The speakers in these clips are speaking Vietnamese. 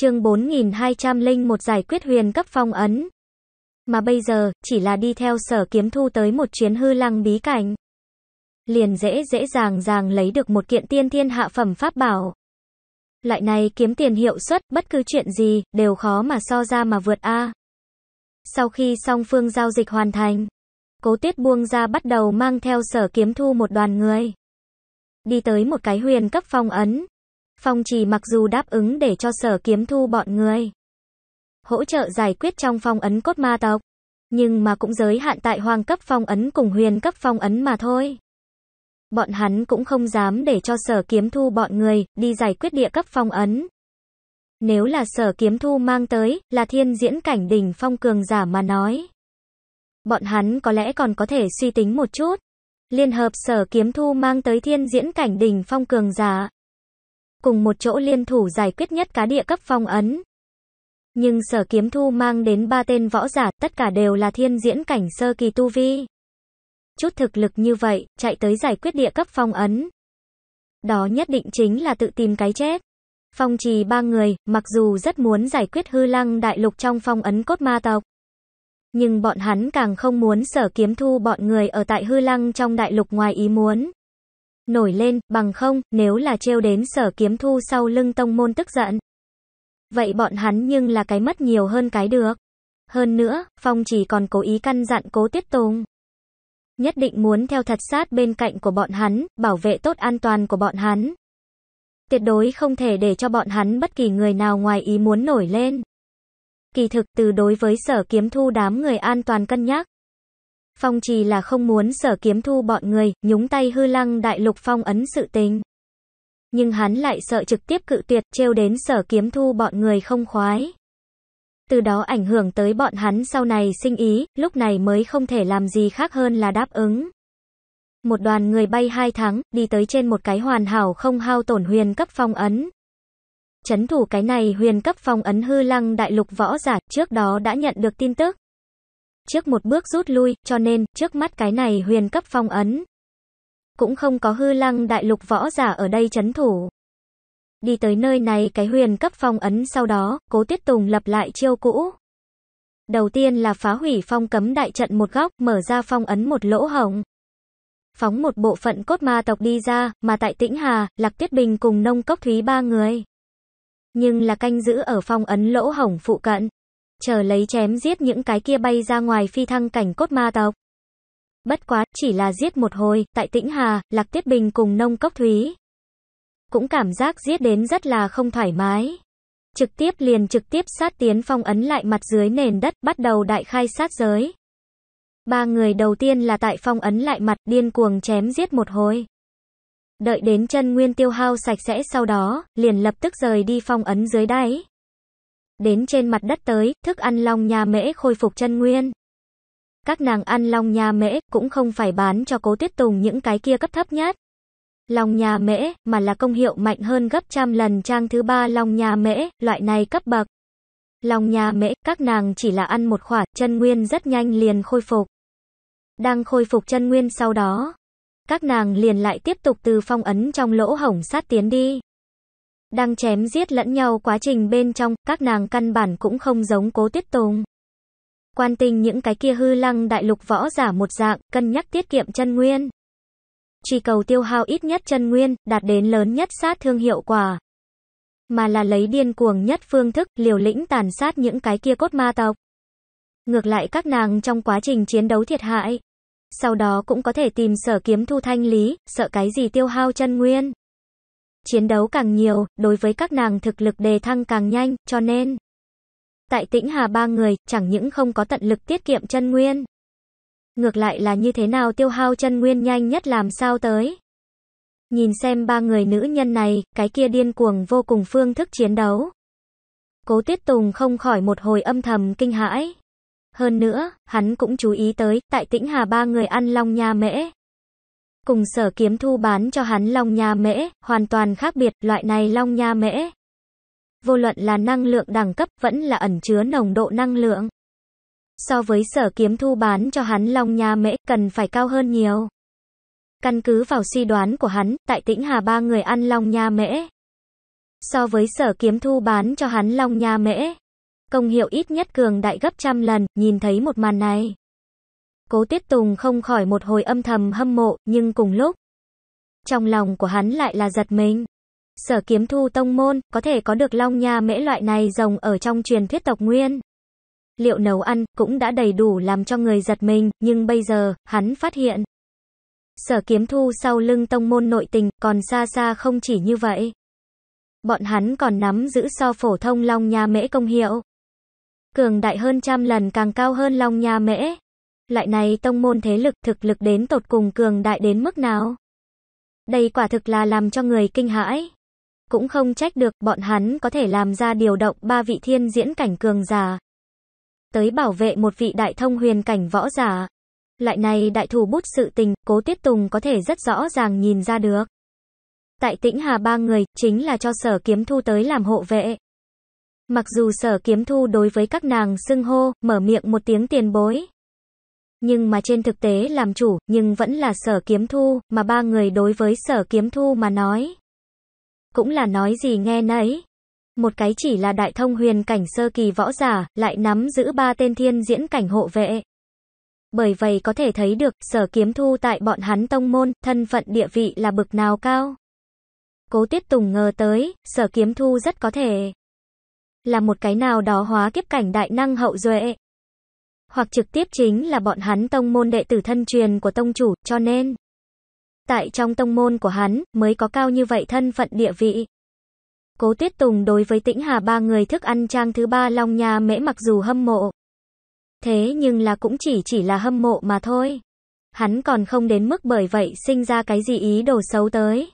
chương 4201 giải quyết huyền cấp phong ấn. Mà bây giờ, chỉ là đi theo sở kiếm thu tới một chuyến hư lăng bí cảnh. Liền dễ dễ dàng dàng lấy được một kiện tiên thiên hạ phẩm pháp bảo. Loại này kiếm tiền hiệu suất, bất cứ chuyện gì, đều khó mà so ra mà vượt A. Sau khi song phương giao dịch hoàn thành, cố tuyết buông ra bắt đầu mang theo sở kiếm thu một đoàn người. Đi tới một cái huyền cấp phong ấn, Phong trì mặc dù đáp ứng để cho sở kiếm thu bọn người. Hỗ trợ giải quyết trong phong ấn cốt ma tộc. Nhưng mà cũng giới hạn tại hoàng cấp phong ấn cùng huyền cấp phong ấn mà thôi. Bọn hắn cũng không dám để cho sở kiếm thu bọn người đi giải quyết địa cấp phong ấn. Nếu là sở kiếm thu mang tới, là thiên diễn cảnh đỉnh phong cường giả mà nói. Bọn hắn có lẽ còn có thể suy tính một chút. Liên hợp sở kiếm thu mang tới thiên diễn cảnh đỉnh phong cường giả cùng một chỗ liên thủ giải quyết nhất cá địa cấp phong ấn. Nhưng sở kiếm thu mang đến ba tên võ giả, tất cả đều là thiên diễn cảnh sơ kỳ tu vi. Chút thực lực như vậy, chạy tới giải quyết địa cấp phong ấn. Đó nhất định chính là tự tìm cái chết. Phong trì ba người, mặc dù rất muốn giải quyết hư lăng đại lục trong phong ấn cốt ma tộc. Nhưng bọn hắn càng không muốn sở kiếm thu bọn người ở tại hư lăng trong đại lục ngoài ý muốn nổi lên, bằng không, nếu là trêu đến sở kiếm thu sau lưng tông môn tức giận. Vậy bọn hắn nhưng là cái mất nhiều hơn cái được. Hơn nữa, Phong chỉ còn cố ý căn dặn cố tiết tùng. Nhất định muốn theo thật sát bên cạnh của bọn hắn, bảo vệ tốt an toàn của bọn hắn. Tuyệt đối không thể để cho bọn hắn bất kỳ người nào ngoài ý muốn nổi lên. Kỳ thực từ đối với sở kiếm thu đám người an toàn cân nhắc, Phong trì là không muốn sở kiếm thu bọn người, nhúng tay hư lăng đại lục phong ấn sự tình. Nhưng hắn lại sợ trực tiếp cự tuyệt, trêu đến sở kiếm thu bọn người không khoái. Từ đó ảnh hưởng tới bọn hắn sau này sinh ý, lúc này mới không thể làm gì khác hơn là đáp ứng. Một đoàn người bay hai tháng, đi tới trên một cái hoàn hảo không hao tổn huyền cấp phong ấn. Chấn thủ cái này huyền cấp phong ấn hư lăng đại lục võ giả, trước đó đã nhận được tin tức trước một bước rút lui, cho nên, trước mắt cái này huyền cấp phong ấn. Cũng không có hư lăng đại lục võ giả ở đây chấn thủ. Đi tới nơi này cái huyền cấp phong ấn sau đó, cố tiết tùng lập lại chiêu cũ. Đầu tiên là phá hủy phong cấm đại trận một góc, mở ra phong ấn một lỗ hổng. Phóng một bộ phận cốt ma tộc đi ra, mà tại tĩnh Hà, Lạc Tiết Bình cùng nông cốc thúy ba người. Nhưng là canh giữ ở phong ấn lỗ hổng phụ cận chờ lấy chém giết những cái kia bay ra ngoài phi thăng cảnh cốt ma tộc. Bất quá, chỉ là giết một hồi, tại Tĩnh Hà, Lạc Tiết Bình cùng nông cốc thúy. Cũng cảm giác giết đến rất là không thoải mái. Trực tiếp liền trực tiếp sát tiến phong ấn lại mặt dưới nền đất, bắt đầu đại khai sát giới. Ba người đầu tiên là tại phong ấn lại mặt điên cuồng chém giết một hồi. Đợi đến chân nguyên tiêu hao sạch sẽ sau đó, liền lập tức rời đi phong ấn dưới đáy đến trên mặt đất tới, thức ăn long nha mễ khôi phục chân nguyên. Các nàng ăn long nha mễ cũng không phải bán cho cố tuyết tùng những cái kia cấp thấp nhất. Long nha mễ mà là công hiệu mạnh hơn gấp trăm lần trang thứ ba long nha mễ, loại này cấp bậc. Long nha mễ, các nàng chỉ là ăn một khỏa, chân nguyên rất nhanh liền khôi phục. Đang khôi phục chân nguyên sau đó, các nàng liền lại tiếp tục từ phong ấn trong lỗ hổng sát tiến đi. Đang chém giết lẫn nhau quá trình bên trong, các nàng căn bản cũng không giống cố tiết tùng. Quan tình những cái kia hư lăng đại lục võ giả một dạng, cân nhắc tiết kiệm chân nguyên. Chỉ cầu tiêu hao ít nhất chân nguyên, đạt đến lớn nhất sát thương hiệu quả. Mà là lấy điên cuồng nhất phương thức, liều lĩnh tàn sát những cái kia cốt ma tộc. Ngược lại các nàng trong quá trình chiến đấu thiệt hại. Sau đó cũng có thể tìm sở kiếm thu thanh lý, sợ cái gì tiêu hao chân nguyên chiến đấu càng nhiều, đối với các nàng thực lực đề thăng càng nhanh, cho nên tại Tĩnh Hà ba người chẳng những không có tận lực tiết kiệm chân nguyên, ngược lại là như thế nào tiêu hao chân nguyên nhanh nhất làm sao tới. Nhìn xem ba người nữ nhân này, cái kia điên cuồng vô cùng phương thức chiến đấu. Cố Tiết Tùng không khỏi một hồi âm thầm kinh hãi. Hơn nữa, hắn cũng chú ý tới, tại Tĩnh Hà ba người ăn long nha mễ. Cùng sở kiếm thu bán cho hắn long nha mễ, hoàn toàn khác biệt, loại này long nha mễ. Vô luận là năng lượng đẳng cấp vẫn là ẩn chứa nồng độ năng lượng. So với sở kiếm thu bán cho hắn long nha mễ cần phải cao hơn nhiều. Căn cứ vào suy đoán của hắn, tại tĩnh hà ba người ăn long nha mễ. So với sở kiếm thu bán cho hắn long nha mễ, công hiệu ít nhất cường đại gấp trăm lần, nhìn thấy một màn này. Cố Tiết Tùng không khỏi một hồi âm thầm hâm mộ, nhưng cùng lúc, trong lòng của hắn lại là giật mình. Sở kiếm thu tông môn, có thể có được long nha mễ loại này rồng ở trong truyền thuyết tộc nguyên. Liệu nấu ăn, cũng đã đầy đủ làm cho người giật mình, nhưng bây giờ, hắn phát hiện. Sở kiếm thu sau lưng tông môn nội tình, còn xa xa không chỉ như vậy. Bọn hắn còn nắm giữ so phổ thông long nha mễ công hiệu. Cường đại hơn trăm lần càng cao hơn long nha mễ lại này tông môn thế lực thực lực đến tột cùng cường đại đến mức nào. Đây quả thực là làm cho người kinh hãi. Cũng không trách được bọn hắn có thể làm ra điều động ba vị thiên diễn cảnh cường giả. Tới bảo vệ một vị đại thông huyền cảnh võ giả. lại này đại thủ bút sự tình, cố tiết tùng có thể rất rõ ràng nhìn ra được. Tại tĩnh hà ba người, chính là cho sở kiếm thu tới làm hộ vệ. Mặc dù sở kiếm thu đối với các nàng xưng hô, mở miệng một tiếng tiền bối, nhưng mà trên thực tế làm chủ, nhưng vẫn là sở kiếm thu, mà ba người đối với sở kiếm thu mà nói. Cũng là nói gì nghe nấy. Một cái chỉ là đại thông huyền cảnh sơ kỳ võ giả, lại nắm giữ ba tên thiên diễn cảnh hộ vệ. Bởi vậy có thể thấy được, sở kiếm thu tại bọn hắn tông môn, thân phận địa vị là bực nào cao. Cố tiết tùng ngờ tới, sở kiếm thu rất có thể là một cái nào đó hóa kiếp cảnh đại năng hậu duệ, hoặc trực tiếp chính là bọn hắn tông môn đệ tử thân truyền của tông chủ, cho nên tại trong tông môn của hắn mới có cao như vậy thân phận địa vị. Cố Tuyết Tùng đối với Tĩnh Hà ba người thức ăn trang thứ ba Long Nha Mễ mặc dù hâm mộ, thế nhưng là cũng chỉ chỉ là hâm mộ mà thôi. Hắn còn không đến mức bởi vậy sinh ra cái gì ý đồ xấu tới.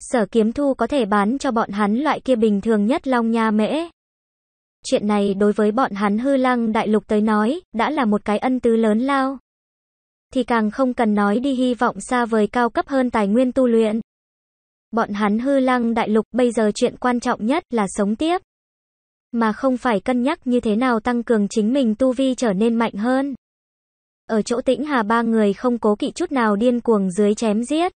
Sở Kiếm Thu có thể bán cho bọn hắn loại kia bình thường nhất Long Nha Mễ chuyện này đối với bọn hắn hư lăng đại lục tới nói, đã là một cái ân tứ lớn lao. Thì càng không cần nói đi hy vọng xa vời cao cấp hơn tài nguyên tu luyện. Bọn hắn hư lăng đại lục bây giờ chuyện quan trọng nhất là sống tiếp. Mà không phải cân nhắc như thế nào tăng cường chính mình tu vi trở nên mạnh hơn. Ở chỗ tĩnh hà ba người không cố kỵ chút nào điên cuồng dưới chém giết.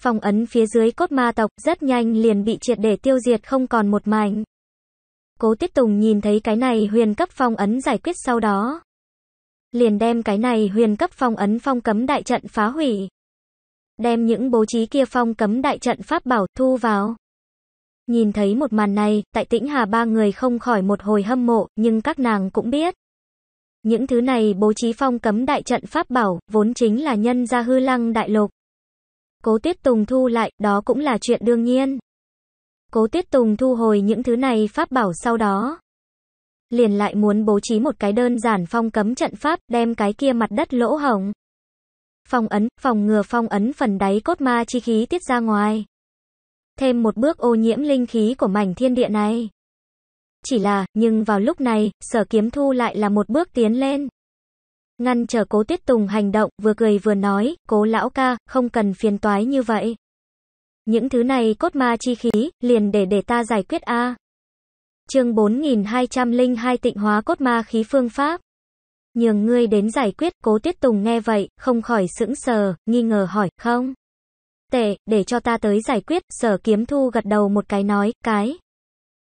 Phòng ấn phía dưới cốt ma tộc rất nhanh liền bị triệt để tiêu diệt không còn một mảnh. Cố Tiết Tùng nhìn thấy cái này huyền cấp phong ấn giải quyết sau đó. Liền đem cái này huyền cấp phong ấn phong cấm đại trận phá hủy. Đem những bố trí kia phong cấm đại trận pháp bảo thu vào. Nhìn thấy một màn này, tại tĩnh hà ba người không khỏi một hồi hâm mộ, nhưng các nàng cũng biết. Những thứ này bố trí phong cấm đại trận pháp bảo, vốn chính là nhân gia hư lăng đại lục. Cố tiết tùng thu lại, đó cũng là chuyện đương nhiên. Cố Tiết Tùng thu hồi những thứ này pháp bảo sau đó. Liền lại muốn bố trí một cái đơn giản phong cấm trận pháp, đem cái kia mặt đất lỗ hổng. Phong ấn, phòng ngừa phong ấn phần đáy cốt ma chi khí tiết ra ngoài. Thêm một bước ô nhiễm linh khí của mảnh thiên địa này. Chỉ là, nhưng vào lúc này, sở kiếm thu lại là một bước tiến lên. Ngăn trở cố tiết tùng hành động, vừa cười vừa nói, cố lão ca, không cần phiền toái như vậy. Những thứ này cốt ma chi khí, liền để để ta giải quyết a. Chương 4202 Tịnh hóa cốt ma khí phương pháp. Nhường ngươi đến giải quyết, Cố tuyết Tùng nghe vậy, không khỏi sững sờ, nghi ngờ hỏi, "Không? Tệ, để cho ta tới giải quyết." Sở Kiếm Thu gật đầu một cái nói, "Cái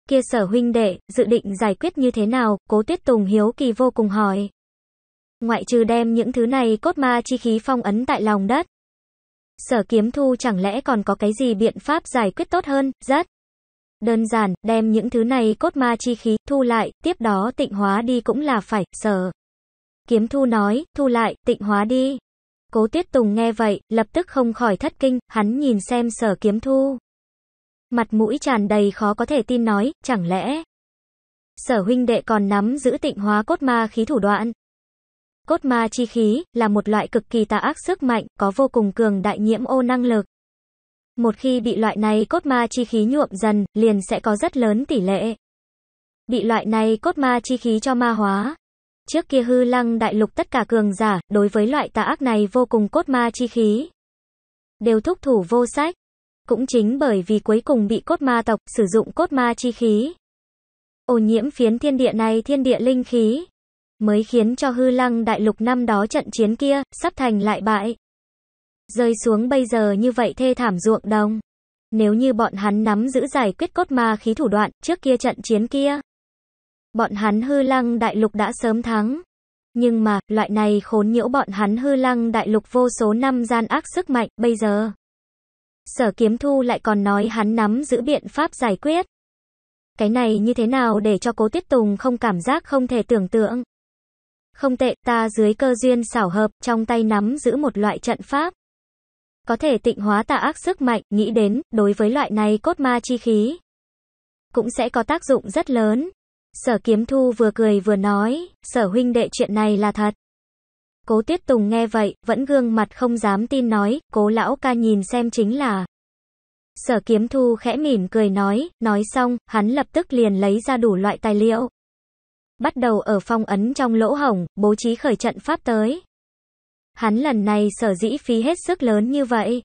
kia Sở huynh đệ, dự định giải quyết như thế nào?" Cố tuyết Tùng hiếu kỳ vô cùng hỏi. Ngoại trừ đem những thứ này cốt ma chi khí phong ấn tại lòng đất, sở kiếm thu chẳng lẽ còn có cái gì biện pháp giải quyết tốt hơn, rất đơn giản, đem những thứ này cốt ma chi khí, thu lại, tiếp đó tịnh hóa đi cũng là phải, sở. Kiếm thu nói, thu lại, tịnh hóa đi. Cố tuyết Tùng nghe vậy, lập tức không khỏi thất kinh, hắn nhìn xem sở kiếm thu. Mặt mũi tràn đầy khó có thể tin nói, chẳng lẽ. Sở huynh đệ còn nắm giữ tịnh hóa cốt ma khí thủ đoạn. Cốt ma chi khí là một loại cực kỳ tà ác sức mạnh, có vô cùng cường đại nhiễm ô năng lực. Một khi bị loại này cốt ma chi khí nhuộm dần, liền sẽ có rất lớn tỷ lệ. Bị loại này cốt ma chi khí cho ma hóa. Trước kia hư lăng đại lục tất cả cường giả, đối với loại tà ác này vô cùng cốt ma chi khí. Đều thúc thủ vô sách. Cũng chính bởi vì cuối cùng bị cốt ma tộc sử dụng cốt ma chi khí. Ô nhiễm phiến thiên địa này thiên địa linh khí, mới khiến cho hư lăng đại lục năm đó trận chiến kia, sắp thành lại bại. Rơi xuống bây giờ như vậy thê thảm ruộng đồng. Nếu như bọn hắn nắm giữ giải quyết cốt ma khí thủ đoạn trước kia trận chiến kia. Bọn hắn hư lăng đại lục đã sớm thắng. Nhưng mà, loại này khốn nhiễu bọn hắn hư lăng đại lục vô số năm gian ác sức mạnh, bây giờ. Sở kiếm thu lại còn nói hắn nắm giữ biện pháp giải quyết. Cái này như thế nào để cho cố tiết tùng không cảm giác không thể tưởng tượng. Không tệ, ta dưới cơ duyên xảo hợp, trong tay nắm giữ một loại trận pháp. Có thể tịnh hóa tà ác sức mạnh, nghĩ đến, đối với loại này cốt ma chi khí. Cũng sẽ có tác dụng rất lớn. Sở kiếm thu vừa cười vừa nói, sở huynh đệ chuyện này là thật. Cố Tuyết Tùng nghe vậy, vẫn gương mặt không dám tin nói, cố lão ca nhìn xem chính là. Sở kiếm thu khẽ mỉm cười nói, nói xong, hắn lập tức liền lấy ra đủ loại tài liệu bắt đầu ở phong ấn trong lỗ hổng, bố trí khởi trận pháp tới. Hắn lần này sở dĩ phí hết sức lớn như vậy,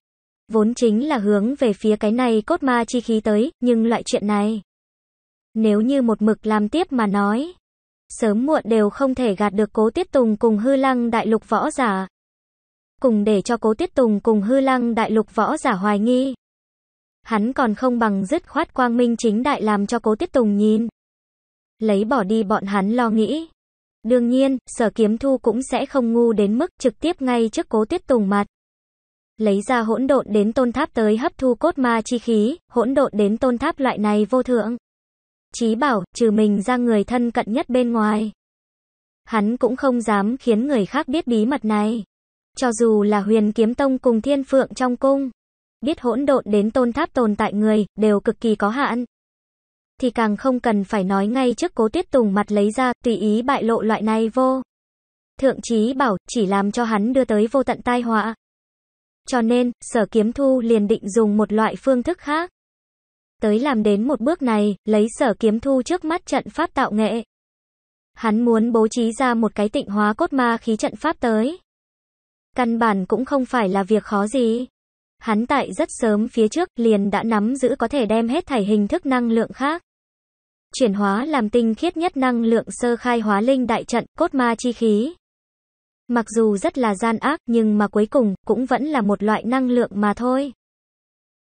vốn chính là hướng về phía cái này cốt ma chi khí tới, nhưng loại chuyện này, nếu như một mực làm tiếp mà nói, sớm muộn đều không thể gạt được Cố Tiết Tùng cùng Hư Lăng Đại Lục võ giả. Cùng để cho Cố Tiết Tùng cùng Hư Lăng Đại Lục võ giả hoài nghi. Hắn còn không bằng dứt khoát quang minh chính đại làm cho Cố Tiết Tùng nhìn lấy bỏ đi bọn hắn lo nghĩ. Đương nhiên, sở kiếm thu cũng sẽ không ngu đến mức trực tiếp ngay trước cố tuyết tùng mặt. Lấy ra hỗn độn đến tôn tháp tới hấp thu cốt ma chi khí, hỗn độn đến tôn tháp loại này vô thượng. Chí bảo, trừ mình ra người thân cận nhất bên ngoài. Hắn cũng không dám khiến người khác biết bí mật này. Cho dù là huyền kiếm tông cùng thiên phượng trong cung, biết hỗn độn đến tôn tháp tồn tại người, đều cực kỳ có hạn thì càng không cần phải nói ngay trước cố tuyết tùng mặt lấy ra, tùy ý bại lộ loại này vô. Thượng trí bảo, chỉ làm cho hắn đưa tới vô tận tai họa. Cho nên, sở kiếm thu liền định dùng một loại phương thức khác. Tới làm đến một bước này, lấy sở kiếm thu trước mắt trận pháp tạo nghệ. Hắn muốn bố trí ra một cái tịnh hóa cốt ma khí trận pháp tới. Căn bản cũng không phải là việc khó gì. Hắn tại rất sớm phía trước liền đã nắm giữ có thể đem hết thảy hình thức năng lượng khác chuyển hóa làm tinh khiết nhất năng lượng sơ khai hóa linh đại trận, cốt ma chi khí. Mặc dù rất là gian ác nhưng mà cuối cùng cũng vẫn là một loại năng lượng mà thôi.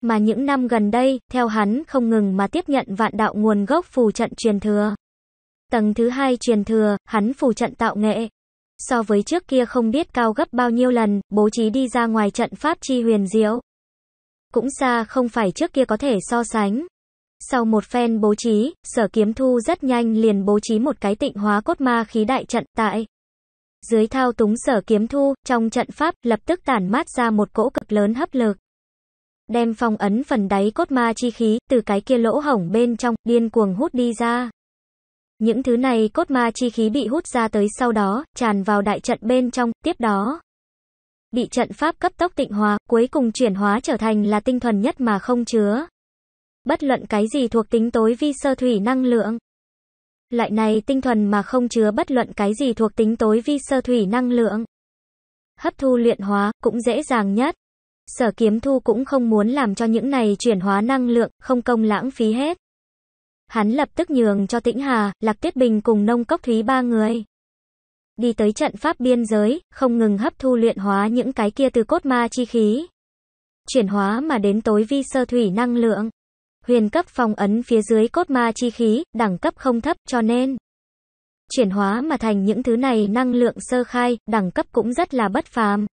Mà những năm gần đây, theo hắn không ngừng mà tiếp nhận vạn đạo nguồn gốc phù trận truyền thừa. Tầng thứ hai truyền thừa, hắn phù trận tạo nghệ. So với trước kia không biết cao gấp bao nhiêu lần, bố trí đi ra ngoài trận pháp chi huyền diệu. Cũng xa không phải trước kia có thể so sánh. Sau một phen bố trí, sở kiếm thu rất nhanh liền bố trí một cái tịnh hóa cốt ma khí đại trận tại. Dưới thao túng sở kiếm thu, trong trận pháp, lập tức tản mát ra một cỗ cực lớn hấp lực. Đem phong ấn phần đáy cốt ma chi khí, từ cái kia lỗ hổng bên trong, điên cuồng hút đi ra. Những thứ này cốt ma chi khí bị hút ra tới sau đó, tràn vào đại trận bên trong, tiếp đó. Bị trận pháp cấp tốc tịnh hóa, cuối cùng chuyển hóa trở thành là tinh thuần nhất mà không chứa bất luận cái gì thuộc tính tối vi sơ thủy năng lượng. Loại này tinh thuần mà không chứa bất luận cái gì thuộc tính tối vi sơ thủy năng lượng. Hấp thu luyện hóa cũng dễ dàng nhất. Sở kiếm thu cũng không muốn làm cho những này chuyển hóa năng lượng, không công lãng phí hết. Hắn lập tức nhường cho Tĩnh Hà, Lạc Tiết Bình cùng nông cốc thúy ba người. Đi tới trận pháp biên giới, không ngừng hấp thu luyện hóa những cái kia từ cốt ma chi khí. Chuyển hóa mà đến tối vi sơ thủy năng lượng huyền cấp phong ấn phía dưới cốt ma chi khí, đẳng cấp không thấp, cho nên chuyển hóa mà thành những thứ này năng lượng sơ khai, đẳng cấp cũng rất là bất phàm.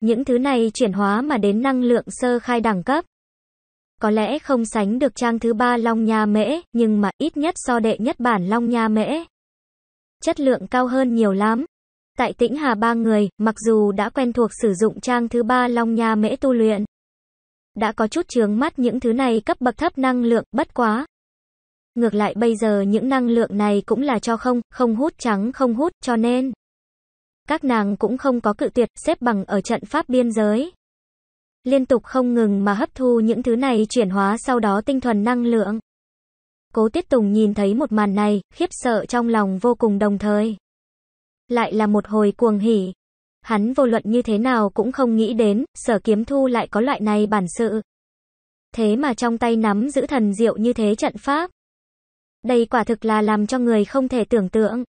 Những thứ này chuyển hóa mà đến năng lượng sơ khai đẳng cấp. Có lẽ không sánh được trang thứ ba Long Nha Mễ, nhưng mà ít nhất so đệ nhất bản Long Nha Mễ. Chất lượng cao hơn nhiều lắm. Tại tĩnh Hà ba người, mặc dù đã quen thuộc sử dụng trang thứ ba Long Nha Mễ tu luyện, đã có chút chướng mắt những thứ này cấp bậc thấp năng lượng, bất quá. Ngược lại bây giờ những năng lượng này cũng là cho không, không hút trắng không hút, cho nên. Các nàng cũng không có cự tuyệt, xếp bằng ở trận pháp biên giới. Liên tục không ngừng mà hấp thu những thứ này chuyển hóa sau đó tinh thuần năng lượng. Cố Tiết Tùng nhìn thấy một màn này, khiếp sợ trong lòng vô cùng đồng thời. Lại là một hồi cuồng hỉ, hắn vô luận như thế nào cũng không nghĩ đến, sở kiếm thu lại có loại này bản sự. Thế mà trong tay nắm giữ thần diệu như thế trận pháp. Đây quả thực là làm cho người không thể tưởng tượng.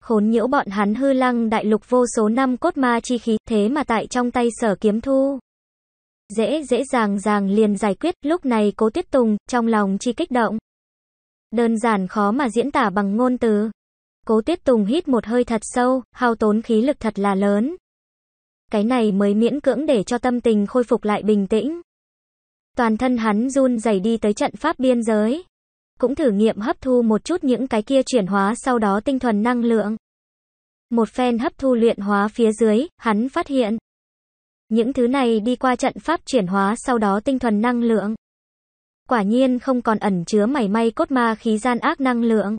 Khốn nhiễu bọn hắn hư lăng đại lục vô số năm cốt ma chi khí, thế mà tại trong tay sở kiếm thu. Dễ dễ dàng dàng liền giải quyết, lúc này cố tiết tùng, trong lòng chi kích động. Đơn giản khó mà diễn tả bằng ngôn từ. Cố tiết Tùng hít một hơi thật sâu, hao tốn khí lực thật là lớn cái này mới miễn cưỡng để cho tâm tình khôi phục lại bình tĩnh. Toàn thân hắn run rẩy đi tới trận pháp biên giới. Cũng thử nghiệm hấp thu một chút những cái kia chuyển hóa sau đó tinh thuần năng lượng. Một phen hấp thu luyện hóa phía dưới, hắn phát hiện. Những thứ này đi qua trận pháp chuyển hóa sau đó tinh thuần năng lượng. Quả nhiên không còn ẩn chứa mảy may cốt ma khí gian ác năng lượng.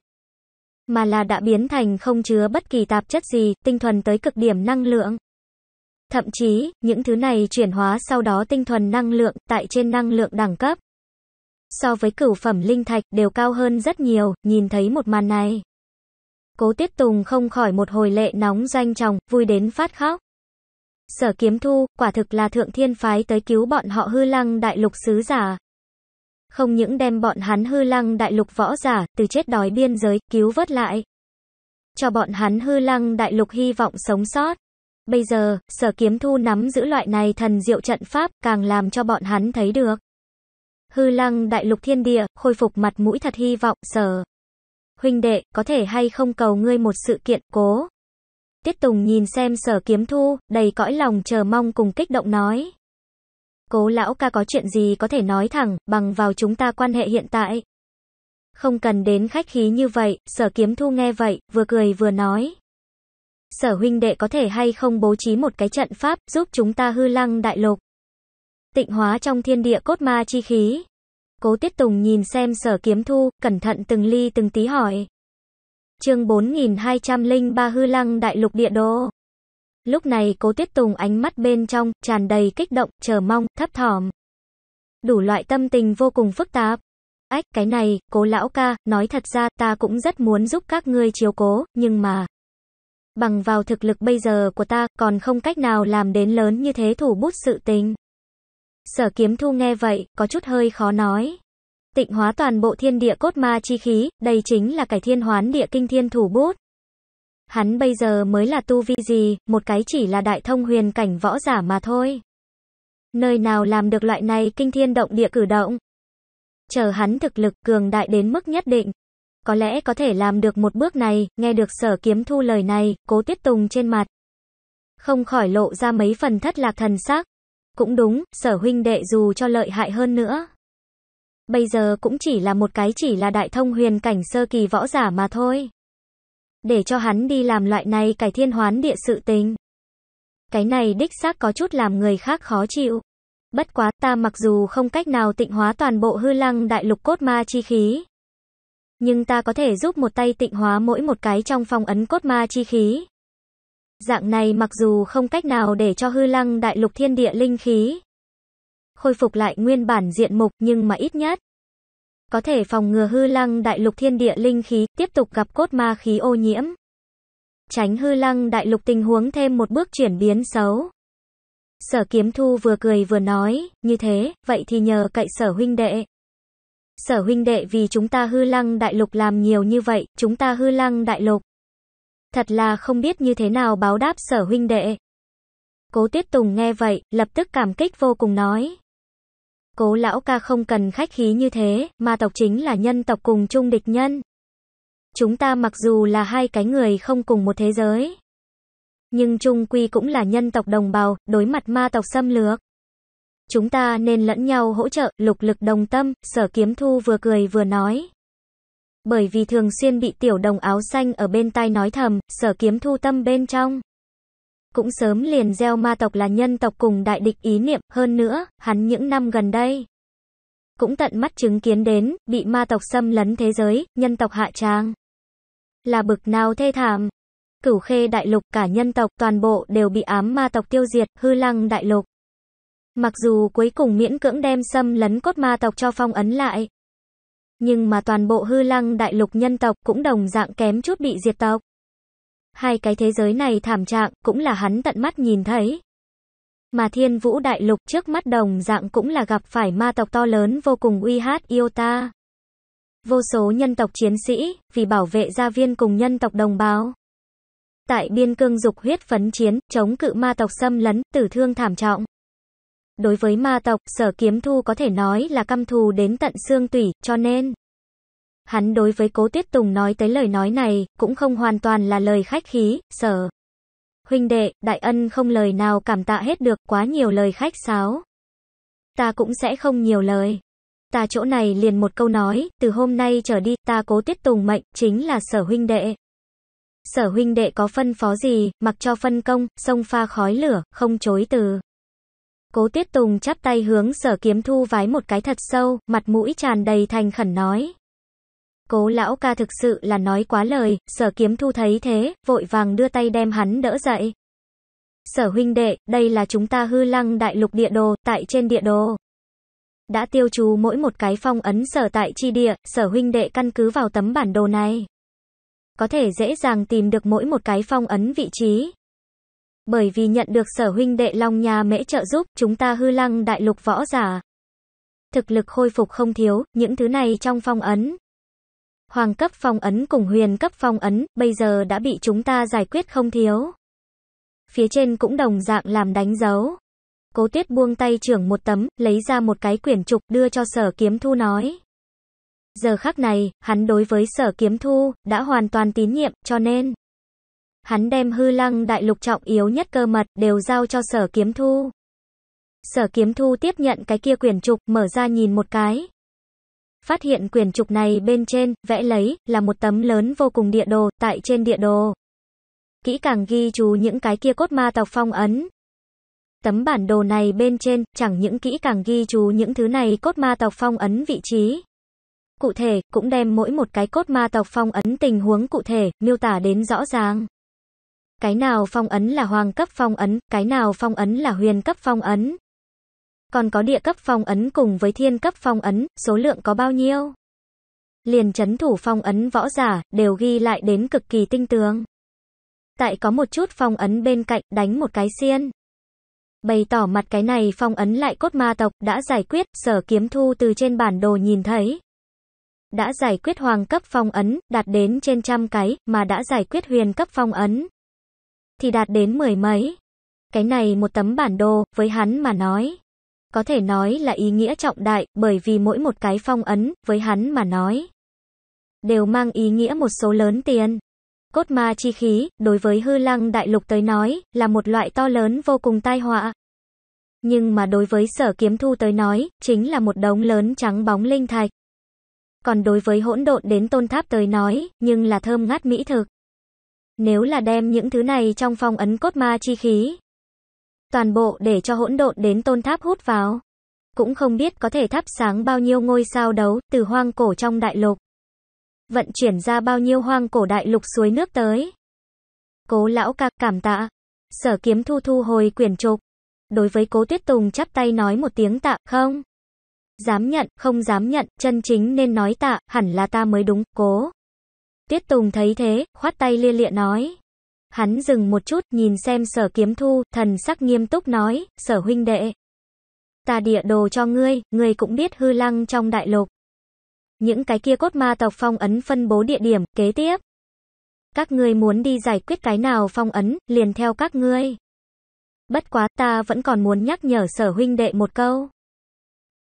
Mà là đã biến thành không chứa bất kỳ tạp chất gì, tinh thuần tới cực điểm năng lượng. Thậm chí, những thứ này chuyển hóa sau đó tinh thuần năng lượng, tại trên năng lượng đẳng cấp. So với cửu phẩm linh thạch đều cao hơn rất nhiều, nhìn thấy một màn này. Cố Tiết Tùng không khỏi một hồi lệ nóng danh chồng, vui đến phát khóc. Sở kiếm thu, quả thực là thượng thiên phái tới cứu bọn họ hư lăng đại lục sứ giả. Không những đem bọn hắn hư lăng đại lục võ giả, từ chết đói biên giới, cứu vớt lại. Cho bọn hắn hư lăng đại lục hy vọng sống sót. Bây giờ, sở kiếm thu nắm giữ loại này thần diệu trận pháp, càng làm cho bọn hắn thấy được. Hư lăng đại lục thiên địa, khôi phục mặt mũi thật hy vọng, sở. Huynh đệ, có thể hay không cầu ngươi một sự kiện, cố. Tiết Tùng nhìn xem sở kiếm thu, đầy cõi lòng chờ mong cùng kích động nói. Cố lão ca có chuyện gì có thể nói thẳng, bằng vào chúng ta quan hệ hiện tại. Không cần đến khách khí như vậy, sở kiếm thu nghe vậy, vừa cười vừa nói sở huynh đệ có thể hay không bố trí một cái trận pháp, giúp chúng ta hư lăng đại lục. Tịnh hóa trong thiên địa cốt ma chi khí. Cố Tiết Tùng nhìn xem sở kiếm thu, cẩn thận từng ly từng tí hỏi. chương 4203 hư lăng đại lục địa đồ. Lúc này cố Tiết Tùng ánh mắt bên trong, tràn đầy kích động, chờ mong, thấp thỏm. Đủ loại tâm tình vô cùng phức tạp. Ách, cái này, cố lão ca, nói thật ra ta cũng rất muốn giúp các ngươi chiếu cố, nhưng mà... Bằng vào thực lực bây giờ của ta, còn không cách nào làm đến lớn như thế thủ bút sự tình. Sở kiếm thu nghe vậy, có chút hơi khó nói. Tịnh hóa toàn bộ thiên địa cốt ma chi khí, đây chính là cải thiên hoán địa kinh thiên thủ bút. Hắn bây giờ mới là tu vi gì, một cái chỉ là đại thông huyền cảnh võ giả mà thôi. Nơi nào làm được loại này kinh thiên động địa cử động. Chờ hắn thực lực cường đại đến mức nhất định, có lẽ có thể làm được một bước này, nghe được sở kiếm thu lời này, cố tiết tùng trên mặt. Không khỏi lộ ra mấy phần thất lạc thần sắc. Cũng đúng, sở huynh đệ dù cho lợi hại hơn nữa. Bây giờ cũng chỉ là một cái chỉ là đại thông huyền cảnh sơ kỳ võ giả mà thôi. Để cho hắn đi làm loại này cải thiên hoán địa sự tình. Cái này đích xác có chút làm người khác khó chịu. Bất quá ta mặc dù không cách nào tịnh hóa toàn bộ hư lăng đại lục cốt ma chi khí, nhưng ta có thể giúp một tay tịnh hóa mỗi một cái trong phong ấn cốt ma chi khí. Dạng này mặc dù không cách nào để cho hư lăng đại lục thiên địa linh khí khôi phục lại nguyên bản diện mục nhưng mà ít nhất có thể phòng ngừa hư lăng đại lục thiên địa linh khí tiếp tục gặp cốt ma khí ô nhiễm. Tránh hư lăng đại lục tình huống thêm một bước chuyển biến xấu. Sở kiếm thu vừa cười vừa nói, như thế, vậy thì nhờ cậy sở huynh đệ. Sở huynh đệ vì chúng ta hư lăng đại lục làm nhiều như vậy, chúng ta hư lăng đại lục. Thật là không biết như thế nào báo đáp sở huynh đệ. Cố tiết Tùng nghe vậy, lập tức cảm kích vô cùng nói. Cố lão ca không cần khách khí như thế, mà tộc chính là nhân tộc cùng chung địch nhân. Chúng ta mặc dù là hai cái người không cùng một thế giới. Nhưng chung quy cũng là nhân tộc đồng bào, đối mặt ma tộc xâm lược. Chúng ta nên lẫn nhau hỗ trợ, lục lực đồng tâm, sở kiếm thu vừa cười vừa nói. Bởi vì thường xuyên bị tiểu đồng áo xanh ở bên tai nói thầm, sở kiếm thu tâm bên trong. Cũng sớm liền gieo ma tộc là nhân tộc cùng đại địch ý niệm, hơn nữa, hắn những năm gần đây. Cũng tận mắt chứng kiến đến, bị ma tộc xâm lấn thế giới, nhân tộc hạ trang. Là bực nào thê thảm. Cửu khê đại lục cả nhân tộc toàn bộ đều bị ám ma tộc tiêu diệt, hư lăng đại lục. Mặc dù cuối cùng miễn cưỡng đem xâm lấn cốt ma tộc cho phong ấn lại, nhưng mà toàn bộ hư lăng đại lục nhân tộc cũng đồng dạng kém chút bị diệt tộc. Hai cái thế giới này thảm trạng cũng là hắn tận mắt nhìn thấy. Mà thiên vũ đại lục trước mắt đồng dạng cũng là gặp phải ma tộc to lớn vô cùng uy hát yêu ta. Vô số nhân tộc chiến sĩ, vì bảo vệ gia viên cùng nhân tộc đồng bào. Tại biên cương dục huyết phấn chiến, chống cự ma tộc xâm lấn, tử thương thảm trọng. Đối với ma tộc, sở kiếm thu có thể nói là căm thù đến tận xương tủy, cho nên... Hắn đối với cố tuyết tùng nói tới lời nói này, cũng không hoàn toàn là lời khách khí, sở. Huynh đệ, đại ân không lời nào cảm tạ hết được, quá nhiều lời khách sáo. Ta cũng sẽ không nhiều lời. Ta chỗ này liền một câu nói, từ hôm nay trở đi, ta cố tuyết tùng mệnh, chính là sở huynh đệ. Sở huynh đệ có phân phó gì, mặc cho phân công, sông pha khói lửa, không chối từ. Cố Tiết Tùng chắp tay hướng sở kiếm thu vái một cái thật sâu, mặt mũi tràn đầy thành khẩn nói. Cố lão ca thực sự là nói quá lời, sở kiếm thu thấy thế, vội vàng đưa tay đem hắn đỡ dậy. Sở huynh đệ, đây là chúng ta hư lăng đại lục địa đồ, tại trên địa đồ. Đã tiêu chú mỗi một cái phong ấn sở tại chi địa, sở huynh đệ căn cứ vào tấm bản đồ này. Có thể dễ dàng tìm được mỗi một cái phong ấn vị trí, bởi vì nhận được sở huynh đệ Long Nha Mễ trợ giúp, chúng ta hư lăng đại lục võ giả. Thực lực khôi phục không thiếu, những thứ này trong phong ấn. Hoàng cấp phong ấn cùng huyền cấp phong ấn, bây giờ đã bị chúng ta giải quyết không thiếu. Phía trên cũng đồng dạng làm đánh dấu. Cố tuyết buông tay trưởng một tấm, lấy ra một cái quyển trục đưa cho sở kiếm thu nói. Giờ khắc này, hắn đối với sở kiếm thu, đã hoàn toàn tín nhiệm, cho nên hắn đem hư lăng đại lục trọng yếu nhất cơ mật đều giao cho sở kiếm thu. Sở kiếm thu tiếp nhận cái kia quyển trục, mở ra nhìn một cái. Phát hiện quyển trục này bên trên, vẽ lấy, là một tấm lớn vô cùng địa đồ, tại trên địa đồ. Kỹ càng ghi chú những cái kia cốt ma tộc phong ấn. Tấm bản đồ này bên trên, chẳng những kỹ càng ghi chú những thứ này cốt ma tộc phong ấn vị trí. Cụ thể, cũng đem mỗi một cái cốt ma tộc phong ấn tình huống cụ thể, miêu tả đến rõ ràng cái nào phong ấn là hoàng cấp phong ấn, cái nào phong ấn là huyền cấp phong ấn. Còn có địa cấp phong ấn cùng với thiên cấp phong ấn, số lượng có bao nhiêu? Liền chấn thủ phong ấn võ giả, đều ghi lại đến cực kỳ tinh tường. Tại có một chút phong ấn bên cạnh, đánh một cái xiên. Bày tỏ mặt cái này phong ấn lại cốt ma tộc, đã giải quyết, sở kiếm thu từ trên bản đồ nhìn thấy, đã giải quyết hoàng cấp phong ấn, đạt đến trên trăm cái, mà đã giải quyết huyền cấp phong ấn thì đạt đến mười mấy. Cái này một tấm bản đồ, với hắn mà nói. Có thể nói là ý nghĩa trọng đại, bởi vì mỗi một cái phong ấn, với hắn mà nói. Đều mang ý nghĩa một số lớn tiền. Cốt ma chi khí, đối với hư lăng đại lục tới nói, là một loại to lớn vô cùng tai họa. Nhưng mà đối với sở kiếm thu tới nói, chính là một đống lớn trắng bóng linh thạch. Còn đối với hỗn độn đến tôn tháp tới nói, nhưng là thơm ngát mỹ thực. Nếu là đem những thứ này trong phong ấn cốt ma chi khí, toàn bộ để cho hỗn độn đến tôn tháp hút vào, cũng không biết có thể thắp sáng bao nhiêu ngôi sao đấu từ hoang cổ trong đại lục. Vận chuyển ra bao nhiêu hoang cổ đại lục suối nước tới. Cố lão ca cảm tạ. Sở kiếm thu thu hồi quyển trục. Đối với cố tuyết tùng chắp tay nói một tiếng tạ, không? Dám nhận, không dám nhận, chân chính nên nói tạ, hẳn là ta mới đúng, cố. Tiết Tùng thấy thế, khoát tay lia lịa nói. Hắn dừng một chút, nhìn xem sở kiếm thu, thần sắc nghiêm túc nói, sở huynh đệ. Ta địa đồ cho ngươi, ngươi cũng biết hư lăng trong đại lục. Những cái kia cốt ma tộc phong ấn phân bố địa điểm, kế tiếp. Các ngươi muốn đi giải quyết cái nào phong ấn, liền theo các ngươi. Bất quá ta vẫn còn muốn nhắc nhở sở huynh đệ một câu.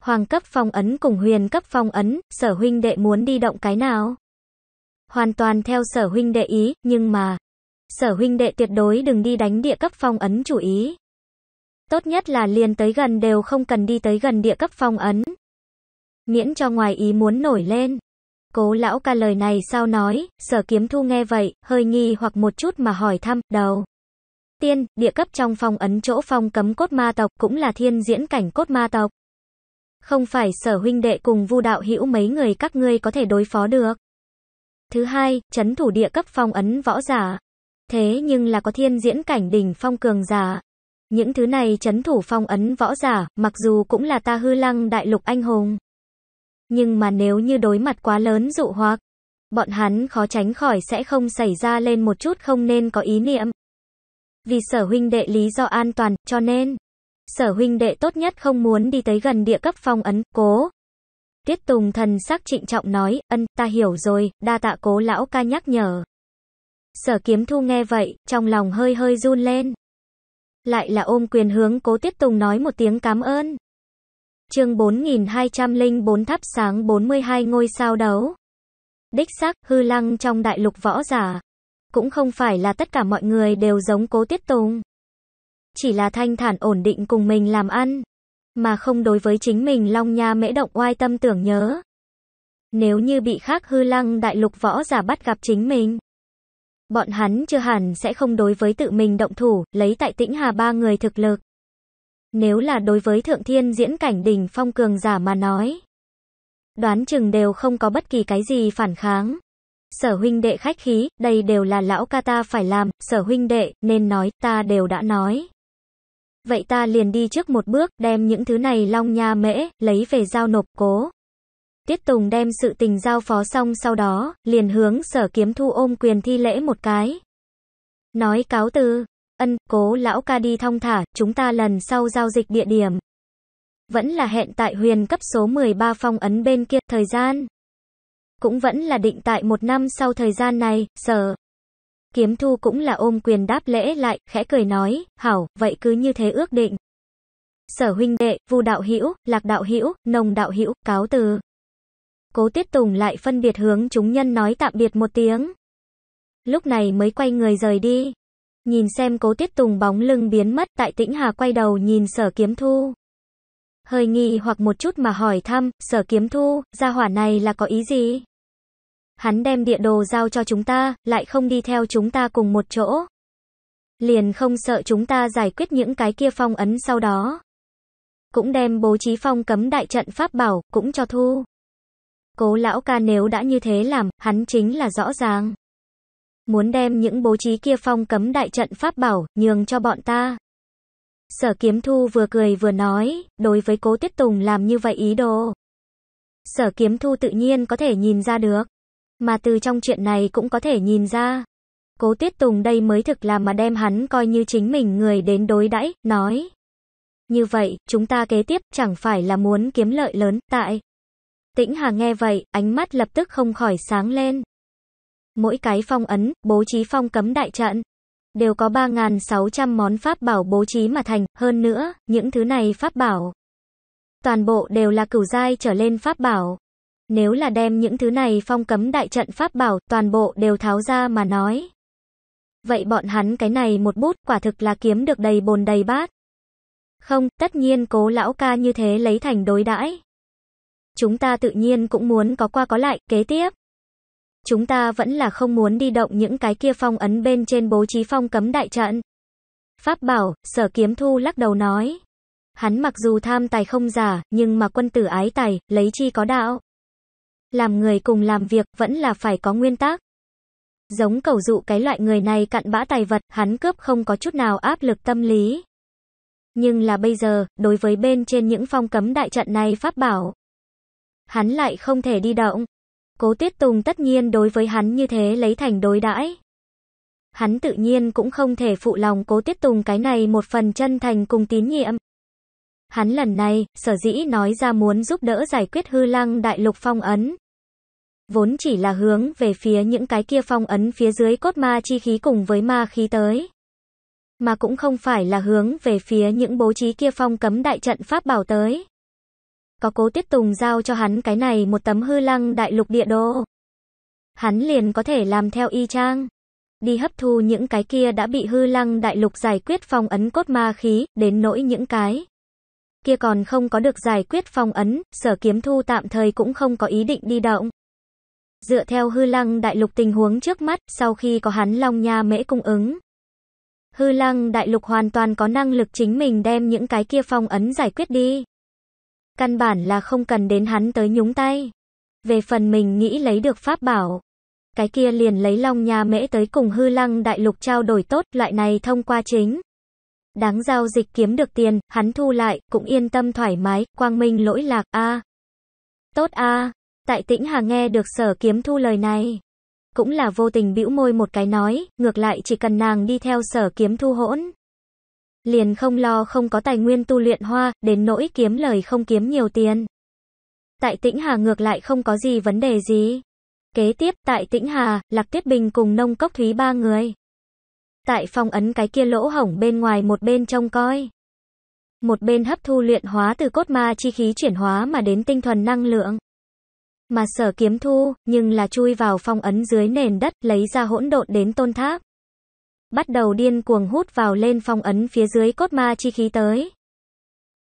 Hoàng cấp phong ấn cùng huyền cấp phong ấn, sở huynh đệ muốn đi động cái nào? hoàn toàn theo sở huynh đệ ý, nhưng mà, sở huynh đệ tuyệt đối đừng đi đánh địa cấp phong ấn chủ ý. Tốt nhất là liền tới gần đều không cần đi tới gần địa cấp phong ấn. Miễn cho ngoài ý muốn nổi lên. Cố lão ca lời này sao nói, sở kiếm thu nghe vậy, hơi nghi hoặc một chút mà hỏi thăm, đầu. Tiên, địa cấp trong phong ấn chỗ phong cấm cốt ma tộc cũng là thiên diễn cảnh cốt ma tộc. Không phải sở huynh đệ cùng vu đạo hữu mấy người các ngươi có thể đối phó được. Thứ hai, chấn thủ địa cấp phong ấn võ giả. Thế nhưng là có thiên diễn cảnh đỉnh phong cường giả. Những thứ này chấn thủ phong ấn võ giả, mặc dù cũng là ta hư lăng đại lục anh hùng. Nhưng mà nếu như đối mặt quá lớn dụ hoặc, bọn hắn khó tránh khỏi sẽ không xảy ra lên một chút không nên có ý niệm. Vì sở huynh đệ lý do an toàn, cho nên, sở huynh đệ tốt nhất không muốn đi tới gần địa cấp phong ấn, cố. Tiết Tùng thần sắc trịnh trọng nói, ân, ta hiểu rồi, đa tạ cố lão ca nhắc nhở. Sở kiếm thu nghe vậy, trong lòng hơi hơi run lên. Lại là ôm quyền hướng cố Tiết Tùng nói một tiếng cảm ơn. chương 4204 thắp sáng 42 ngôi sao đấu. Đích xác, hư lăng trong đại lục võ giả. Cũng không phải là tất cả mọi người đều giống cố Tiết Tùng. Chỉ là thanh thản ổn định cùng mình làm ăn, mà không đối với chính mình Long Nha Mễ động oai tâm tưởng nhớ. Nếu như bị khác hư lăng đại lục võ giả bắt gặp chính mình, bọn hắn chưa hẳn sẽ không đối với tự mình động thủ, lấy tại tĩnh hà ba người thực lực. Nếu là đối với thượng thiên diễn cảnh đỉnh phong cường giả mà nói, đoán chừng đều không có bất kỳ cái gì phản kháng. Sở huynh đệ khách khí, đây đều là lão ca ta phải làm, sở huynh đệ, nên nói, ta đều đã nói vậy ta liền đi trước một bước, đem những thứ này long nha mễ, lấy về giao nộp cố. Tiết Tùng đem sự tình giao phó xong sau đó, liền hướng sở kiếm thu ôm quyền thi lễ một cái. Nói cáo từ, ân, cố lão ca đi thong thả, chúng ta lần sau giao dịch địa điểm. Vẫn là hẹn tại huyền cấp số 13 phong ấn bên kia, thời gian. Cũng vẫn là định tại một năm sau thời gian này, sở. Kiếm thu cũng là ôm quyền đáp lễ lại, khẽ cười nói, hảo, vậy cứ như thế ước định. Sở huynh đệ, vu đạo hữu lạc đạo hữu nồng đạo hữu cáo từ. Cố tiết tùng lại phân biệt hướng chúng nhân nói tạm biệt một tiếng. Lúc này mới quay người rời đi. Nhìn xem cố tiết tùng bóng lưng biến mất tại tĩnh hà quay đầu nhìn sở kiếm thu. Hơi nghi hoặc một chút mà hỏi thăm, sở kiếm thu, gia hỏa này là có ý gì? hắn đem địa đồ giao cho chúng ta, lại không đi theo chúng ta cùng một chỗ. Liền không sợ chúng ta giải quyết những cái kia phong ấn sau đó. Cũng đem bố trí phong cấm đại trận pháp bảo, cũng cho thu. Cố lão ca nếu đã như thế làm, hắn chính là rõ ràng. Muốn đem những bố trí kia phong cấm đại trận pháp bảo, nhường cho bọn ta. Sở kiếm thu vừa cười vừa nói, đối với cố tiết tùng làm như vậy ý đồ. Sở kiếm thu tự nhiên có thể nhìn ra được mà từ trong chuyện này cũng có thể nhìn ra. Cố Tuyết Tùng đây mới thực là mà đem hắn coi như chính mình người đến đối đãi, nói. Như vậy, chúng ta kế tiếp chẳng phải là muốn kiếm lợi lớn, tại. Tĩnh Hà nghe vậy, ánh mắt lập tức không khỏi sáng lên. Mỗi cái phong ấn, bố trí phong cấm đại trận, đều có 3.600 món pháp bảo bố trí mà thành, hơn nữa, những thứ này pháp bảo. Toàn bộ đều là cửu giai trở lên pháp bảo, nếu là đem những thứ này phong cấm đại trận pháp bảo toàn bộ đều tháo ra mà nói. Vậy bọn hắn cái này một bút quả thực là kiếm được đầy bồn đầy bát. Không, tất nhiên cố lão ca như thế lấy thành đối đãi. Chúng ta tự nhiên cũng muốn có qua có lại, kế tiếp. Chúng ta vẫn là không muốn đi động những cái kia phong ấn bên trên bố trí phong cấm đại trận. Pháp bảo, sở kiếm thu lắc đầu nói. Hắn mặc dù tham tài không giả, nhưng mà quân tử ái tài, lấy chi có đạo làm người cùng làm việc vẫn là phải có nguyên tắc. Giống cầu dụ cái loại người này cặn bã tài vật, hắn cướp không có chút nào áp lực tâm lý. Nhưng là bây giờ, đối với bên trên những phong cấm đại trận này pháp bảo, hắn lại không thể đi động. Cố Tiết Tùng tất nhiên đối với hắn như thế lấy thành đối đãi. Hắn tự nhiên cũng không thể phụ lòng Cố Tiết Tùng cái này một phần chân thành cùng tín nhiệm. Hắn lần này, sở dĩ nói ra muốn giúp đỡ giải quyết hư lăng đại lục phong ấn. Vốn chỉ là hướng về phía những cái kia phong ấn phía dưới cốt ma chi khí cùng với ma khí tới. Mà cũng không phải là hướng về phía những bố trí kia phong cấm đại trận pháp bảo tới. Có cố tiết tùng giao cho hắn cái này một tấm hư lăng đại lục địa đồ. Hắn liền có thể làm theo y trang đi hấp thu những cái kia đã bị hư lăng đại lục giải quyết phong ấn cốt ma khí, đến nỗi những cái kia còn không có được giải quyết phong ấn, sở kiếm thu tạm thời cũng không có ý định đi động. Dựa theo hư lăng đại lục tình huống trước mắt, sau khi có hắn long nha mễ cung ứng. Hư lăng đại lục hoàn toàn có năng lực chính mình đem những cái kia phong ấn giải quyết đi. Căn bản là không cần đến hắn tới nhúng tay. Về phần mình nghĩ lấy được pháp bảo. Cái kia liền lấy long nha mễ tới cùng hư lăng đại lục trao đổi tốt, loại này thông qua chính. Đáng giao dịch kiếm được tiền, hắn thu lại, cũng yên tâm thoải mái, quang minh lỗi lạc, a Tốt a Tại tĩnh Hà nghe được sở kiếm thu lời này. Cũng là vô tình bĩu môi một cái nói, ngược lại chỉ cần nàng đi theo sở kiếm thu hỗn. Liền không lo không có tài nguyên tu luyện hoa, đến nỗi kiếm lời không kiếm nhiều tiền. Tại tĩnh Hà ngược lại không có gì vấn đề gì. Kế tiếp, tại tĩnh Hà, Lạc tiết Bình cùng nông cốc thúy ba người. Tại phong ấn cái kia lỗ hổng bên ngoài một bên trông coi. Một bên hấp thu luyện hóa từ cốt ma chi khí chuyển hóa mà đến tinh thuần năng lượng. Mà sở kiếm thu, nhưng là chui vào phong ấn dưới nền đất lấy ra hỗn độn đến tôn tháp. Bắt đầu điên cuồng hút vào lên phong ấn phía dưới cốt ma chi khí tới.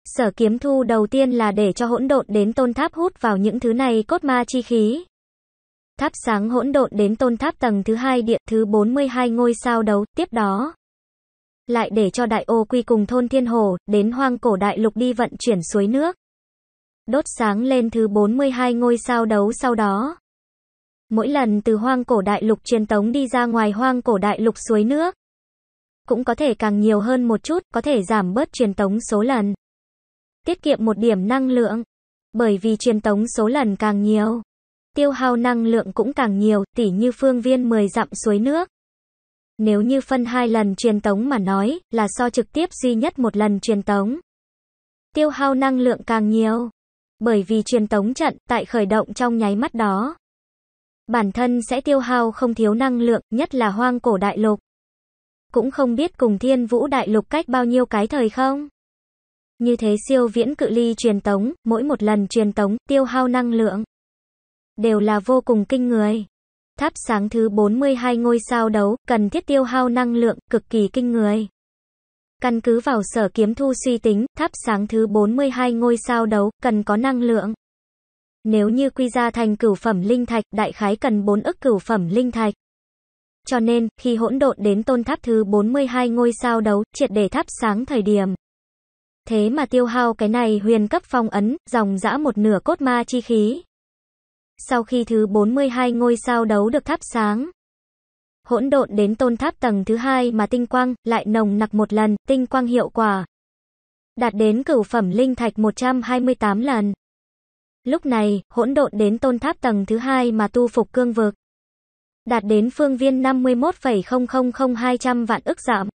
Sở kiếm thu đầu tiên là để cho hỗn độn đến tôn tháp hút vào những thứ này cốt ma chi khí tháp sáng hỗn độn đến tôn tháp tầng thứ hai địa thứ 42 ngôi sao đấu, tiếp đó. Lại để cho đại ô quy cùng thôn thiên hồ, đến hoang cổ đại lục đi vận chuyển suối nước. Đốt sáng lên thứ 42 ngôi sao đấu sau đó. Mỗi lần từ hoang cổ đại lục truyền tống đi ra ngoài hoang cổ đại lục suối nước. Cũng có thể càng nhiều hơn một chút, có thể giảm bớt truyền tống số lần. Tiết kiệm một điểm năng lượng. Bởi vì truyền tống số lần càng nhiều tiêu hao năng lượng cũng càng nhiều, tỉ như phương viên 10 dặm suối nước. Nếu như phân hai lần truyền tống mà nói, là so trực tiếp duy nhất một lần truyền tống. Tiêu hao năng lượng càng nhiều. Bởi vì truyền tống trận, tại khởi động trong nháy mắt đó. Bản thân sẽ tiêu hao không thiếu năng lượng, nhất là hoang cổ đại lục. Cũng không biết cùng thiên vũ đại lục cách bao nhiêu cái thời không. Như thế siêu viễn cự ly truyền tống, mỗi một lần truyền tống, tiêu hao năng lượng đều là vô cùng kinh người. Tháp sáng thứ 42 ngôi sao đấu cần thiết tiêu hao năng lượng cực kỳ kinh người. Căn cứ vào sở kiếm thu suy tính, tháp sáng thứ 42 ngôi sao đấu cần có năng lượng. Nếu như quy ra thành cửu phẩm linh thạch, đại khái cần 4 ức cửu phẩm linh thạch. Cho nên, khi hỗn độn đến tôn tháp thứ 42 ngôi sao đấu, triệt để tháp sáng thời điểm. Thế mà tiêu hao cái này huyền cấp phong ấn, dòng dã một nửa cốt ma chi khí sau khi thứ 42 ngôi sao đấu được thắp sáng. Hỗn độn đến tôn tháp tầng thứ hai mà tinh quang lại nồng nặc một lần, tinh quang hiệu quả. Đạt đến cửu phẩm linh thạch 128 lần. Lúc này, hỗn độn đến tôn tháp tầng thứ hai mà tu phục cương vực. Đạt đến phương viên 51,000200 vạn ức giảm.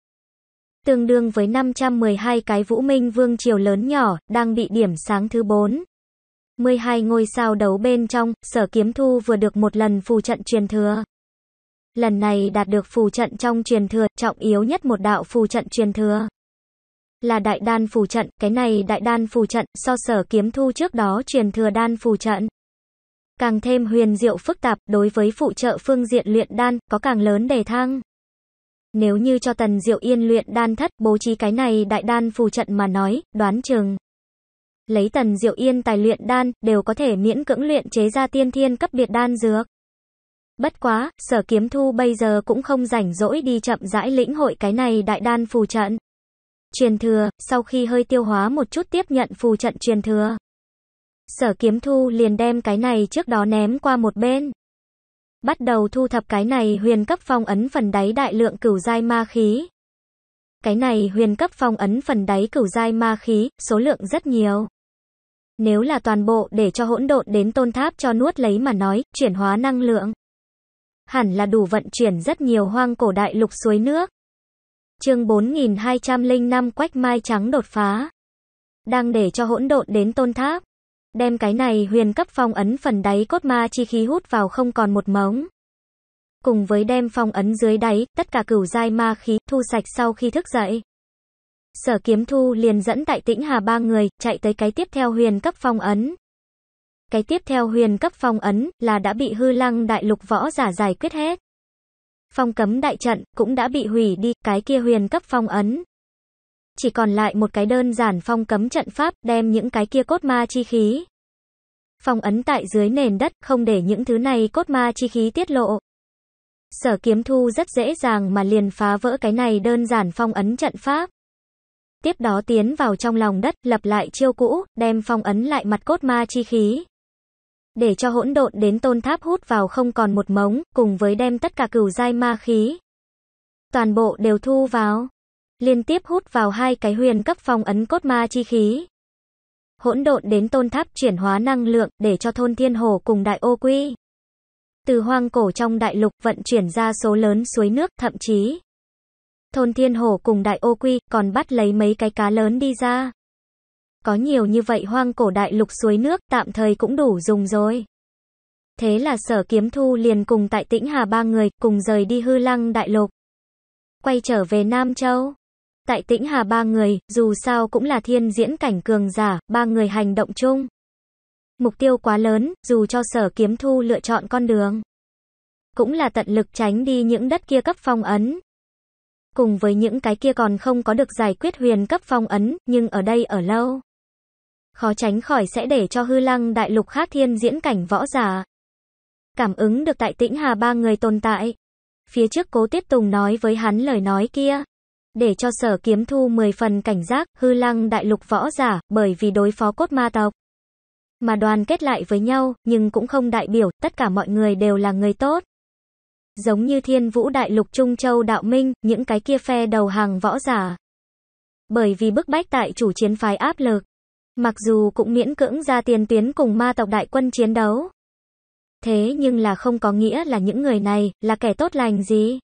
Tương đương với 512 cái vũ minh vương triều lớn nhỏ, đang bị điểm sáng thứ 4. 12 ngôi sao đấu bên trong, sở kiếm thu vừa được một lần phù trận truyền thừa. Lần này đạt được phù trận trong truyền thừa, trọng yếu nhất một đạo phù trận truyền thừa. Là đại đan phù trận, cái này đại đan phù trận, so sở kiếm thu trước đó truyền thừa đan phù trận. Càng thêm huyền diệu phức tạp, đối với phụ trợ phương diện luyện đan, có càng lớn đề thăng. Nếu như cho tần diệu yên luyện đan thất, bố trí cái này đại đan phù trận mà nói, đoán chừng lấy tần diệu yên tài luyện đan, đều có thể miễn cưỡng luyện chế ra tiên thiên cấp biệt đan dược. Bất quá, sở kiếm thu bây giờ cũng không rảnh rỗi đi chậm rãi lĩnh hội cái này đại đan phù trận. Truyền thừa, sau khi hơi tiêu hóa một chút tiếp nhận phù trận truyền thừa. Sở kiếm thu liền đem cái này trước đó ném qua một bên. Bắt đầu thu thập cái này huyền cấp phong ấn phần đáy đại lượng cửu giai ma khí. Cái này huyền cấp phong ấn phần đáy cửu giai ma khí, số lượng rất nhiều. Nếu là toàn bộ để cho hỗn độn đến tôn tháp cho nuốt lấy mà nói, chuyển hóa năng lượng. Hẳn là đủ vận chuyển rất nhiều hoang cổ đại lục suối nước. Chương 4205 Quách Mai Trắng đột phá. Đang để cho hỗn độn đến tôn tháp. Đem cái này huyền cấp phong ấn phần đáy cốt ma chi khí hút vào không còn một mống. Cùng với đem phong ấn dưới đáy, tất cả cửu giai ma khí thu sạch sau khi thức dậy. Sở Kiếm Thu liền dẫn Tại Tĩnh Hà ba người chạy tới cái tiếp theo huyền cấp phong ấn. Cái tiếp theo huyền cấp phong ấn là đã bị hư lăng đại lục võ giả giải quyết hết. Phong cấm đại trận cũng đã bị hủy đi, cái kia huyền cấp phong ấn. Chỉ còn lại một cái đơn giản phong cấm trận pháp đem những cái kia cốt ma chi khí. Phong ấn tại dưới nền đất không để những thứ này cốt ma chi khí tiết lộ. Sở kiếm thu rất dễ dàng mà liền phá vỡ cái này đơn giản phong ấn trận pháp tiếp đó tiến vào trong lòng đất, lập lại chiêu cũ, đem phong ấn lại mặt cốt ma chi khí. Để cho hỗn độn đến tôn tháp hút vào không còn một mống, cùng với đem tất cả cửu giai ma khí. Toàn bộ đều thu vào. Liên tiếp hút vào hai cái huyền cấp phong ấn cốt ma chi khí. Hỗn độn đến tôn tháp chuyển hóa năng lượng để cho thôn thiên hồ cùng đại ô quy. Từ hoang cổ trong đại lục vận chuyển ra số lớn suối nước, thậm chí thôn thiên hổ cùng đại ô quy, còn bắt lấy mấy cái cá lớn đi ra. Có nhiều như vậy hoang cổ đại lục suối nước, tạm thời cũng đủ dùng rồi. Thế là sở kiếm thu liền cùng tại tĩnh hà ba người, cùng rời đi hư lăng đại lục. Quay trở về Nam Châu. Tại tĩnh hà ba người, dù sao cũng là thiên diễn cảnh cường giả, ba người hành động chung. Mục tiêu quá lớn, dù cho sở kiếm thu lựa chọn con đường. Cũng là tận lực tránh đi những đất kia cấp phong ấn, cùng với những cái kia còn không có được giải quyết huyền cấp phong ấn, nhưng ở đây ở lâu. Khó tránh khỏi sẽ để cho hư lăng đại lục khác thiên diễn cảnh võ giả. Cảm ứng được tại tĩnh hà ba người tồn tại. Phía trước cố tiết tùng nói với hắn lời nói kia. Để cho sở kiếm thu 10 phần cảnh giác, hư lăng đại lục võ giả, bởi vì đối phó cốt ma tộc. Mà đoàn kết lại với nhau, nhưng cũng không đại biểu, tất cả mọi người đều là người tốt. Giống như thiên vũ đại lục Trung Châu đạo minh, những cái kia phe đầu hàng võ giả. Bởi vì bức bách tại chủ chiến phái áp lực, mặc dù cũng miễn cưỡng ra tiền tuyến cùng ma tộc đại quân chiến đấu. Thế nhưng là không có nghĩa là những người này là kẻ tốt lành gì.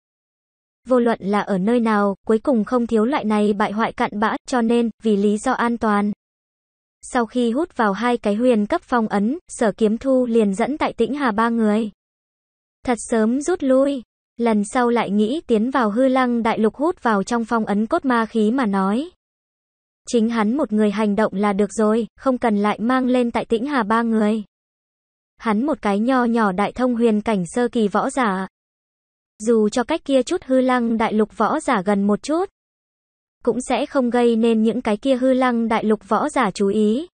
Vô luận là ở nơi nào, cuối cùng không thiếu loại này bại hoại cặn bã, cho nên, vì lý do an toàn. Sau khi hút vào hai cái huyền cấp phong ấn, sở kiếm thu liền dẫn tại tĩnh hà ba người. Thật sớm rút lui. Lần sau lại nghĩ tiến vào hư lăng đại lục hút vào trong phong ấn cốt ma khí mà nói. Chính hắn một người hành động là được rồi, không cần lại mang lên tại tĩnh hà ba người. Hắn một cái nho nhỏ đại thông huyền cảnh sơ kỳ võ giả. Dù cho cách kia chút hư lăng đại lục võ giả gần một chút. Cũng sẽ không gây nên những cái kia hư lăng đại lục võ giả chú ý.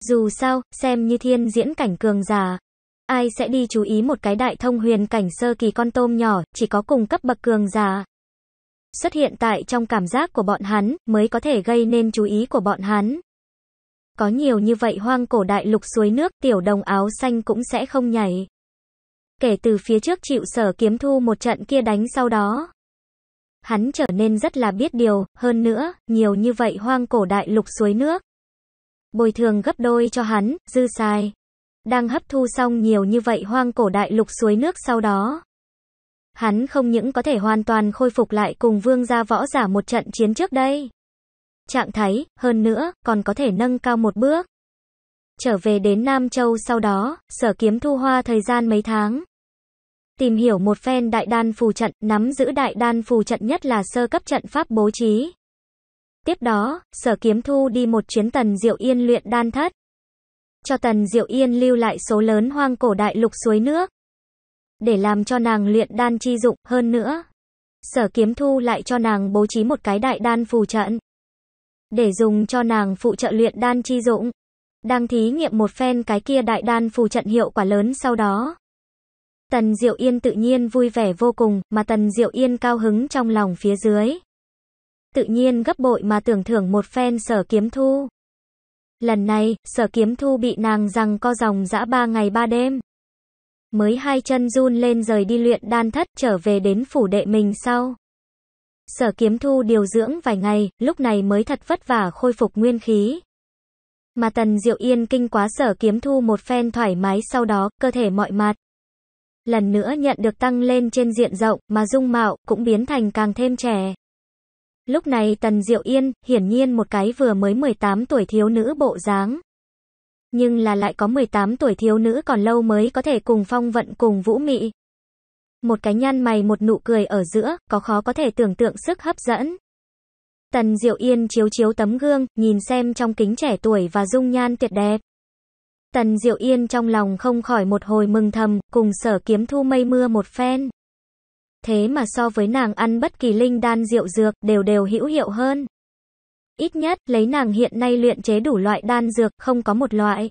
Dù sao, xem như thiên diễn cảnh cường giả, Ai sẽ đi chú ý một cái đại thông huyền cảnh sơ kỳ con tôm nhỏ, chỉ có cùng cấp bậc cường giả. Xuất hiện tại trong cảm giác của bọn hắn, mới có thể gây nên chú ý của bọn hắn. Có nhiều như vậy hoang cổ đại lục suối nước, tiểu đồng áo xanh cũng sẽ không nhảy. Kể từ phía trước chịu sở kiếm thu một trận kia đánh sau đó. Hắn trở nên rất là biết điều, hơn nữa, nhiều như vậy hoang cổ đại lục suối nước. Bồi thường gấp đôi cho hắn, dư xài. Đang hấp thu xong nhiều như vậy hoang cổ đại lục suối nước sau đó. Hắn không những có thể hoàn toàn khôi phục lại cùng vương gia võ giả một trận chiến trước đây. Trạng thái, hơn nữa, còn có thể nâng cao một bước. Trở về đến Nam Châu sau đó, sở kiếm thu hoa thời gian mấy tháng. Tìm hiểu một phen đại đan phù trận, nắm giữ đại đan phù trận nhất là sơ cấp trận pháp bố trí. Tiếp đó, sở kiếm thu đi một chuyến tần diệu yên luyện đan thất cho Tần Diệu Yên lưu lại số lớn hoang cổ đại lục suối nước, để làm cho nàng luyện đan chi dụng hơn nữa. Sở Kiếm Thu lại cho nàng bố trí một cái đại đan phù trận, để dùng cho nàng phụ trợ luyện đan chi dụng. Đang thí nghiệm một phen cái kia đại đan phù trận hiệu quả lớn sau đó. Tần Diệu Yên tự nhiên vui vẻ vô cùng, mà Tần Diệu Yên cao hứng trong lòng phía dưới. Tự nhiên gấp bội mà tưởng thưởng một phen sở kiếm thu. Lần này, sở kiếm thu bị nàng rằng co dòng dã ba ngày ba đêm. Mới hai chân run lên rời đi luyện đan thất trở về đến phủ đệ mình sau. Sở kiếm thu điều dưỡng vài ngày, lúc này mới thật vất vả khôi phục nguyên khí. Mà tần diệu yên kinh quá sở kiếm thu một phen thoải mái sau đó, cơ thể mọi mặt. Lần nữa nhận được tăng lên trên diện rộng, mà dung mạo, cũng biến thành càng thêm trẻ. Lúc này Tần Diệu Yên, hiển nhiên một cái vừa mới 18 tuổi thiếu nữ bộ dáng. Nhưng là lại có 18 tuổi thiếu nữ còn lâu mới có thể cùng phong vận cùng vũ mị. Một cái nhăn mày một nụ cười ở giữa, có khó có thể tưởng tượng sức hấp dẫn. Tần Diệu Yên chiếu chiếu tấm gương, nhìn xem trong kính trẻ tuổi và dung nhan tuyệt đẹp. Tần Diệu Yên trong lòng không khỏi một hồi mừng thầm, cùng sở kiếm thu mây mưa một phen thế mà so với nàng ăn bất kỳ linh đan rượu dược đều đều hữu hiệu hơn. Ít nhất, lấy nàng hiện nay luyện chế đủ loại đan dược, không có một loại.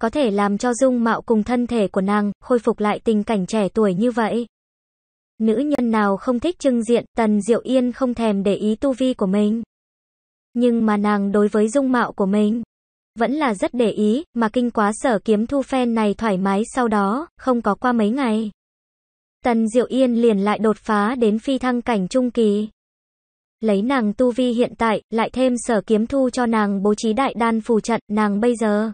Có thể làm cho dung mạo cùng thân thể của nàng, khôi phục lại tình cảnh trẻ tuổi như vậy. Nữ nhân nào không thích trưng diện, tần diệu yên không thèm để ý tu vi của mình. Nhưng mà nàng đối với dung mạo của mình, vẫn là rất để ý, mà kinh quá sở kiếm thu phen này thoải mái sau đó, không có qua mấy ngày. Tần Diệu Yên liền lại đột phá đến phi thăng cảnh trung kỳ. Lấy nàng tu vi hiện tại, lại thêm sở kiếm thu cho nàng bố trí đại đan phù trận, nàng bây giờ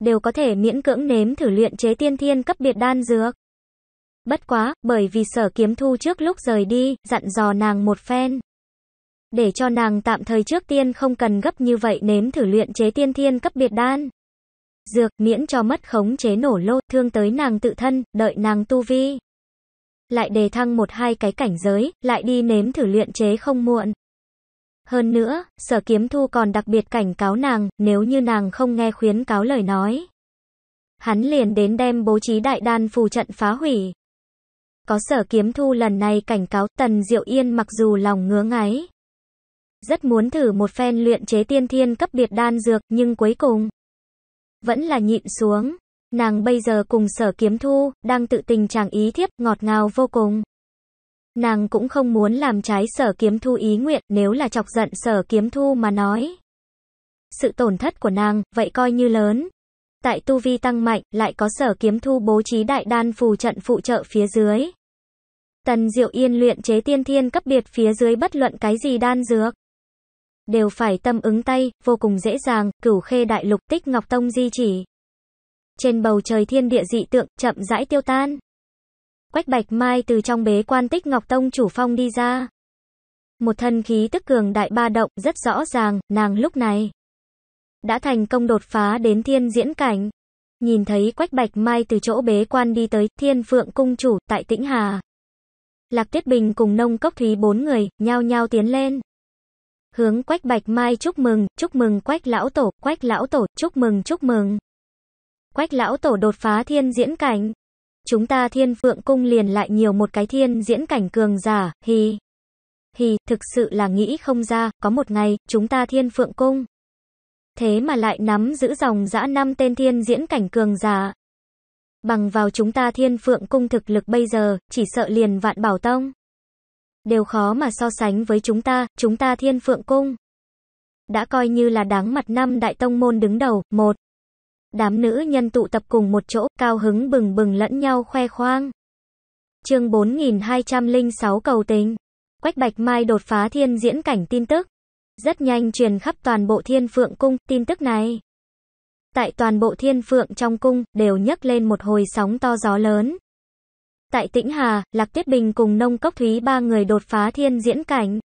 đều có thể miễn cưỡng nếm thử luyện chế tiên thiên cấp biệt đan dược. Bất quá, bởi vì sở kiếm thu trước lúc rời đi, dặn dò nàng một phen. Để cho nàng tạm thời trước tiên không cần gấp như vậy nếm thử luyện chế tiên thiên cấp biệt đan. Dược miễn cho mất khống chế nổ lô, thương tới nàng tự thân, đợi nàng tu vi lại đề thăng một hai cái cảnh giới, lại đi nếm thử luyện chế không muộn. Hơn nữa, sở kiếm thu còn đặc biệt cảnh cáo nàng, nếu như nàng không nghe khuyến cáo lời nói. Hắn liền đến đem bố trí đại đan phù trận phá hủy. Có sở kiếm thu lần này cảnh cáo tần diệu yên mặc dù lòng ngứa ngáy. Rất muốn thử một phen luyện chế tiên thiên cấp biệt đan dược, nhưng cuối cùng vẫn là nhịn xuống. Nàng bây giờ cùng sở kiếm thu, đang tự tình chàng ý thiếp, ngọt ngào vô cùng. Nàng cũng không muốn làm trái sở kiếm thu ý nguyện, nếu là chọc giận sở kiếm thu mà nói. Sự tổn thất của nàng, vậy coi như lớn. Tại tu vi tăng mạnh, lại có sở kiếm thu bố trí đại đan phù trận phụ trợ phía dưới. Tần Diệu Yên luyện chế tiên thiên cấp biệt phía dưới bất luận cái gì đan dược. Đều phải tâm ứng tay, vô cùng dễ dàng, cửu khê đại lục tích Ngọc Tông di chỉ trên bầu trời thiên địa dị tượng, chậm rãi tiêu tan. Quách Bạch Mai từ trong bế quan tích Ngọc Tông chủ phong đi ra. Một thân khí tức cường đại ba động, rất rõ ràng, nàng lúc này đã thành công đột phá đến thiên diễn cảnh. Nhìn thấy Quách Bạch Mai từ chỗ bế quan đi tới Thiên Phượng Cung Chủ tại Tĩnh Hà. Lạc Tiết Bình cùng nông cốc thúy bốn người, nhao nhao tiến lên. Hướng Quách Bạch Mai chúc mừng, chúc mừng Quách Lão Tổ, Quách Lão Tổ, chúc mừng chúc mừng. Quách lão tổ đột phá thiên diễn cảnh. Chúng ta thiên phượng cung liền lại nhiều một cái thiên diễn cảnh cường giả, hì. Hì, thực sự là nghĩ không ra, có một ngày, chúng ta thiên phượng cung. Thế mà lại nắm giữ dòng dã năm tên thiên diễn cảnh cường giả. Bằng vào chúng ta thiên phượng cung thực lực bây giờ, chỉ sợ liền vạn bảo tông. Đều khó mà so sánh với chúng ta, chúng ta thiên phượng cung. Đã coi như là đáng mặt năm đại tông môn đứng đầu, một. Đám nữ nhân tụ tập cùng một chỗ, cao hứng bừng bừng lẫn nhau khoe khoang. Chương 4206 cầu tình. Quách Bạch Mai đột phá thiên diễn cảnh tin tức. Rất nhanh truyền khắp toàn bộ thiên phượng cung, tin tức này. Tại toàn bộ thiên phượng trong cung, đều nhấc lên một hồi sóng to gió lớn. Tại Tĩnh Hà, Lạc tiết Bình cùng Nông Cốc Thúy ba người đột phá thiên diễn cảnh.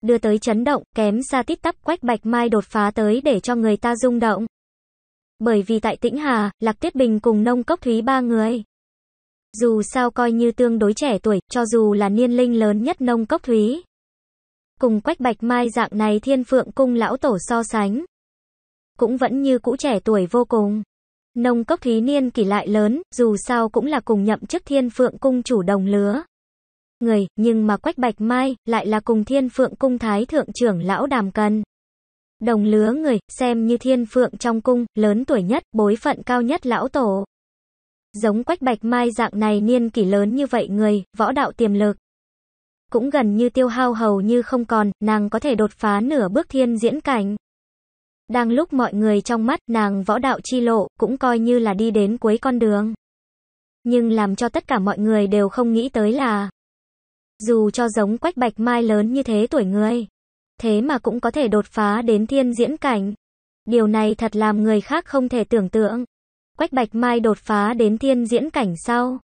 Đưa tới chấn động, kém xa tít tắp Quách Bạch Mai đột phá tới để cho người ta rung động bởi vì tại Tĩnh Hà, Lạc Tuyết Bình cùng Nông Cốc Thúy ba người. Dù sao coi như tương đối trẻ tuổi, cho dù là niên linh lớn nhất Nông Cốc Thúy. Cùng Quách Bạch Mai dạng này thiên phượng cung lão tổ so sánh. Cũng vẫn như cũ trẻ tuổi vô cùng. Nông Cốc Thúy niên kỷ lại lớn, dù sao cũng là cùng nhậm chức thiên phượng cung chủ đồng lứa. Người, nhưng mà Quách Bạch Mai, lại là cùng thiên phượng cung thái thượng trưởng lão đàm cần đồng lứa người, xem như thiên phượng trong cung, lớn tuổi nhất, bối phận cao nhất lão tổ. Giống quách bạch mai dạng này niên kỷ lớn như vậy người, võ đạo tiềm lực. Cũng gần như tiêu hao hầu như không còn, nàng có thể đột phá nửa bước thiên diễn cảnh. Đang lúc mọi người trong mắt nàng võ đạo chi lộ, cũng coi như là đi đến cuối con đường. Nhưng làm cho tất cả mọi người đều không nghĩ tới là, dù cho giống quách bạch mai lớn như thế tuổi người, thế mà cũng có thể đột phá đến thiên diễn cảnh. Điều này thật làm người khác không thể tưởng tượng. Quách Bạch Mai đột phá đến thiên diễn cảnh sau.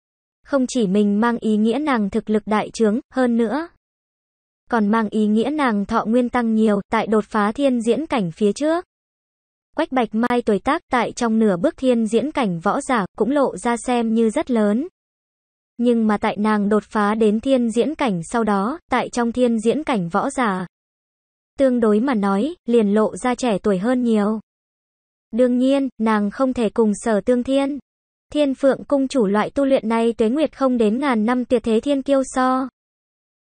Không chỉ mình mang ý nghĩa nàng thực lực đại trướng, hơn nữa. Còn mang ý nghĩa nàng thọ nguyên tăng nhiều tại đột phá thiên diễn cảnh phía trước. Quách Bạch Mai tuổi tác tại trong nửa bước thiên diễn cảnh võ giả cũng lộ ra xem như rất lớn. Nhưng mà tại nàng đột phá đến thiên diễn cảnh sau đó, tại trong thiên diễn cảnh võ giả, Tương đối mà nói, liền lộ ra trẻ tuổi hơn nhiều. Đương nhiên, nàng không thể cùng sở tương thiên. Thiên phượng cung chủ loại tu luyện này tuế nguyệt không đến ngàn năm tuyệt thế thiên kiêu so.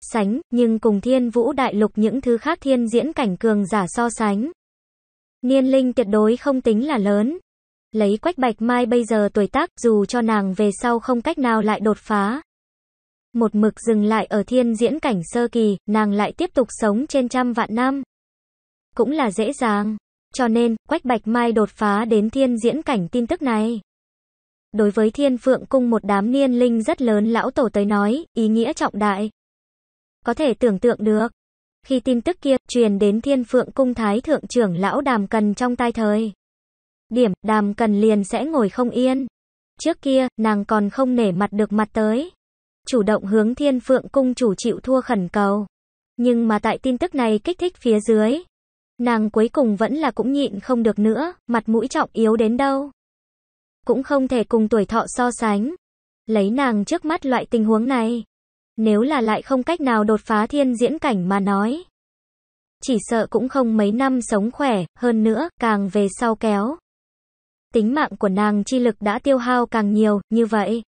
Sánh, nhưng cùng thiên vũ đại lục những thứ khác thiên diễn cảnh cường giả so sánh. Niên linh tuyệt đối không tính là lớn. Lấy quách bạch mai bây giờ tuổi tác dù cho nàng về sau không cách nào lại đột phá, một mực dừng lại ở thiên diễn cảnh sơ kỳ, nàng lại tiếp tục sống trên trăm vạn năm. Cũng là dễ dàng. Cho nên, Quách Bạch Mai đột phá đến thiên diễn cảnh tin tức này. Đối với thiên phượng cung một đám niên linh rất lớn lão tổ tới nói, ý nghĩa trọng đại. Có thể tưởng tượng được. Khi tin tức kia truyền đến thiên phượng cung thái thượng trưởng lão đàm cần trong tai thời. Điểm, đàm cần liền sẽ ngồi không yên. Trước kia, nàng còn không nể mặt được mặt tới chủ động hướng Thiên Phượng cung chủ chịu thua khẩn cầu. Nhưng mà tại tin tức này kích thích phía dưới, nàng cuối cùng vẫn là cũng nhịn không được nữa, mặt mũi trọng yếu đến đâu. Cũng không thể cùng tuổi thọ so sánh. Lấy nàng trước mắt loại tình huống này, nếu là lại không cách nào đột phá thiên diễn cảnh mà nói, chỉ sợ cũng không mấy năm sống khỏe, hơn nữa, càng về sau kéo. Tính mạng của nàng chi lực đã tiêu hao càng nhiều, như vậy.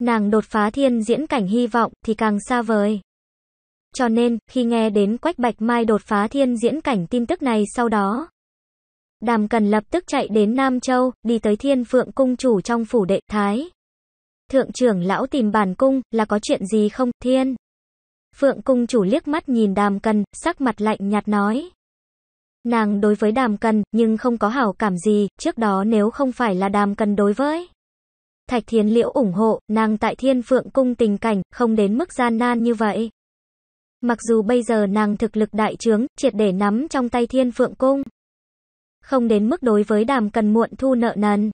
Nàng đột phá thiên diễn cảnh hy vọng thì càng xa vời. Cho nên, khi nghe đến Quách Bạch Mai đột phá thiên diễn cảnh tin tức này sau đó, Đàm Cần lập tức chạy đến Nam Châu, đi tới Thiên Phượng Cung chủ trong phủ đệ Thái. Thượng trưởng lão tìm bản cung, là có chuyện gì không, Thiên? Phượng Cung chủ liếc mắt nhìn Đàm Cần, sắc mặt lạnh nhạt nói. Nàng đối với Đàm Cần, nhưng không có hảo cảm gì, trước đó nếu không phải là Đàm Cần đối với. Thạch Thiến Liễu ủng hộ, nàng tại Thiên Phượng Cung tình cảnh, không đến mức gian nan như vậy. Mặc dù bây giờ nàng thực lực đại trướng, triệt để nắm trong tay Thiên Phượng Cung. Không đến mức đối với đàm cần muộn thu nợ nần.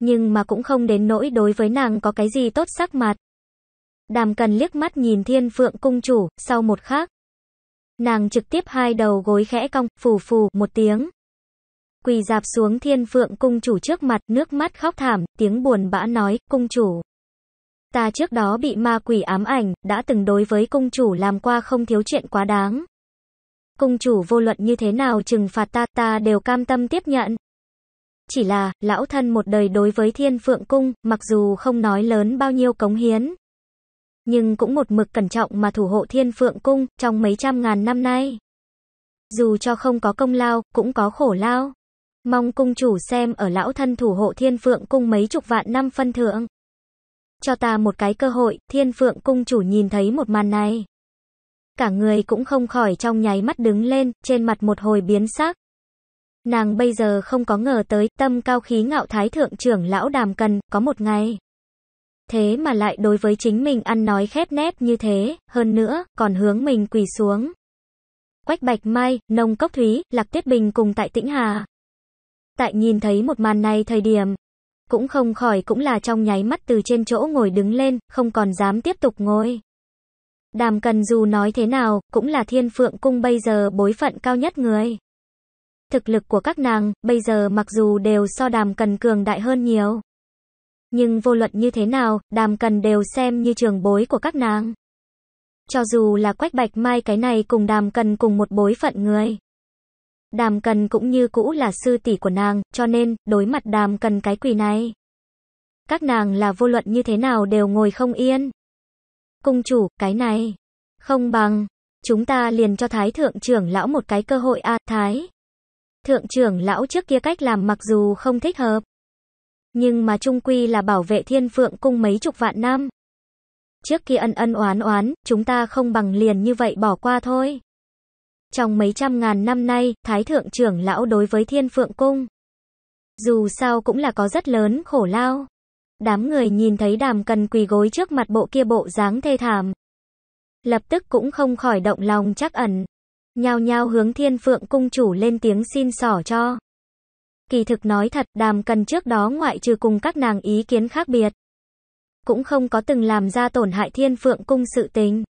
Nhưng mà cũng không đến nỗi đối với nàng có cái gì tốt sắc mặt. Đàm cần liếc mắt nhìn Thiên Phượng Cung chủ, sau một khắc. Nàng trực tiếp hai đầu gối khẽ cong, phù phù, một tiếng quỳ dạp xuống thiên phượng cung chủ trước mặt, nước mắt khóc thảm, tiếng buồn bã nói, cung chủ. Ta trước đó bị ma quỷ ám ảnh, đã từng đối với cung chủ làm qua không thiếu chuyện quá đáng. Cung chủ vô luận như thế nào trừng phạt ta, ta đều cam tâm tiếp nhận. Chỉ là, lão thân một đời đối với thiên phượng cung, mặc dù không nói lớn bao nhiêu cống hiến. Nhưng cũng một mực cẩn trọng mà thủ hộ thiên phượng cung, trong mấy trăm ngàn năm nay. Dù cho không có công lao, cũng có khổ lao. Mong cung chủ xem ở lão thân thủ hộ thiên phượng cung mấy chục vạn năm phân thượng. Cho ta một cái cơ hội, thiên phượng cung chủ nhìn thấy một màn này. Cả người cũng không khỏi trong nháy mắt đứng lên, trên mặt một hồi biến sắc. Nàng bây giờ không có ngờ tới tâm cao khí ngạo thái thượng trưởng lão đàm cần, có một ngày. Thế mà lại đối với chính mình ăn nói khép nép như thế, hơn nữa, còn hướng mình quỳ xuống. Quách Bạch Mai, Nông Cốc Thúy, Lạc Tiết Bình cùng tại Tĩnh Hà, Tại nhìn thấy một màn này thời điểm, cũng không khỏi cũng là trong nháy mắt từ trên chỗ ngồi đứng lên, không còn dám tiếp tục ngồi. Đàm Cần dù nói thế nào, cũng là thiên phượng cung bây giờ bối phận cao nhất người. Thực lực của các nàng, bây giờ mặc dù đều so đàm Cần cường đại hơn nhiều. Nhưng vô luận như thế nào, đàm Cần đều xem như trường bối của các nàng. Cho dù là quách bạch mai cái này cùng đàm Cần cùng một bối phận người. Đàm Cần cũng như cũ là sư tỷ của nàng, cho nên, đối mặt Đàm Cần cái quỷ này. Các nàng là vô luận như thế nào đều ngồi không yên. Cung chủ, cái này, không bằng, chúng ta liền cho Thái Thượng trưởng lão một cái cơ hội a Thái. Thượng trưởng lão trước kia cách làm mặc dù không thích hợp, nhưng mà trung quy là bảo vệ thiên phượng cung mấy chục vạn năm. Trước kia ân ân oán oán, chúng ta không bằng liền như vậy bỏ qua thôi. Trong mấy trăm ngàn năm nay, Thái Thượng trưởng lão đối với Thiên Phượng Cung, dù sao cũng là có rất lớn khổ lao. Đám người nhìn thấy đàm cần quỳ gối trước mặt bộ kia bộ dáng thê thảm. Lập tức cũng không khỏi động lòng chắc ẩn. Nhao nhao hướng thiên phượng cung chủ lên tiếng xin sỏ cho. Kỳ thực nói thật đàm cần trước đó ngoại trừ cùng các nàng ý kiến khác biệt. Cũng không có từng làm ra tổn hại thiên phượng cung sự tình.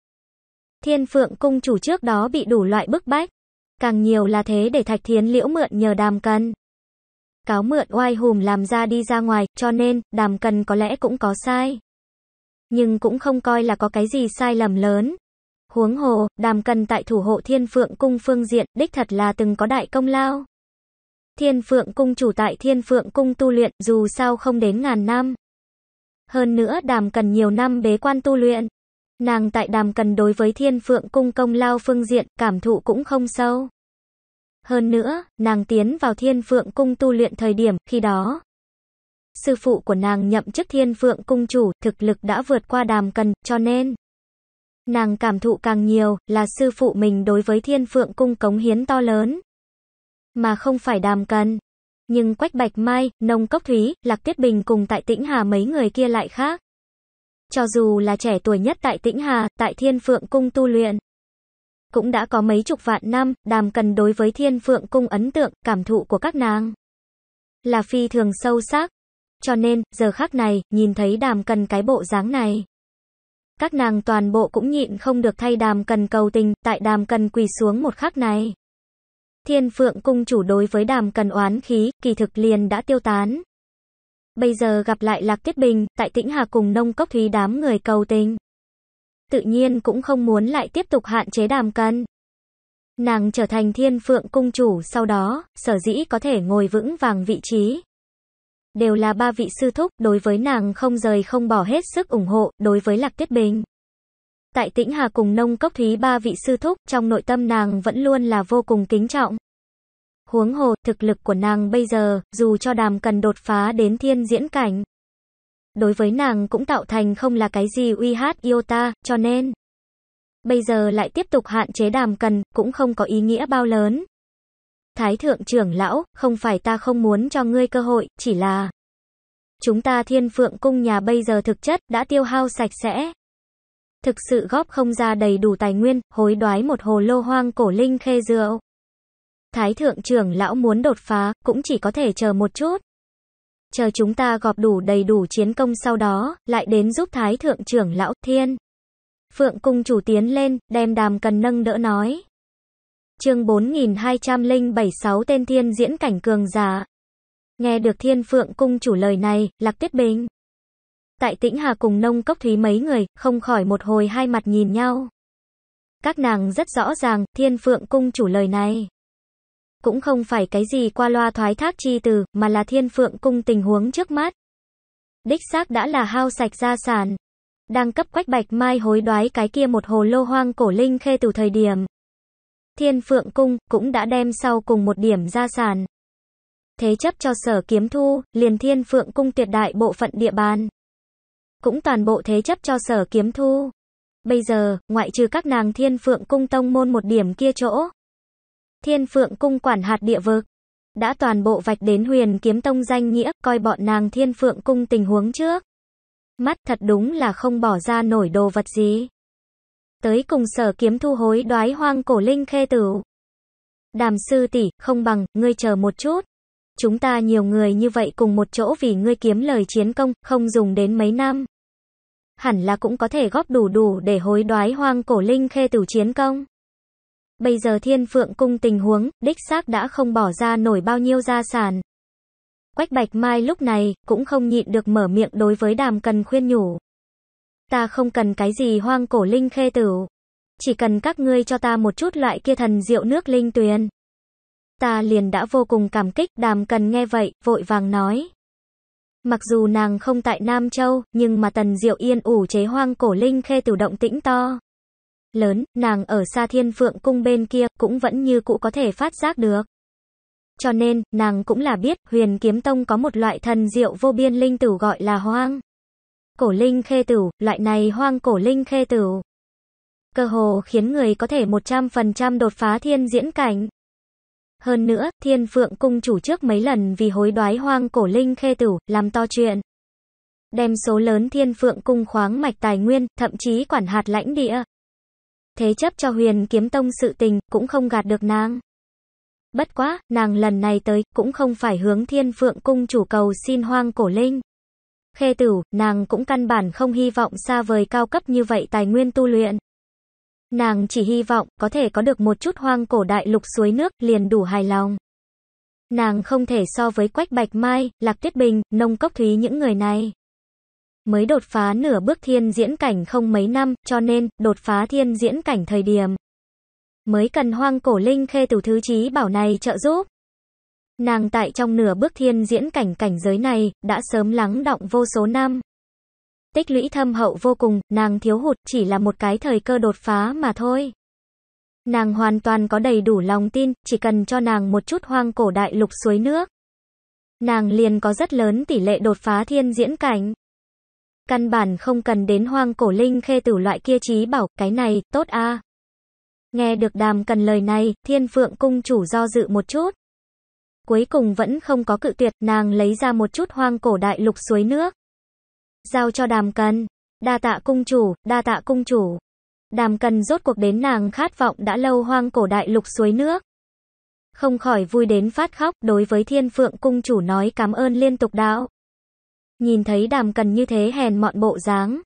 Thiên Phượng Cung chủ trước đó bị đủ loại bức bách. Càng nhiều là thế để Thạch Thiến Liễu mượn nhờ đàm Cần Cáo mượn oai hùm làm ra đi ra ngoài, cho nên, đàm Cần có lẽ cũng có sai. Nhưng cũng không coi là có cái gì sai lầm lớn. Huống hồ, đàm Cần tại thủ hộ Thiên Phượng Cung phương diện, đích thật là từng có đại công lao. Thiên Phượng Cung chủ tại Thiên Phượng Cung tu luyện, dù sao không đến ngàn năm. Hơn nữa đàm cần nhiều năm bế quan tu luyện. Nàng tại đàm cần đối với thiên phượng cung công lao phương diện, cảm thụ cũng không sâu. Hơn nữa, nàng tiến vào thiên phượng cung tu luyện thời điểm, khi đó. Sư phụ của nàng nhậm chức thiên phượng cung chủ, thực lực đã vượt qua đàm cần, cho nên. Nàng cảm thụ càng nhiều, là sư phụ mình đối với thiên phượng cung cống hiến to lớn. Mà không phải đàm cần. Nhưng Quách Bạch Mai, Nông Cốc Thúy, Lạc Tiết Bình cùng tại Tĩnh Hà mấy người kia lại khác. Cho dù là trẻ tuổi nhất tại Tĩnh Hà, tại Thiên Phượng Cung tu luyện, cũng đã có mấy chục vạn năm, đàm cần đối với Thiên Phượng Cung ấn tượng, cảm thụ của các nàng là phi thường sâu sắc. Cho nên, giờ khắc này, nhìn thấy đàm cần cái bộ dáng này. Các nàng toàn bộ cũng nhịn không được thay đàm cần cầu tình, tại đàm cần quỳ xuống một khắc này. Thiên Phượng Cung chủ đối với đàm cần oán khí, kỳ thực liền đã tiêu tán. Bây giờ gặp lại Lạc Tiết Bình, tại Tĩnh Hà cùng nông cốc thúy đám người cầu tình. Tự nhiên cũng không muốn lại tiếp tục hạn chế đàm cân. Nàng trở thành thiên phượng cung chủ sau đó, sở dĩ có thể ngồi vững vàng vị trí. Đều là ba vị sư thúc, đối với nàng không rời không bỏ hết sức ủng hộ, đối với Lạc Tiết Bình. Tại Tĩnh Hà cùng nông cốc thúy ba vị sư thúc, trong nội tâm nàng vẫn luôn là vô cùng kính trọng. Huống hồ, thực lực của nàng bây giờ, dù cho đàm cần đột phá đến thiên diễn cảnh, đối với nàng cũng tạo thành không là cái gì uy hát yêu ta, cho nên bây giờ lại tiếp tục hạn chế đàm cần, cũng không có ý nghĩa bao lớn. Thái thượng trưởng lão, không phải ta không muốn cho ngươi cơ hội, chỉ là chúng ta thiên phượng cung nhà bây giờ thực chất đã tiêu hao sạch sẽ. Thực sự góp không ra đầy đủ tài nguyên, hối đoái một hồ lô hoang cổ linh khê rượu. Thái thượng trưởng lão muốn đột phá, cũng chỉ có thể chờ một chút. Chờ chúng ta gọp đủ đầy đủ chiến công sau đó, lại đến giúp thái thượng trưởng lão thiên. Phượng cung chủ tiến lên, đem đàm cần nâng đỡ nói. chương 4276 tên thiên diễn cảnh cường giả. Nghe được thiên phượng cung chủ lời này, lạc tuyết bình. Tại tĩnh hà cùng nông cốc thúy mấy người, không khỏi một hồi hai mặt nhìn nhau. Các nàng rất rõ ràng, thiên phượng cung chủ lời này cũng không phải cái gì qua loa thoái thác chi từ, mà là thiên phượng cung tình huống trước mắt. Đích xác đã là hao sạch gia sản. Đang cấp quách bạch mai hối đoái cái kia một hồ lô hoang cổ linh khê từ thời điểm. Thiên phượng cung cũng đã đem sau cùng một điểm gia sản. Thế chấp cho sở kiếm thu, liền thiên phượng cung tuyệt đại bộ phận địa bàn. Cũng toàn bộ thế chấp cho sở kiếm thu. Bây giờ, ngoại trừ các nàng thiên phượng cung tông môn một điểm kia chỗ, Thiên Phượng cung quản hạt địa vực, đã toàn bộ vạch đến huyền kiếm tông danh nghĩa, coi bọn nàng Thiên Phượng cung tình huống trước. Mắt thật đúng là không bỏ ra nổi đồ vật gì. Tới cùng sở kiếm thu hối đoái hoang cổ linh khê tử. Đàm sư tỷ không bằng, ngươi chờ một chút. Chúng ta nhiều người như vậy cùng một chỗ vì ngươi kiếm lời chiến công, không dùng đến mấy năm. Hẳn là cũng có thể góp đủ đủ để hối đoái hoang cổ linh khê tử chiến công bây giờ thiên phượng cung tình huống, đích xác đã không bỏ ra nổi bao nhiêu gia sản. Quách Bạch Mai lúc này, cũng không nhịn được mở miệng đối với đàm cần khuyên nhủ. Ta không cần cái gì hoang cổ linh khê tử. Chỉ cần các ngươi cho ta một chút loại kia thần rượu nước linh tuyền. Ta liền đã vô cùng cảm kích, đàm cần nghe vậy, vội vàng nói. Mặc dù nàng không tại Nam Châu, nhưng mà tần diệu yên ủ chế hoang cổ linh khê tử động tĩnh to lớn, nàng ở xa thiên phượng cung bên kia, cũng vẫn như cũ có thể phát giác được. Cho nên, nàng cũng là biết, huyền kiếm tông có một loại thần diệu vô biên linh tử gọi là hoang. Cổ linh khê tử, loại này hoang cổ linh khê tử. Cơ hồ khiến người có thể 100% đột phá thiên diễn cảnh. Hơn nữa, thiên phượng cung chủ trước mấy lần vì hối đoái hoang cổ linh khê tử, làm to chuyện. Đem số lớn thiên phượng cung khoáng mạch tài nguyên, thậm chí quản hạt lãnh địa thế chấp cho huyền kiếm tông sự tình, cũng không gạt được nàng. Bất quá, nàng lần này tới, cũng không phải hướng thiên phượng cung chủ cầu xin hoang cổ linh. Khê tử, nàng cũng căn bản không hy vọng xa vời cao cấp như vậy tài nguyên tu luyện. Nàng chỉ hy vọng có thể có được một chút hoang cổ đại lục suối nước liền đủ hài lòng. Nàng không thể so với Quách Bạch Mai, Lạc Tuyết Bình, Nông Cốc Thúy những người này mới đột phá nửa bước thiên diễn cảnh không mấy năm, cho nên, đột phá thiên diễn cảnh thời điểm. Mới cần hoang cổ linh khê tử thứ trí bảo này trợ giúp. Nàng tại trong nửa bước thiên diễn cảnh cảnh giới này, đã sớm lắng động vô số năm. Tích lũy thâm hậu vô cùng, nàng thiếu hụt chỉ là một cái thời cơ đột phá mà thôi. Nàng hoàn toàn có đầy đủ lòng tin, chỉ cần cho nàng một chút hoang cổ đại lục suối nước. Nàng liền có rất lớn tỷ lệ đột phá thiên diễn cảnh. Căn bản không cần đến hoang cổ linh khê tử loại kia trí bảo, cái này, tốt a Nghe được đàm cần lời này, thiên phượng cung chủ do dự một chút. Cuối cùng vẫn không có cự tuyệt, nàng lấy ra một chút hoang cổ đại lục suối nước. Giao cho đàm cần. Đa tạ cung chủ, đa tạ cung chủ. Đàm cần rốt cuộc đến nàng khát vọng đã lâu hoang cổ đại lục suối nước. Không khỏi vui đến phát khóc đối với thiên phượng cung chủ nói cảm ơn liên tục đạo. Nhìn thấy đàm cần như thế hèn mọn bộ dáng.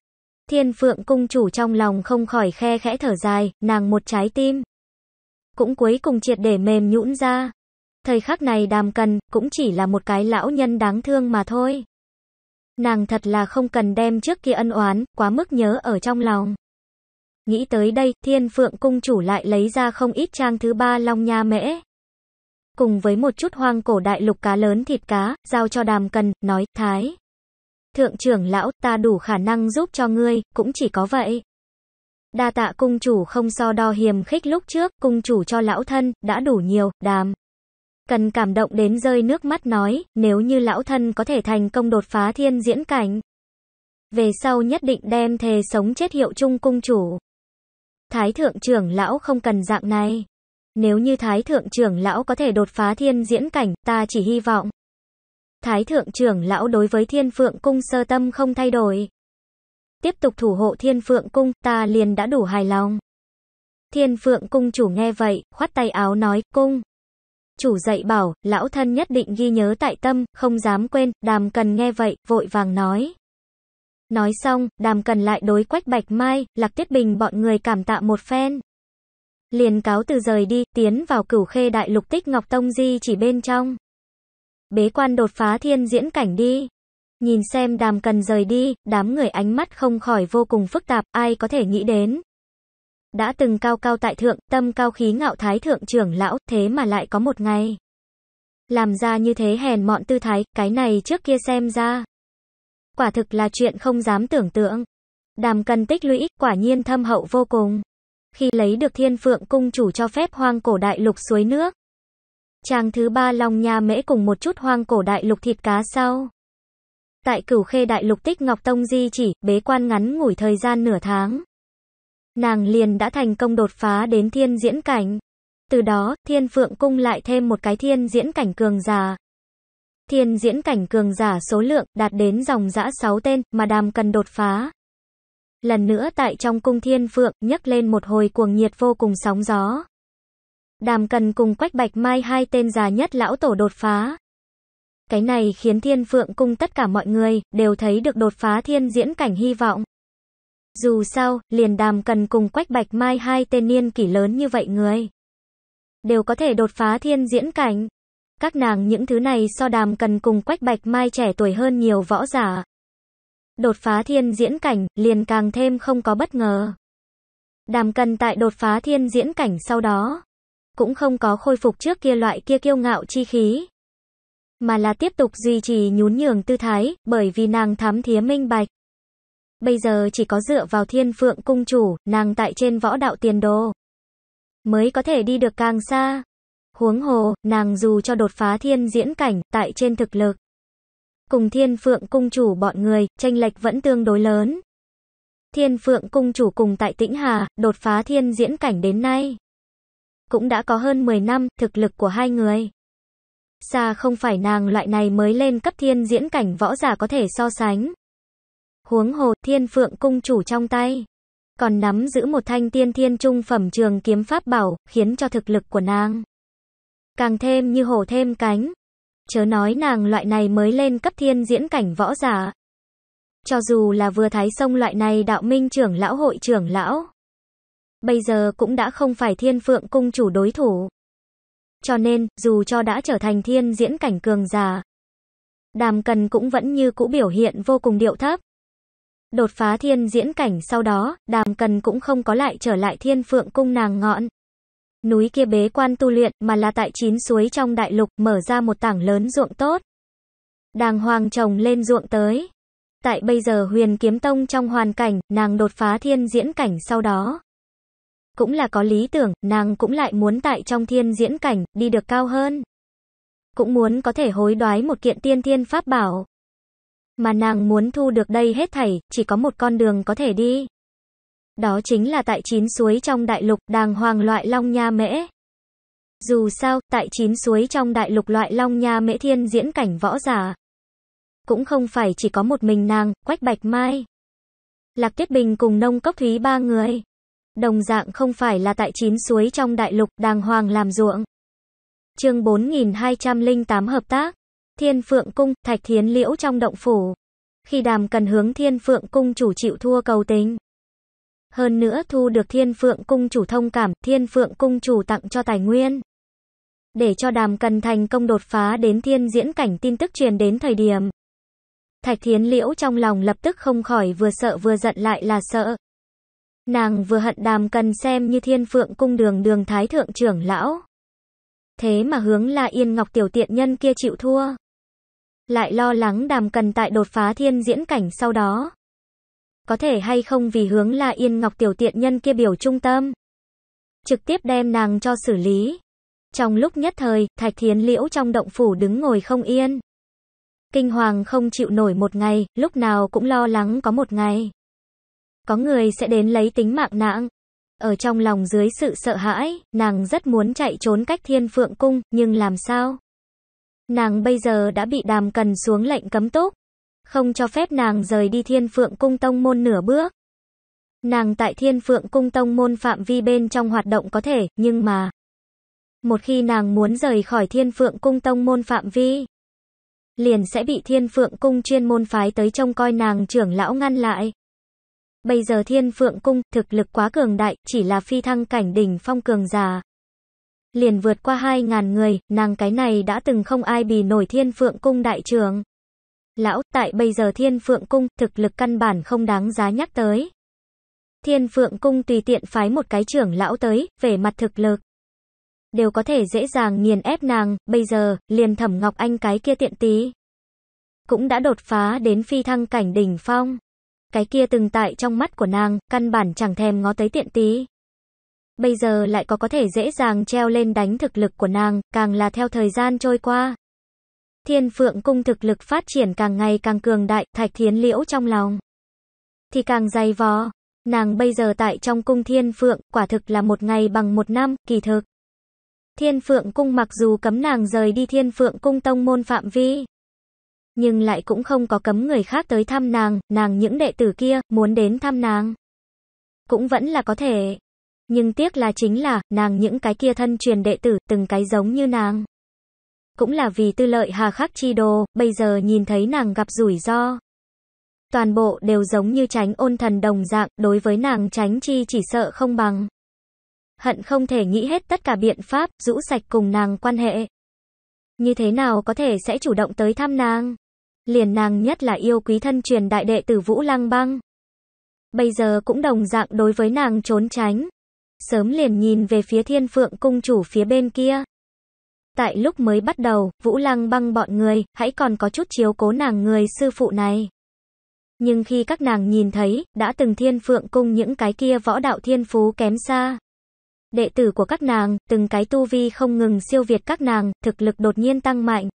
Thiên phượng cung chủ trong lòng không khỏi khe khẽ thở dài, nàng một trái tim. Cũng cuối cùng triệt để mềm nhũn ra. Thời khắc này đàm cần, cũng chỉ là một cái lão nhân đáng thương mà thôi. Nàng thật là không cần đem trước kia ân oán, quá mức nhớ ở trong lòng. Nghĩ tới đây, thiên phượng cung chủ lại lấy ra không ít trang thứ ba long nha mễ. Cùng với một chút hoang cổ đại lục cá lớn thịt cá, giao cho đàm cần, nói, thái. Thượng trưởng lão, ta đủ khả năng giúp cho ngươi, cũng chỉ có vậy. Đa tạ cung chủ không so đo hiềm khích lúc trước, cung chủ cho lão thân, đã đủ nhiều, đàm. Cần cảm động đến rơi nước mắt nói, nếu như lão thân có thể thành công đột phá thiên diễn cảnh. Về sau nhất định đem thề sống chết hiệu chung cung chủ. Thái thượng trưởng lão không cần dạng này. Nếu như thái thượng trưởng lão có thể đột phá thiên diễn cảnh, ta chỉ hy vọng. Thái thượng trưởng lão đối với thiên phượng cung sơ tâm không thay đổi. Tiếp tục thủ hộ thiên phượng cung, ta liền đã đủ hài lòng. Thiên phượng cung chủ nghe vậy, khoát tay áo nói, cung. Chủ dạy bảo, lão thân nhất định ghi nhớ tại tâm, không dám quên, đàm cần nghe vậy, vội vàng nói. Nói xong, đàm cần lại đối quách bạch mai, lạc tiết bình bọn người cảm tạ một phen. Liền cáo từ rời đi, tiến vào cửu khê đại lục tích Ngọc Tông Di chỉ bên trong. Bế quan đột phá thiên diễn cảnh đi. Nhìn xem đàm cần rời đi, đám người ánh mắt không khỏi vô cùng phức tạp, ai có thể nghĩ đến. Đã từng cao cao tại thượng, tâm cao khí ngạo thái thượng trưởng lão, thế mà lại có một ngày. Làm ra như thế hèn mọn tư thái, cái này trước kia xem ra. Quả thực là chuyện không dám tưởng tượng. Đàm cần tích lũy, quả nhiên thâm hậu vô cùng. Khi lấy được thiên phượng cung chủ cho phép hoang cổ đại lục suối nước, trang thứ ba lòng nha mễ cùng một chút hoang cổ đại lục thịt cá sau. Tại cửu khê đại lục tích Ngọc Tông Di chỉ, bế quan ngắn ngủi thời gian nửa tháng. Nàng liền đã thành công đột phá đến thiên diễn cảnh. Từ đó, thiên phượng cung lại thêm một cái thiên diễn cảnh cường giả Thiên diễn cảnh cường giả số lượng đạt đến dòng dã 6 tên mà đàm cần đột phá. Lần nữa tại trong cung thiên phượng nhấc lên một hồi cuồng nhiệt vô cùng sóng gió. Đàm Cần cùng Quách Bạch Mai hai tên già nhất lão tổ đột phá. Cái này khiến Thiên Phượng Cung tất cả mọi người đều thấy được đột phá thiên diễn cảnh hy vọng. Dù sao, liền Đàm Cần cùng Quách Bạch Mai hai tên niên kỷ lớn như vậy người. Đều có thể đột phá thiên diễn cảnh. Các nàng những thứ này so Đàm Cần cùng Quách Bạch Mai trẻ tuổi hơn nhiều võ giả. Đột phá thiên diễn cảnh, liền càng thêm không có bất ngờ. Đàm Cần tại đột phá thiên diễn cảnh sau đó, cũng không có khôi phục trước kia loại kia kiêu ngạo chi khí. Mà là tiếp tục duy trì nhún nhường tư thái, bởi vì nàng thám thía minh bạch. Bây giờ chỉ có dựa vào thiên phượng cung chủ, nàng tại trên võ đạo tiền đồ. Mới có thể đi được càng xa. Huống hồ, nàng dù cho đột phá thiên diễn cảnh, tại trên thực lực. Cùng thiên phượng cung chủ bọn người, tranh lệch vẫn tương đối lớn. Thiên phượng cung chủ cùng tại tĩnh hà, đột phá thiên diễn cảnh đến nay cũng đã có hơn 10 năm, thực lực của hai người. Xa không phải nàng loại này mới lên cấp thiên diễn cảnh võ giả có thể so sánh. Huống hồ thiên phượng cung chủ trong tay. Còn nắm giữ một thanh tiên thiên trung phẩm trường kiếm pháp bảo, khiến cho thực lực của nàng. Càng thêm như hổ thêm cánh. Chớ nói nàng loại này mới lên cấp thiên diễn cảnh võ giả. Cho dù là vừa thái sông loại này đạo minh trưởng lão hội trưởng lão Bây giờ cũng đã không phải thiên phượng cung chủ đối thủ. Cho nên, dù cho đã trở thành thiên diễn cảnh cường già đàm cần cũng vẫn như cũ biểu hiện vô cùng điệu thấp. Đột phá thiên diễn cảnh sau đó, đàm cần cũng không có lại trở lại thiên phượng cung nàng ngọn. Núi kia bế quan tu luyện mà là tại chín suối trong đại lục mở ra một tảng lớn ruộng tốt. Đàng hoàng trồng lên ruộng tới. Tại bây giờ huyền kiếm tông trong hoàn cảnh, nàng đột phá thiên diễn cảnh sau đó cũng là có lý tưởng, nàng cũng lại muốn tại trong thiên diễn cảnh, đi được cao hơn. Cũng muốn có thể hối đoái một kiện tiên thiên pháp bảo. Mà nàng muốn thu được đây hết thảy, chỉ có một con đường có thể đi. Đó chính là tại chín suối trong đại lục, đàng hoàng loại long nha mễ. Dù sao, tại chín suối trong đại lục loại long nha mễ thiên diễn cảnh võ giả. Cũng không phải chỉ có một mình nàng, quách bạch mai. Lạc Tiết Bình cùng nông cốc thúy ba người đồng dạng không phải là tại chín suối trong đại lục đàng hoàng làm ruộng. Chương 4208 hợp tác. Thiên Phượng cung, Thạch Thiến Liễu trong động phủ. Khi Đàm Cần hướng Thiên Phượng cung chủ chịu thua cầu tính Hơn nữa thu được Thiên Phượng cung chủ thông cảm, Thiên Phượng cung chủ tặng cho tài nguyên. Để cho Đàm Cần thành công đột phá đến thiên diễn cảnh tin tức truyền đến thời điểm Thạch Thiến Liễu trong lòng lập tức không khỏi vừa sợ vừa giận lại là sợ, Nàng vừa hận đàm cần xem như thiên phượng cung đường đường thái thượng trưởng lão. Thế mà hướng là yên ngọc tiểu tiện nhân kia chịu thua. Lại lo lắng đàm cần tại đột phá thiên diễn cảnh sau đó. Có thể hay không vì hướng là yên ngọc tiểu tiện nhân kia biểu trung tâm. Trực tiếp đem nàng cho xử lý. Trong lúc nhất thời, thạch thiến liễu trong động phủ đứng ngồi không yên. Kinh hoàng không chịu nổi một ngày, lúc nào cũng lo lắng có một ngày có người sẽ đến lấy tính mạng nàng. Ở trong lòng dưới sự sợ hãi, nàng rất muốn chạy trốn cách thiên phượng cung, nhưng làm sao? Nàng bây giờ đã bị đàm cần xuống lệnh cấm túc. Không cho phép nàng rời đi thiên phượng cung tông môn nửa bước. Nàng tại thiên phượng cung tông môn phạm vi bên trong hoạt động có thể, nhưng mà... Một khi nàng muốn rời khỏi thiên phượng cung tông môn phạm vi, liền sẽ bị thiên phượng cung chuyên môn phái tới trông coi nàng trưởng lão ngăn lại. Bây giờ thiên phượng cung, thực lực quá cường đại, chỉ là phi thăng cảnh đỉnh phong cường già. Liền vượt qua 2.000 người, nàng cái này đã từng không ai bì nổi thiên phượng cung đại trưởng. Lão, tại bây giờ thiên phượng cung, thực lực căn bản không đáng giá nhắc tới. Thiên phượng cung tùy tiện phái một cái trưởng lão tới, về mặt thực lực. Đều có thể dễ dàng nghiền ép nàng, bây giờ, liền thẩm ngọc anh cái kia tiện tí. Cũng đã đột phá đến phi thăng cảnh đỉnh phong cái kia từng tại trong mắt của nàng, căn bản chẳng thèm ngó tới tiện tí. Bây giờ lại có có thể dễ dàng treo lên đánh thực lực của nàng, càng là theo thời gian trôi qua. Thiên phượng cung thực lực phát triển càng ngày càng cường đại, thạch thiến liễu trong lòng. Thì càng dày vò, nàng bây giờ tại trong cung thiên phượng, quả thực là một ngày bằng một năm, kỳ thực. Thiên phượng cung mặc dù cấm nàng rời đi thiên phượng cung tông môn phạm vi, nhưng lại cũng không có cấm người khác tới thăm nàng, nàng những đệ tử kia, muốn đến thăm nàng. Cũng vẫn là có thể. Nhưng tiếc là chính là, nàng những cái kia thân truyền đệ tử, từng cái giống như nàng. Cũng là vì tư lợi hà khắc chi đồ, bây giờ nhìn thấy nàng gặp rủi ro. Toàn bộ đều giống như tránh ôn thần đồng dạng, đối với nàng tránh chi chỉ sợ không bằng. Hận không thể nghĩ hết tất cả biện pháp, rũ sạch cùng nàng quan hệ. Như thế nào có thể sẽ chủ động tới thăm nàng? liền nàng nhất là yêu quý thân truyền đại đệ tử Vũ Lăng Băng. Bây giờ cũng đồng dạng đối với nàng trốn tránh. Sớm liền nhìn về phía thiên phượng cung chủ phía bên kia. Tại lúc mới bắt đầu, Vũ Lăng băng bọn người, hãy còn có chút chiếu cố nàng người sư phụ này. Nhưng khi các nàng nhìn thấy, đã từng thiên phượng cung những cái kia võ đạo thiên phú kém xa. Đệ tử của các nàng, từng cái tu vi không ngừng siêu việt các nàng, thực lực đột nhiên tăng mạnh.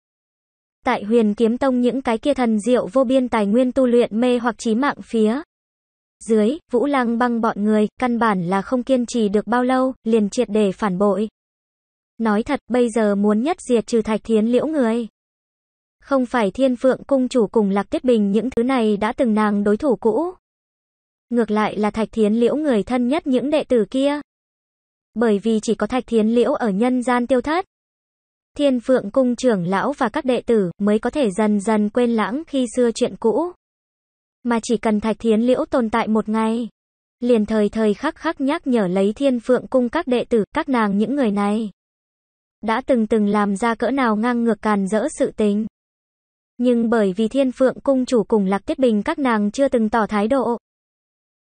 Tại huyền kiếm tông những cái kia thần diệu vô biên tài nguyên tu luyện mê hoặc trí mạng phía. Dưới, vũ lăng băng bọn người, căn bản là không kiên trì được bao lâu, liền triệt để phản bội. Nói thật, bây giờ muốn nhất diệt trừ thạch thiến liễu người. Không phải thiên phượng cung chủ cùng lạc tiết bình những thứ này đã từng nàng đối thủ cũ. Ngược lại là thạch thiến liễu người thân nhất những đệ tử kia. Bởi vì chỉ có thạch thiến liễu ở nhân gian tiêu thất. Thiên Phượng Cung trưởng lão và các đệ tử mới có thể dần dần quên lãng khi xưa chuyện cũ. Mà chỉ cần Thạch Thiến Liễu tồn tại một ngày, liền thời thời khắc khắc nhắc nhở lấy Thiên Phượng Cung các đệ tử, các nàng những người này. Đã từng từng làm ra cỡ nào ngang ngược càn rỡ sự tình. Nhưng bởi vì Thiên Phượng Cung chủ cùng Lạc Tiết Bình các nàng chưa từng tỏ thái độ.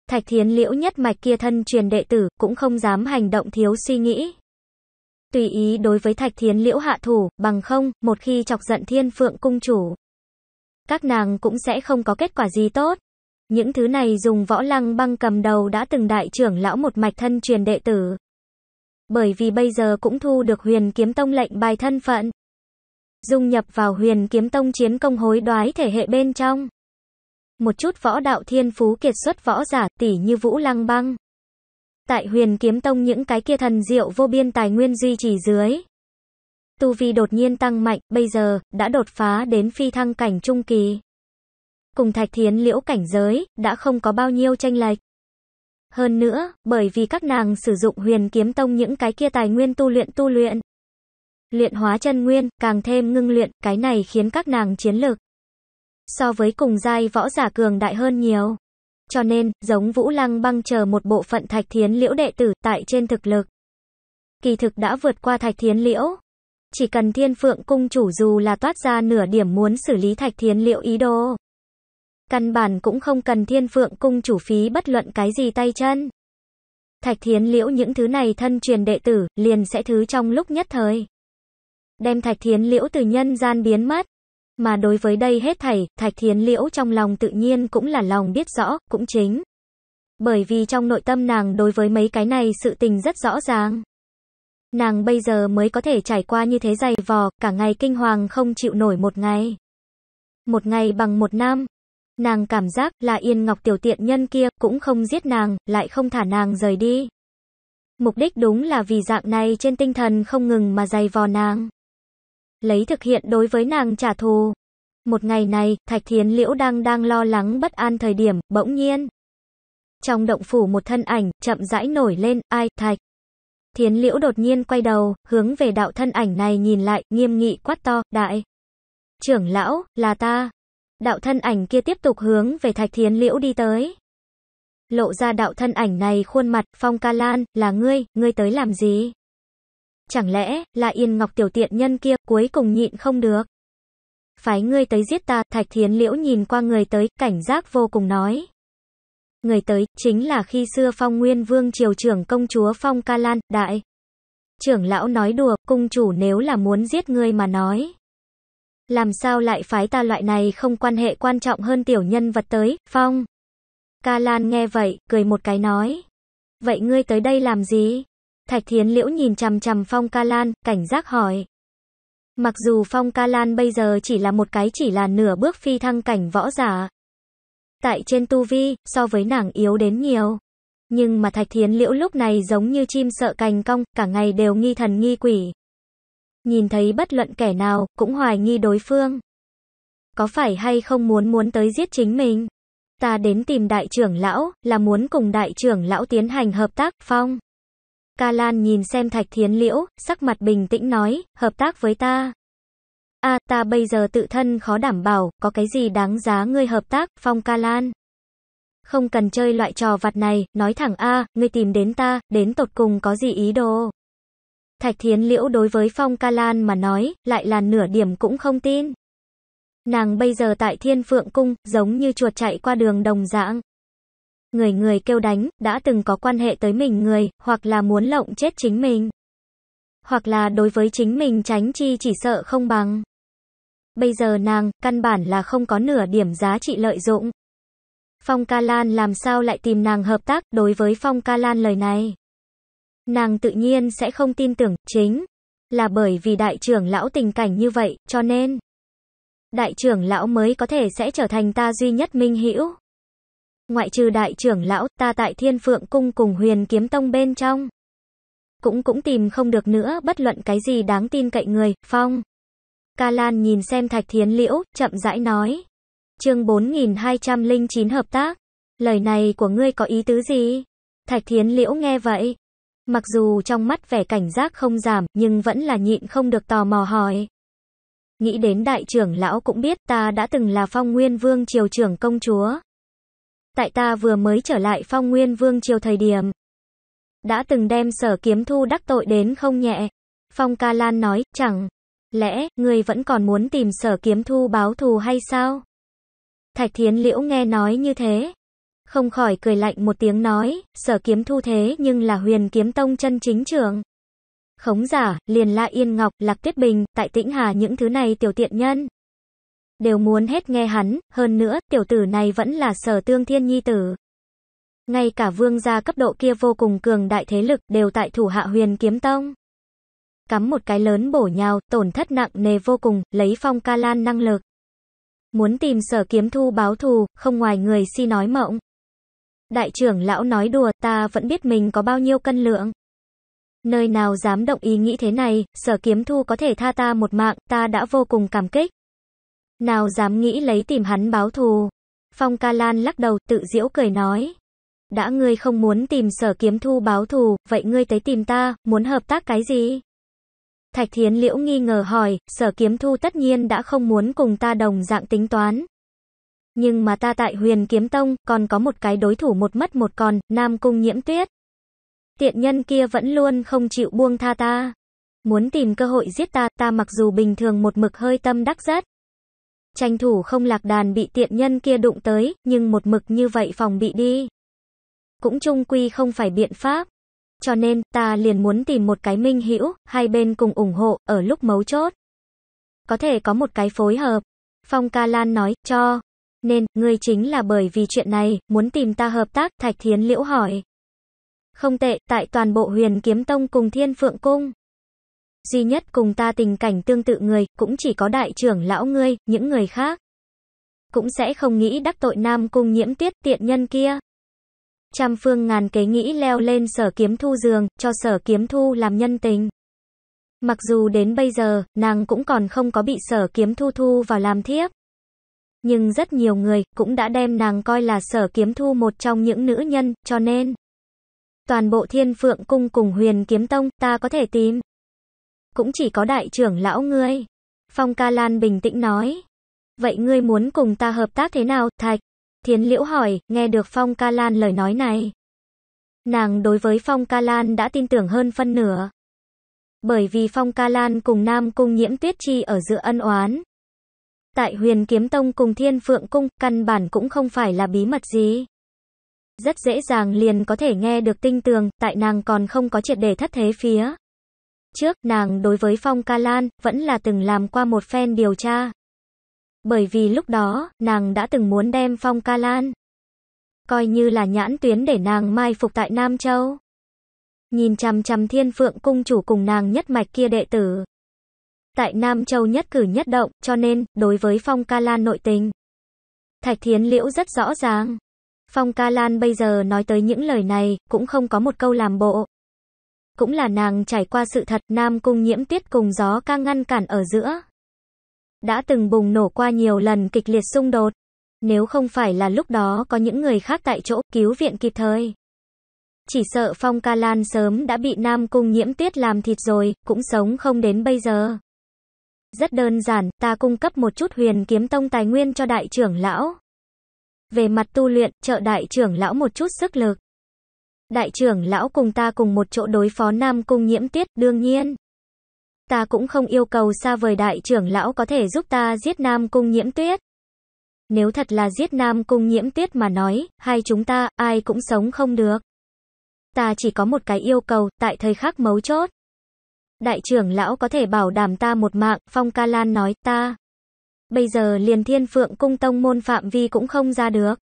Thạch Thiến Liễu nhất mạch kia thân truyền đệ tử cũng không dám hành động thiếu suy nghĩ tùy ý đối với Thạch Thiến Liễu hạ thủ, bằng không, một khi chọc giận Thiên Phượng cung chủ, các nàng cũng sẽ không có kết quả gì tốt. Những thứ này dùng võ lăng băng cầm đầu đã từng đại trưởng lão một mạch thân truyền đệ tử. Bởi vì bây giờ cũng thu được huyền kiếm tông lệnh bài thân phận. Dung nhập vào huyền kiếm tông chiến công hối đoái thể hệ bên trong. Một chút võ đạo thiên phú kiệt xuất võ giả tỷ như vũ lăng băng tại huyền kiếm tông những cái kia thần diệu vô biên tài nguyên duy trì dưới. Tu vi đột nhiên tăng mạnh, bây giờ, đã đột phá đến phi thăng cảnh trung kỳ. Cùng thạch thiến liễu cảnh giới, đã không có bao nhiêu tranh lệch. Hơn nữa, bởi vì các nàng sử dụng huyền kiếm tông những cái kia tài nguyên tu luyện tu luyện. Luyện hóa chân nguyên, càng thêm ngưng luyện, cái này khiến các nàng chiến lực. So với cùng giai võ giả cường đại hơn nhiều cho nên, giống Vũ Lăng băng chờ một bộ phận Thạch Thiến Liễu đệ tử, tại trên thực lực. Kỳ thực đã vượt qua Thạch Thiến Liễu. Chỉ cần Thiên Phượng Cung chủ dù là toát ra nửa điểm muốn xử lý Thạch Thiến Liễu ý đồ. Căn bản cũng không cần Thiên Phượng Cung chủ phí bất luận cái gì tay chân. Thạch Thiến Liễu những thứ này thân truyền đệ tử, liền sẽ thứ trong lúc nhất thời. Đem Thạch Thiến Liễu từ nhân gian biến mất. Mà đối với đây hết thảy, Thạch Thiến Liễu trong lòng tự nhiên cũng là lòng biết rõ, cũng chính. Bởi vì trong nội tâm nàng đối với mấy cái này sự tình rất rõ ràng. Nàng bây giờ mới có thể trải qua như thế dày vò, cả ngày kinh hoàng không chịu nổi một ngày. Một ngày bằng một năm. Nàng cảm giác là Yên Ngọc tiểu tiện nhân kia cũng không giết nàng, lại không thả nàng rời đi. Mục đích đúng là vì dạng này trên tinh thần không ngừng mà dày vò nàng lấy thực hiện đối với nàng trả thù. Một ngày này, Thạch Thiến Liễu đang đang lo lắng bất an thời điểm, bỗng nhiên. Trong động phủ một thân ảnh, chậm rãi nổi lên, ai, Thạch. Thiến Liễu đột nhiên quay đầu, hướng về đạo thân ảnh này nhìn lại, nghiêm nghị quát to, đại. Trưởng lão, là ta. Đạo thân ảnh kia tiếp tục hướng về Thạch Thiến Liễu đi tới. Lộ ra đạo thân ảnh này khuôn mặt, Phong Ca Lan, là ngươi, ngươi tới làm gì? Chẳng lẽ là Yên Ngọc tiểu tiện nhân kia cuối cùng nhịn không được? Phái ngươi tới giết ta, Thạch Thiến Liễu nhìn qua người tới, cảnh giác vô cùng nói. Người tới chính là khi xưa Phong Nguyên Vương triều trưởng công chúa Phong Ca Lan, đại. Trưởng lão nói đùa, cung chủ nếu là muốn giết ngươi mà nói. Làm sao lại phái ta loại này không quan hệ quan trọng hơn tiểu nhân vật tới, Phong. Ca Lan nghe vậy, cười một cái nói. Vậy ngươi tới đây làm gì? Thạch Thiến Liễu nhìn chằm chằm Phong Ca Lan, cảnh giác hỏi. Mặc dù Phong Ca Lan bây giờ chỉ là một cái chỉ là nửa bước phi thăng cảnh võ giả. Tại trên tu vi, so với nàng yếu đến nhiều. Nhưng mà Thạch Thiến Liễu lúc này giống như chim sợ cành cong, cả ngày đều nghi thần nghi quỷ. Nhìn thấy bất luận kẻ nào, cũng hoài nghi đối phương. Có phải hay không muốn muốn tới giết chính mình? Ta đến tìm đại trưởng lão, là muốn cùng đại trưởng lão tiến hành hợp tác, Phong. Ca Lan nhìn xem Thạch Thiến Liễu, sắc mặt bình tĩnh nói, hợp tác với ta. a ta bây giờ tự thân khó đảm bảo, có cái gì đáng giá ngươi hợp tác, Phong Ca Lan. Không cần chơi loại trò vặt này, nói thẳng a, ngươi tìm đến ta, đến tột cùng có gì ý đồ. Thạch Thiến Liễu đối với Phong Ca Lan mà nói, lại là nửa điểm cũng không tin. Nàng bây giờ tại Thiên Phượng Cung, giống như chuột chạy qua đường đồng dạng người người kêu đánh, đã từng có quan hệ tới mình người, hoặc là muốn lộng chết chính mình. Hoặc là đối với chính mình tránh chi chỉ sợ không bằng. Bây giờ nàng, căn bản là không có nửa điểm giá trị lợi dụng. Phong Ca Lan làm sao lại tìm nàng hợp tác đối với Phong Ca Lan lời này. Nàng tự nhiên sẽ không tin tưởng, chính là bởi vì đại trưởng lão tình cảnh như vậy, cho nên đại trưởng lão mới có thể sẽ trở thành ta duy nhất minh hữu ngoại trừ đại trưởng lão ta tại Thiên Phượng Cung cùng huyền kiếm tông bên trong. Cũng cũng tìm không được nữa bất luận cái gì đáng tin cậy người, Phong. Ca Lan nhìn xem Thạch Thiến Liễu, chậm rãi nói. Chương 4209 hợp tác. Lời này của ngươi có ý tứ gì? Thạch Thiến Liễu nghe vậy. Mặc dù trong mắt vẻ cảnh giác không giảm, nhưng vẫn là nhịn không được tò mò hỏi. Nghĩ đến đại trưởng lão cũng biết ta đã từng là phong nguyên vương triều trưởng công chúa tại ta vừa mới trở lại phong nguyên vương triều thời điểm. Đã từng đem sở kiếm thu đắc tội đến không nhẹ. Phong ca lan nói, chẳng. Lẽ, người vẫn còn muốn tìm sở kiếm thu báo thù hay sao? Thạch thiến liễu nghe nói như thế. Không khỏi cười lạnh một tiếng nói, sở kiếm thu thế nhưng là huyền kiếm tông chân chính trưởng. Khống giả, liền la yên ngọc, lạc tiết bình, tại tĩnh hà những thứ này tiểu tiện nhân đều muốn hết nghe hắn, hơn nữa, tiểu tử này vẫn là sở tương thiên nhi tử. Ngay cả vương gia cấp độ kia vô cùng cường đại thế lực, đều tại thủ hạ huyền kiếm tông. Cắm một cái lớn bổ nhào, tổn thất nặng nề vô cùng, lấy phong ca lan năng lực. Muốn tìm sở kiếm thu báo thù, không ngoài người si nói mộng. Đại trưởng lão nói đùa, ta vẫn biết mình có bao nhiêu cân lượng. Nơi nào dám động ý nghĩ thế này, sở kiếm thu có thể tha ta một mạng, ta đã vô cùng cảm kích. Nào dám nghĩ lấy tìm hắn báo thù. Phong Ca Lan lắc đầu tự diễu cười nói. Đã ngươi không muốn tìm sở kiếm thu báo thù, vậy ngươi tới tìm ta, muốn hợp tác cái gì? Thạch Thiến Liễu nghi ngờ hỏi, sở kiếm thu tất nhiên đã không muốn cùng ta đồng dạng tính toán. Nhưng mà ta tại huyền kiếm tông, còn có một cái đối thủ một mất một còn, nam cung nhiễm tuyết. Tiện nhân kia vẫn luôn không chịu buông tha ta. Muốn tìm cơ hội giết ta, ta mặc dù bình thường một mực hơi tâm đắc rất. Tranh thủ không lạc đàn bị tiện nhân kia đụng tới, nhưng một mực như vậy phòng bị đi. Cũng chung quy không phải biện pháp. Cho nên, ta liền muốn tìm một cái minh hữu hai bên cùng ủng hộ, ở lúc mấu chốt. Có thể có một cái phối hợp. Phong Ca Lan nói, cho. Nên, ngươi chính là bởi vì chuyện này, muốn tìm ta hợp tác, Thạch Thiến Liễu hỏi. Không tệ, tại toàn bộ huyền kiếm tông cùng thiên phượng cung duy nhất cùng ta tình cảnh tương tự người, cũng chỉ có đại trưởng lão ngươi, những người khác. Cũng sẽ không nghĩ đắc tội nam cung nhiễm tiết tiện nhân kia. Trăm phương ngàn kế nghĩ leo lên sở kiếm thu giường, cho sở kiếm thu làm nhân tình. Mặc dù đến bây giờ, nàng cũng còn không có bị sở kiếm thu thu vào làm thiếp. Nhưng rất nhiều người cũng đã đem nàng coi là sở kiếm thu một trong những nữ nhân, cho nên. Toàn bộ thiên phượng cung cùng huyền kiếm tông, ta có thể tìm cũng chỉ có đại trưởng lão ngươi. Phong Ca Lan bình tĩnh nói. Vậy ngươi muốn cùng ta hợp tác thế nào, Thạch? Thiến Liễu hỏi, nghe được Phong Ca Lan lời nói này. Nàng đối với Phong Ca Lan đã tin tưởng hơn phân nửa. Bởi vì Phong Ca Lan cùng Nam Cung Nhiễm Tuyết Chi ở giữa ân oán. Tại huyền kiếm tông cùng thiên phượng cung, căn bản cũng không phải là bí mật gì. Rất dễ dàng liền có thể nghe được tinh tường, tại nàng còn không có triệt để thất thế phía. Trước, nàng đối với Phong Ca Lan, vẫn là từng làm qua một phen điều tra. Bởi vì lúc đó, nàng đã từng muốn đem Phong Ca Lan. Coi như là nhãn tuyến để nàng mai phục tại Nam Châu. Nhìn chằm chằm thiên phượng cung chủ cùng nàng nhất mạch kia đệ tử. Tại Nam Châu nhất cử nhất động, cho nên, đối với Phong Ca Lan nội tình. Thạch Thiến Liễu rất rõ ràng. Phong Ca Lan bây giờ nói tới những lời này, cũng không có một câu làm bộ cũng là nàng trải qua sự thật Nam Cung nhiễm tuyết cùng gió ca ngăn cản ở giữa. Đã từng bùng nổ qua nhiều lần kịch liệt xung đột. Nếu không phải là lúc đó có những người khác tại chỗ cứu viện kịp thời. Chỉ sợ Phong Ca Lan sớm đã bị Nam Cung nhiễm tuyết làm thịt rồi, cũng sống không đến bây giờ. Rất đơn giản, ta cung cấp một chút huyền kiếm tông tài nguyên cho đại trưởng lão. Về mặt tu luyện, trợ đại trưởng lão một chút sức lực. Đại trưởng lão cùng ta cùng một chỗ đối phó Nam Cung nhiễm tiết, đương nhiên. Ta cũng không yêu cầu xa vời đại trưởng lão có thể giúp ta giết Nam Cung nhiễm tuyết. Nếu thật là giết Nam Cung nhiễm tuyết mà nói, hai chúng ta, ai cũng sống không được. Ta chỉ có một cái yêu cầu, tại thời khắc mấu chốt. Đại trưởng lão có thể bảo đảm ta một mạng, Phong Ca Lan nói, ta. Bây giờ liền thiên phượng cung tông môn phạm vi cũng không ra được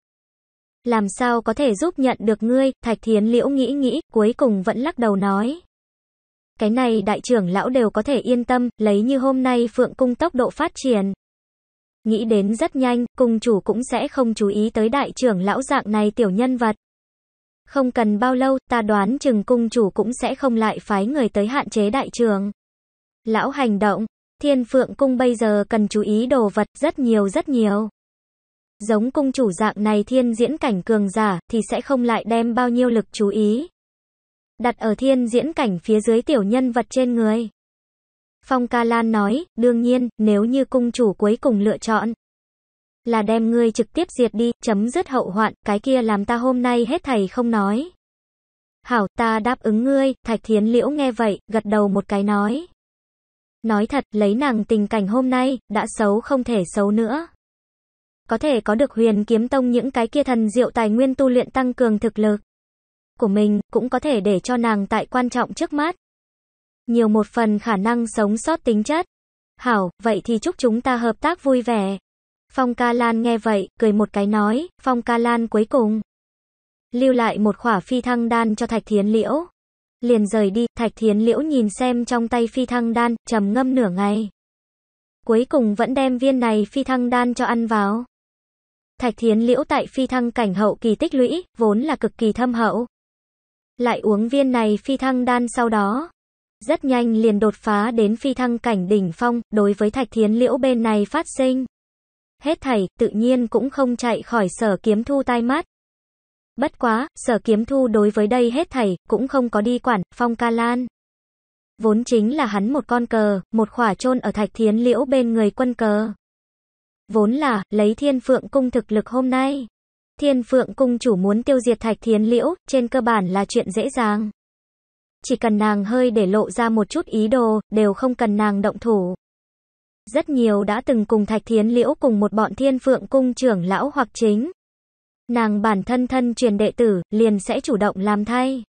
làm sao có thể giúp nhận được ngươi, Thạch Thiến Liễu nghĩ nghĩ, cuối cùng vẫn lắc đầu nói. Cái này đại trưởng lão đều có thể yên tâm, lấy như hôm nay Phượng Cung tốc độ phát triển. Nghĩ đến rất nhanh, cung chủ cũng sẽ không chú ý tới đại trưởng lão dạng này tiểu nhân vật. Không cần bao lâu, ta đoán chừng cung chủ cũng sẽ không lại phái người tới hạn chế đại trưởng. Lão hành động, thiên phượng cung bây giờ cần chú ý đồ vật rất nhiều rất nhiều. Giống cung chủ dạng này thiên diễn cảnh cường giả, thì sẽ không lại đem bao nhiêu lực chú ý. Đặt ở thiên diễn cảnh phía dưới tiểu nhân vật trên người. Phong Ca Lan nói, đương nhiên, nếu như cung chủ cuối cùng lựa chọn là đem ngươi trực tiếp diệt đi, chấm dứt hậu hoạn, cái kia làm ta hôm nay hết thầy không nói. Hảo, ta đáp ứng ngươi, Thạch Thiến Liễu nghe vậy, gật đầu một cái nói. Nói thật, lấy nàng tình cảnh hôm nay, đã xấu không thể xấu nữa có thể có được huyền kiếm tông những cái kia thần diệu tài nguyên tu luyện tăng cường thực lực của mình, cũng có thể để cho nàng tại quan trọng trước mắt. Nhiều một phần khả năng sống sót tính chất. Hảo, vậy thì chúc chúng ta hợp tác vui vẻ. Phong Ca Lan nghe vậy, cười một cái nói, Phong Ca Lan cuối cùng. Lưu lại một khỏa phi thăng đan cho Thạch Thiến Liễu. Liền rời đi, Thạch Thiến Liễu nhìn xem trong tay phi thăng đan, trầm ngâm nửa ngày. Cuối cùng vẫn đem viên này phi thăng đan cho ăn vào. Thạch Thiến Liễu tại phi thăng cảnh hậu kỳ tích lũy, vốn là cực kỳ thâm hậu. Lại uống viên này phi thăng đan sau đó. Rất nhanh liền đột phá đến phi thăng cảnh đỉnh phong, đối với Thạch Thiến Liễu bên này phát sinh. Hết thảy, tự nhiên cũng không chạy khỏi sở kiếm thu tai mắt. Bất quá, sở kiếm thu đối với đây hết thảy, cũng không có đi quản, phong ca lan. Vốn chính là hắn một con cờ, một khỏa trôn ở Thạch Thiến Liễu bên người quân cờ. Vốn là, lấy thiên phượng cung thực lực hôm nay. Thiên phượng cung chủ muốn tiêu diệt thạch thiến liễu, trên cơ bản là chuyện dễ dàng. Chỉ cần nàng hơi để lộ ra một chút ý đồ, đều không cần nàng động thủ. Rất nhiều đã từng cùng thạch thiến liễu cùng một bọn thiên phượng cung trưởng lão hoặc chính. Nàng bản thân thân truyền đệ tử, liền sẽ chủ động làm thay.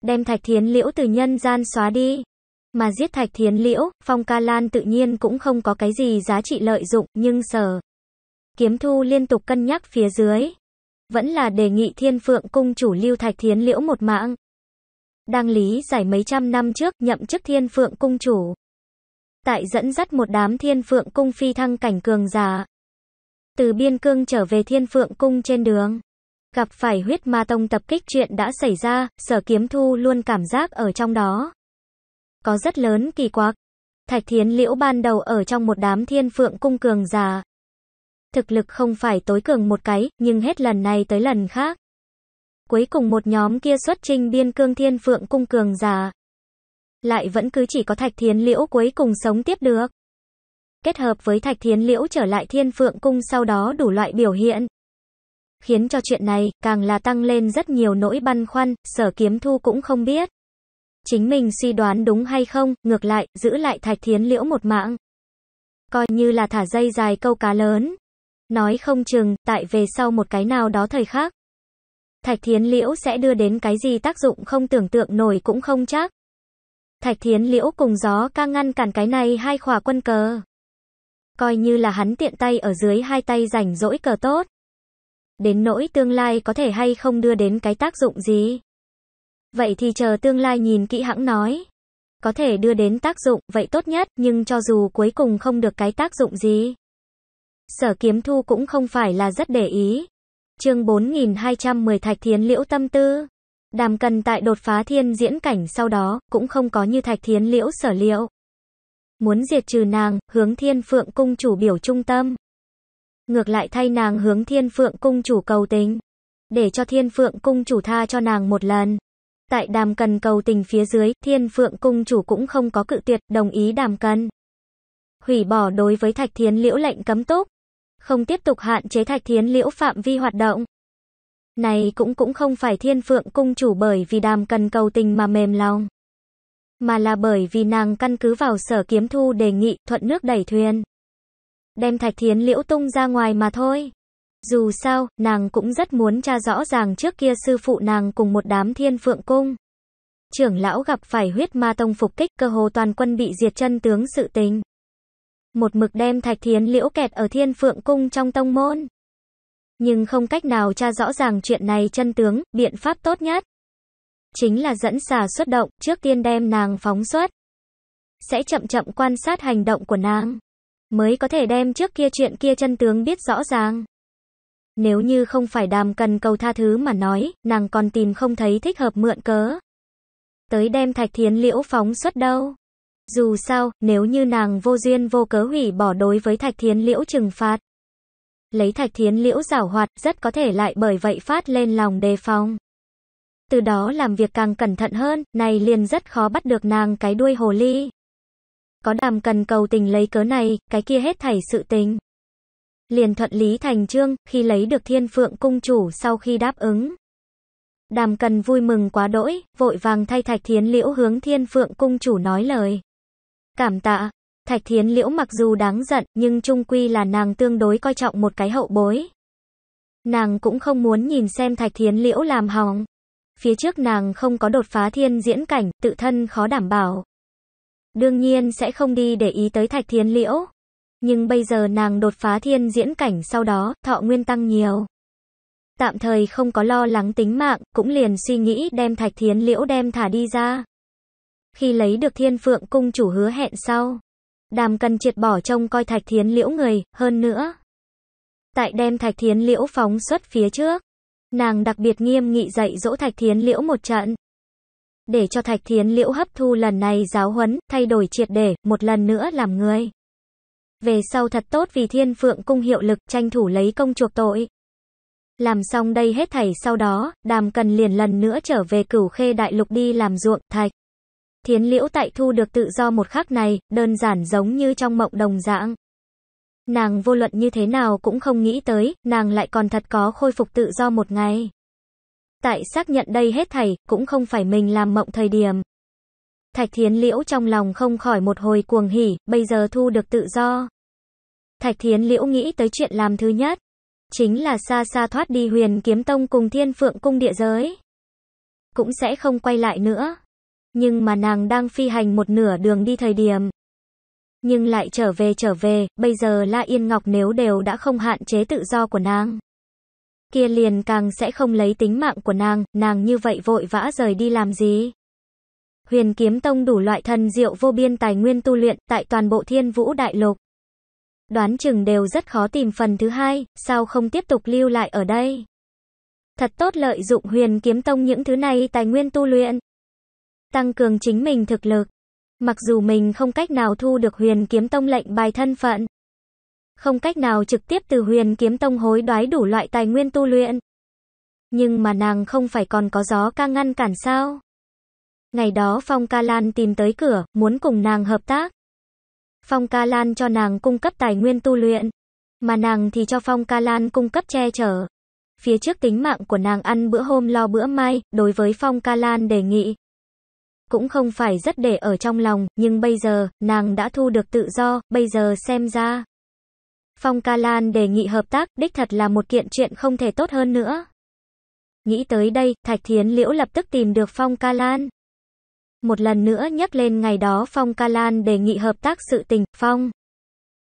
Đem thạch thiến liễu từ nhân gian xóa đi mà giết Thạch Thiến Liễu, Phong Ca Lan tự nhiên cũng không có cái gì giá trị lợi dụng, nhưng sở. Kiếm Thu liên tục cân nhắc phía dưới. Vẫn là đề nghị Thiên Phượng Cung chủ lưu Thạch Thiến Liễu một mạng. Đang lý giải mấy trăm năm trước, nhậm chức Thiên Phượng Cung chủ. Tại dẫn dắt một đám Thiên Phượng Cung phi thăng cảnh cường giả. Từ Biên Cương trở về Thiên Phượng Cung trên đường gặp phải huyết ma tông tập kích chuyện đã xảy ra, sở kiếm thu luôn cảm giác ở trong đó có rất lớn kỳ quặc. Thạch Thiến Liễu ban đầu ở trong một đám thiên phượng cung cường già. Thực lực không phải tối cường một cái, nhưng hết lần này tới lần khác. Cuối cùng một nhóm kia xuất trình biên cương thiên phượng cung cường già. Lại vẫn cứ chỉ có Thạch Thiến Liễu cuối cùng sống tiếp được. Kết hợp với Thạch Thiến Liễu trở lại thiên phượng cung sau đó đủ loại biểu hiện. Khiến cho chuyện này càng là tăng lên rất nhiều nỗi băn khoăn, sở kiếm thu cũng không biết chính mình suy đoán đúng hay không, ngược lại, giữ lại thạch thiến liễu một mạng. Coi như là thả dây dài câu cá lớn. Nói không chừng, tại về sau một cái nào đó thời khác. Thạch thiến liễu sẽ đưa đến cái gì tác dụng không tưởng tượng nổi cũng không chắc. Thạch thiến liễu cùng gió ca ngăn cản cái này hai khỏa quân cờ. Coi như là hắn tiện tay ở dưới hai tay rảnh rỗi cờ tốt. Đến nỗi tương lai có thể hay không đưa đến cái tác dụng gì. Vậy thì chờ tương lai nhìn kỹ hãng nói. Có thể đưa đến tác dụng, vậy tốt nhất, nhưng cho dù cuối cùng không được cái tác dụng gì. Sở kiếm thu cũng không phải là rất để ý. chương 4210 Thạch Thiến Liễu Tâm Tư Đàm cần tại đột phá thiên diễn cảnh sau đó, cũng không có như Thạch Thiến Liễu sở liệu. Muốn diệt trừ nàng, hướng thiên phượng cung chủ biểu trung tâm. Ngược lại thay nàng hướng thiên phượng cung chủ cầu tính Để cho thiên phượng cung chủ tha cho nàng một lần. Tại đàm cần cầu tình phía dưới, thiên phượng cung chủ cũng không có cự tuyệt, đồng ý đàm cần. Hủy bỏ đối với thạch thiến liễu lệnh cấm túc. Không tiếp tục hạn chế thạch thiến liễu phạm vi hoạt động. Này cũng cũng không phải thiên phượng cung chủ bởi vì đàm cần cầu tình mà mềm lòng. Mà là bởi vì nàng căn cứ vào sở kiếm thu đề nghị thuận nước đẩy thuyền. Đem thạch thiến liễu tung ra ngoài mà thôi. Dù sao, nàng cũng rất muốn tra rõ ràng trước kia sư phụ nàng cùng một đám thiên phượng cung. Trưởng lão gặp phải huyết ma tông phục kích cơ hồ toàn quân bị diệt chân tướng sự tình. Một mực đem thạch thiến liễu kẹt ở thiên phượng cung trong tông môn. Nhưng không cách nào tra rõ ràng chuyện này chân tướng, biện pháp tốt nhất. Chính là dẫn xà xuất động, trước tiên đem nàng phóng xuất. Sẽ chậm chậm quan sát hành động của nàng. Mới có thể đem trước kia chuyện kia chân tướng biết rõ ràng. Nếu như không phải đàm cần cầu tha thứ mà nói, nàng còn tìm không thấy thích hợp mượn cớ. Tới đem thạch thiến liễu phóng xuất đâu. Dù sao, nếu như nàng vô duyên vô cớ hủy bỏ đối với thạch thiến liễu trừng phạt. Lấy thạch thiến liễu giảo hoạt, rất có thể lại bởi vậy phát lên lòng đề phòng. Từ đó làm việc càng cẩn thận hơn, này liền rất khó bắt được nàng cái đuôi hồ ly. Có đàm cần cầu tình lấy cớ này, cái kia hết thảy sự tình liền thuận lý thành trương, khi lấy được thiên phượng cung chủ sau khi đáp ứng. Đàm cần vui mừng quá đỗi, vội vàng thay Thạch Thiến Liễu hướng thiên phượng cung chủ nói lời. Cảm tạ, Thạch Thiến Liễu mặc dù đáng giận, nhưng trung quy là nàng tương đối coi trọng một cái hậu bối. Nàng cũng không muốn nhìn xem Thạch Thiến Liễu làm hỏng. Phía trước nàng không có đột phá thiên diễn cảnh, tự thân khó đảm bảo. Đương nhiên sẽ không đi để ý tới Thạch Thiến Liễu nhưng bây giờ nàng đột phá thiên diễn cảnh sau đó, thọ nguyên tăng nhiều. Tạm thời không có lo lắng tính mạng, cũng liền suy nghĩ đem thạch thiến liễu đem thả đi ra. Khi lấy được thiên phượng cung chủ hứa hẹn sau, đàm cần triệt bỏ trông coi thạch thiến liễu người, hơn nữa. Tại đem thạch thiến liễu phóng xuất phía trước, nàng đặc biệt nghiêm nghị dạy dỗ thạch thiến liễu một trận. Để cho thạch thiến liễu hấp thu lần này giáo huấn, thay đổi triệt để, một lần nữa làm người. Về sau thật tốt vì thiên phượng cung hiệu lực tranh thủ lấy công chuộc tội. Làm xong đây hết thảy sau đó, đàm cần liền lần nữa trở về cửu khê đại lục đi làm ruộng, thạch. Thiến liễu tại thu được tự do một khắc này, đơn giản giống như trong mộng đồng dạng. Nàng vô luận như thế nào cũng không nghĩ tới, nàng lại còn thật có khôi phục tự do một ngày. Tại xác nhận đây hết thảy, cũng không phải mình làm mộng thời điểm, Thạch Thiến Liễu trong lòng không khỏi một hồi cuồng hỉ, bây giờ thu được tự do. Thạch Thiến Liễu nghĩ tới chuyện làm thứ nhất, chính là xa xa thoát đi huyền kiếm tông cùng thiên phượng cung địa giới. Cũng sẽ không quay lại nữa. Nhưng mà nàng đang phi hành một nửa đường đi thời điểm. Nhưng lại trở về trở về, bây giờ La Yên Ngọc nếu đều đã không hạn chế tự do của nàng. Kia liền càng sẽ không lấy tính mạng của nàng, nàng như vậy vội vã rời đi làm gì. Huyền Kiếm Tông đủ loại thần diệu vô biên tài nguyên tu luyện tại toàn bộ Thiên Vũ Đại Lục. Đoán chừng đều rất khó tìm phần thứ hai, sao không tiếp tục lưu lại ở đây? Thật tốt lợi dụng Huyền Kiếm Tông những thứ này tài nguyên tu luyện, tăng cường chính mình thực lực. Mặc dù mình không cách nào thu được Huyền Kiếm Tông lệnh bài thân phận, không cách nào trực tiếp từ Huyền Kiếm Tông hối đoái đủ loại tài nguyên tu luyện, nhưng mà nàng không phải còn có gió ca ngăn cản sao? Ngày đó Phong Ca Lan tìm tới cửa, muốn cùng nàng hợp tác. Phong Ca Lan cho nàng cung cấp tài nguyên tu luyện, mà nàng thì cho Phong Ca Lan cung cấp che chở. Phía trước tính mạng của nàng ăn bữa hôm lo bữa mai, đối với Phong Ca Lan đề nghị. Cũng không phải rất để ở trong lòng, nhưng bây giờ, nàng đã thu được tự do, bây giờ xem ra. Phong Ca Lan đề nghị hợp tác, đích thật là một kiện chuyện không thể tốt hơn nữa. Nghĩ tới đây, Thạch Thiến Liễu lập tức tìm được Phong Ca Lan một lần nữa nhắc lên ngày đó Phong Ca Lan đề nghị hợp tác sự tình, Phong.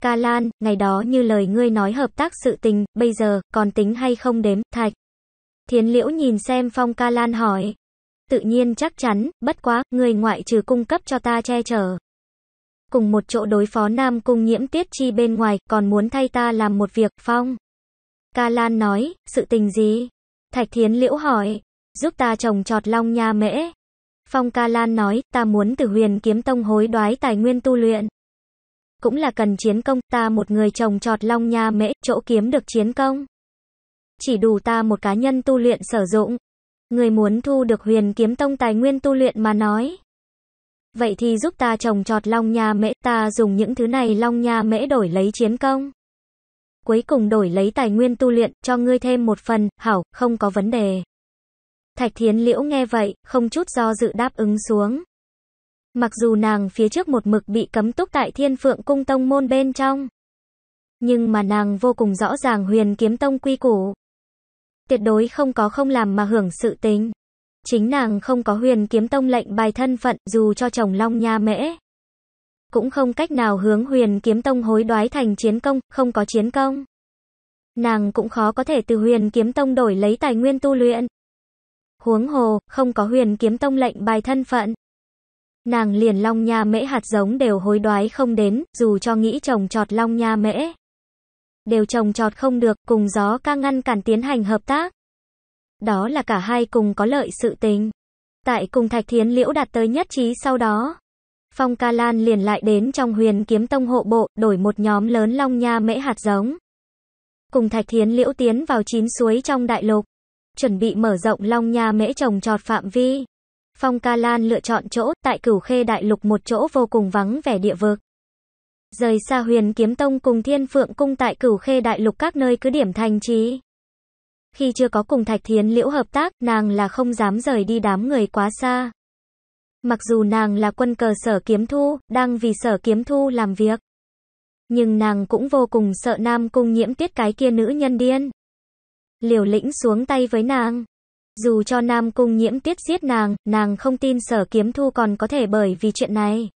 Ca Lan, ngày đó như lời ngươi nói hợp tác sự tình, bây giờ, còn tính hay không đếm, thạch. Thiến liễu nhìn xem Phong Ca Lan hỏi. Tự nhiên chắc chắn, bất quá, người ngoại trừ cung cấp cho ta che chở. Cùng một chỗ đối phó Nam Cung nhiễm tiết chi bên ngoài, còn muốn thay ta làm một việc, Phong. Ca Lan nói, sự tình gì? Thạch Thiến liễu hỏi, giúp ta trồng trọt long nha mễ, Phong Ca Lan nói, ta muốn từ huyền kiếm tông hối đoái tài nguyên tu luyện. Cũng là cần chiến công, ta một người trồng trọt long nha mễ, chỗ kiếm được chiến công. Chỉ đủ ta một cá nhân tu luyện sử dụng. Người muốn thu được huyền kiếm tông tài nguyên tu luyện mà nói. Vậy thì giúp ta trồng trọt long nha mễ, ta dùng những thứ này long nha mễ đổi lấy chiến công. Cuối cùng đổi lấy tài nguyên tu luyện, cho ngươi thêm một phần, hảo, không có vấn đề. Thạch Thiến Liễu nghe vậy, không chút do dự đáp ứng xuống. Mặc dù nàng phía trước một mực bị cấm túc tại Thiên Phượng Cung Tông môn bên trong, nhưng mà nàng vô cùng rõ ràng Huyền Kiếm Tông quy củ, tuyệt đối không có không làm mà hưởng sự tính. Chính nàng không có Huyền Kiếm Tông lệnh bài thân phận, dù cho chồng Long Nha Mễ, cũng không cách nào hướng Huyền Kiếm Tông hối đoái thành chiến công, không có chiến công. Nàng cũng khó có thể từ Huyền Kiếm Tông đổi lấy tài nguyên tu luyện. Huống hồ, không có huyền kiếm tông lệnh bài thân phận. Nàng liền long nha mễ hạt giống đều hối đoái không đến, dù cho nghĩ trồng trọt long nha mễ. Đều trồng trọt không được, cùng gió ca ngăn cản tiến hành hợp tác. Đó là cả hai cùng có lợi sự tình. Tại cùng Thạch Thiến Liễu đạt tới nhất trí sau đó. Phong Ca Lan liền lại đến trong huyền kiếm tông hộ bộ, đổi một nhóm lớn long nha mễ hạt giống. Cùng Thạch Thiến Liễu tiến vào chín suối trong đại lục chuẩn bị mở rộng Long Nha Mễ trồng trọt phạm vi. Phong Ca Lan lựa chọn chỗ tại Cửu Khê Đại Lục một chỗ vô cùng vắng vẻ địa vực. Rời xa Huyền Kiếm Tông cùng Thiên Phượng Cung tại Cửu Khê Đại Lục các nơi cứ điểm thành trí Khi chưa có cùng Thạch Thiến Liễu hợp tác, nàng là không dám rời đi đám người quá xa. Mặc dù nàng là quân cờ sở kiếm thu, đang vì sở kiếm thu làm việc. Nhưng nàng cũng vô cùng sợ nam cung nhiễm tiết cái kia nữ nhân điên. Liều lĩnh xuống tay với nàng. Dù cho Nam Cung nhiễm tiết giết nàng, nàng không tin sở kiếm thu còn có thể bởi vì chuyện này.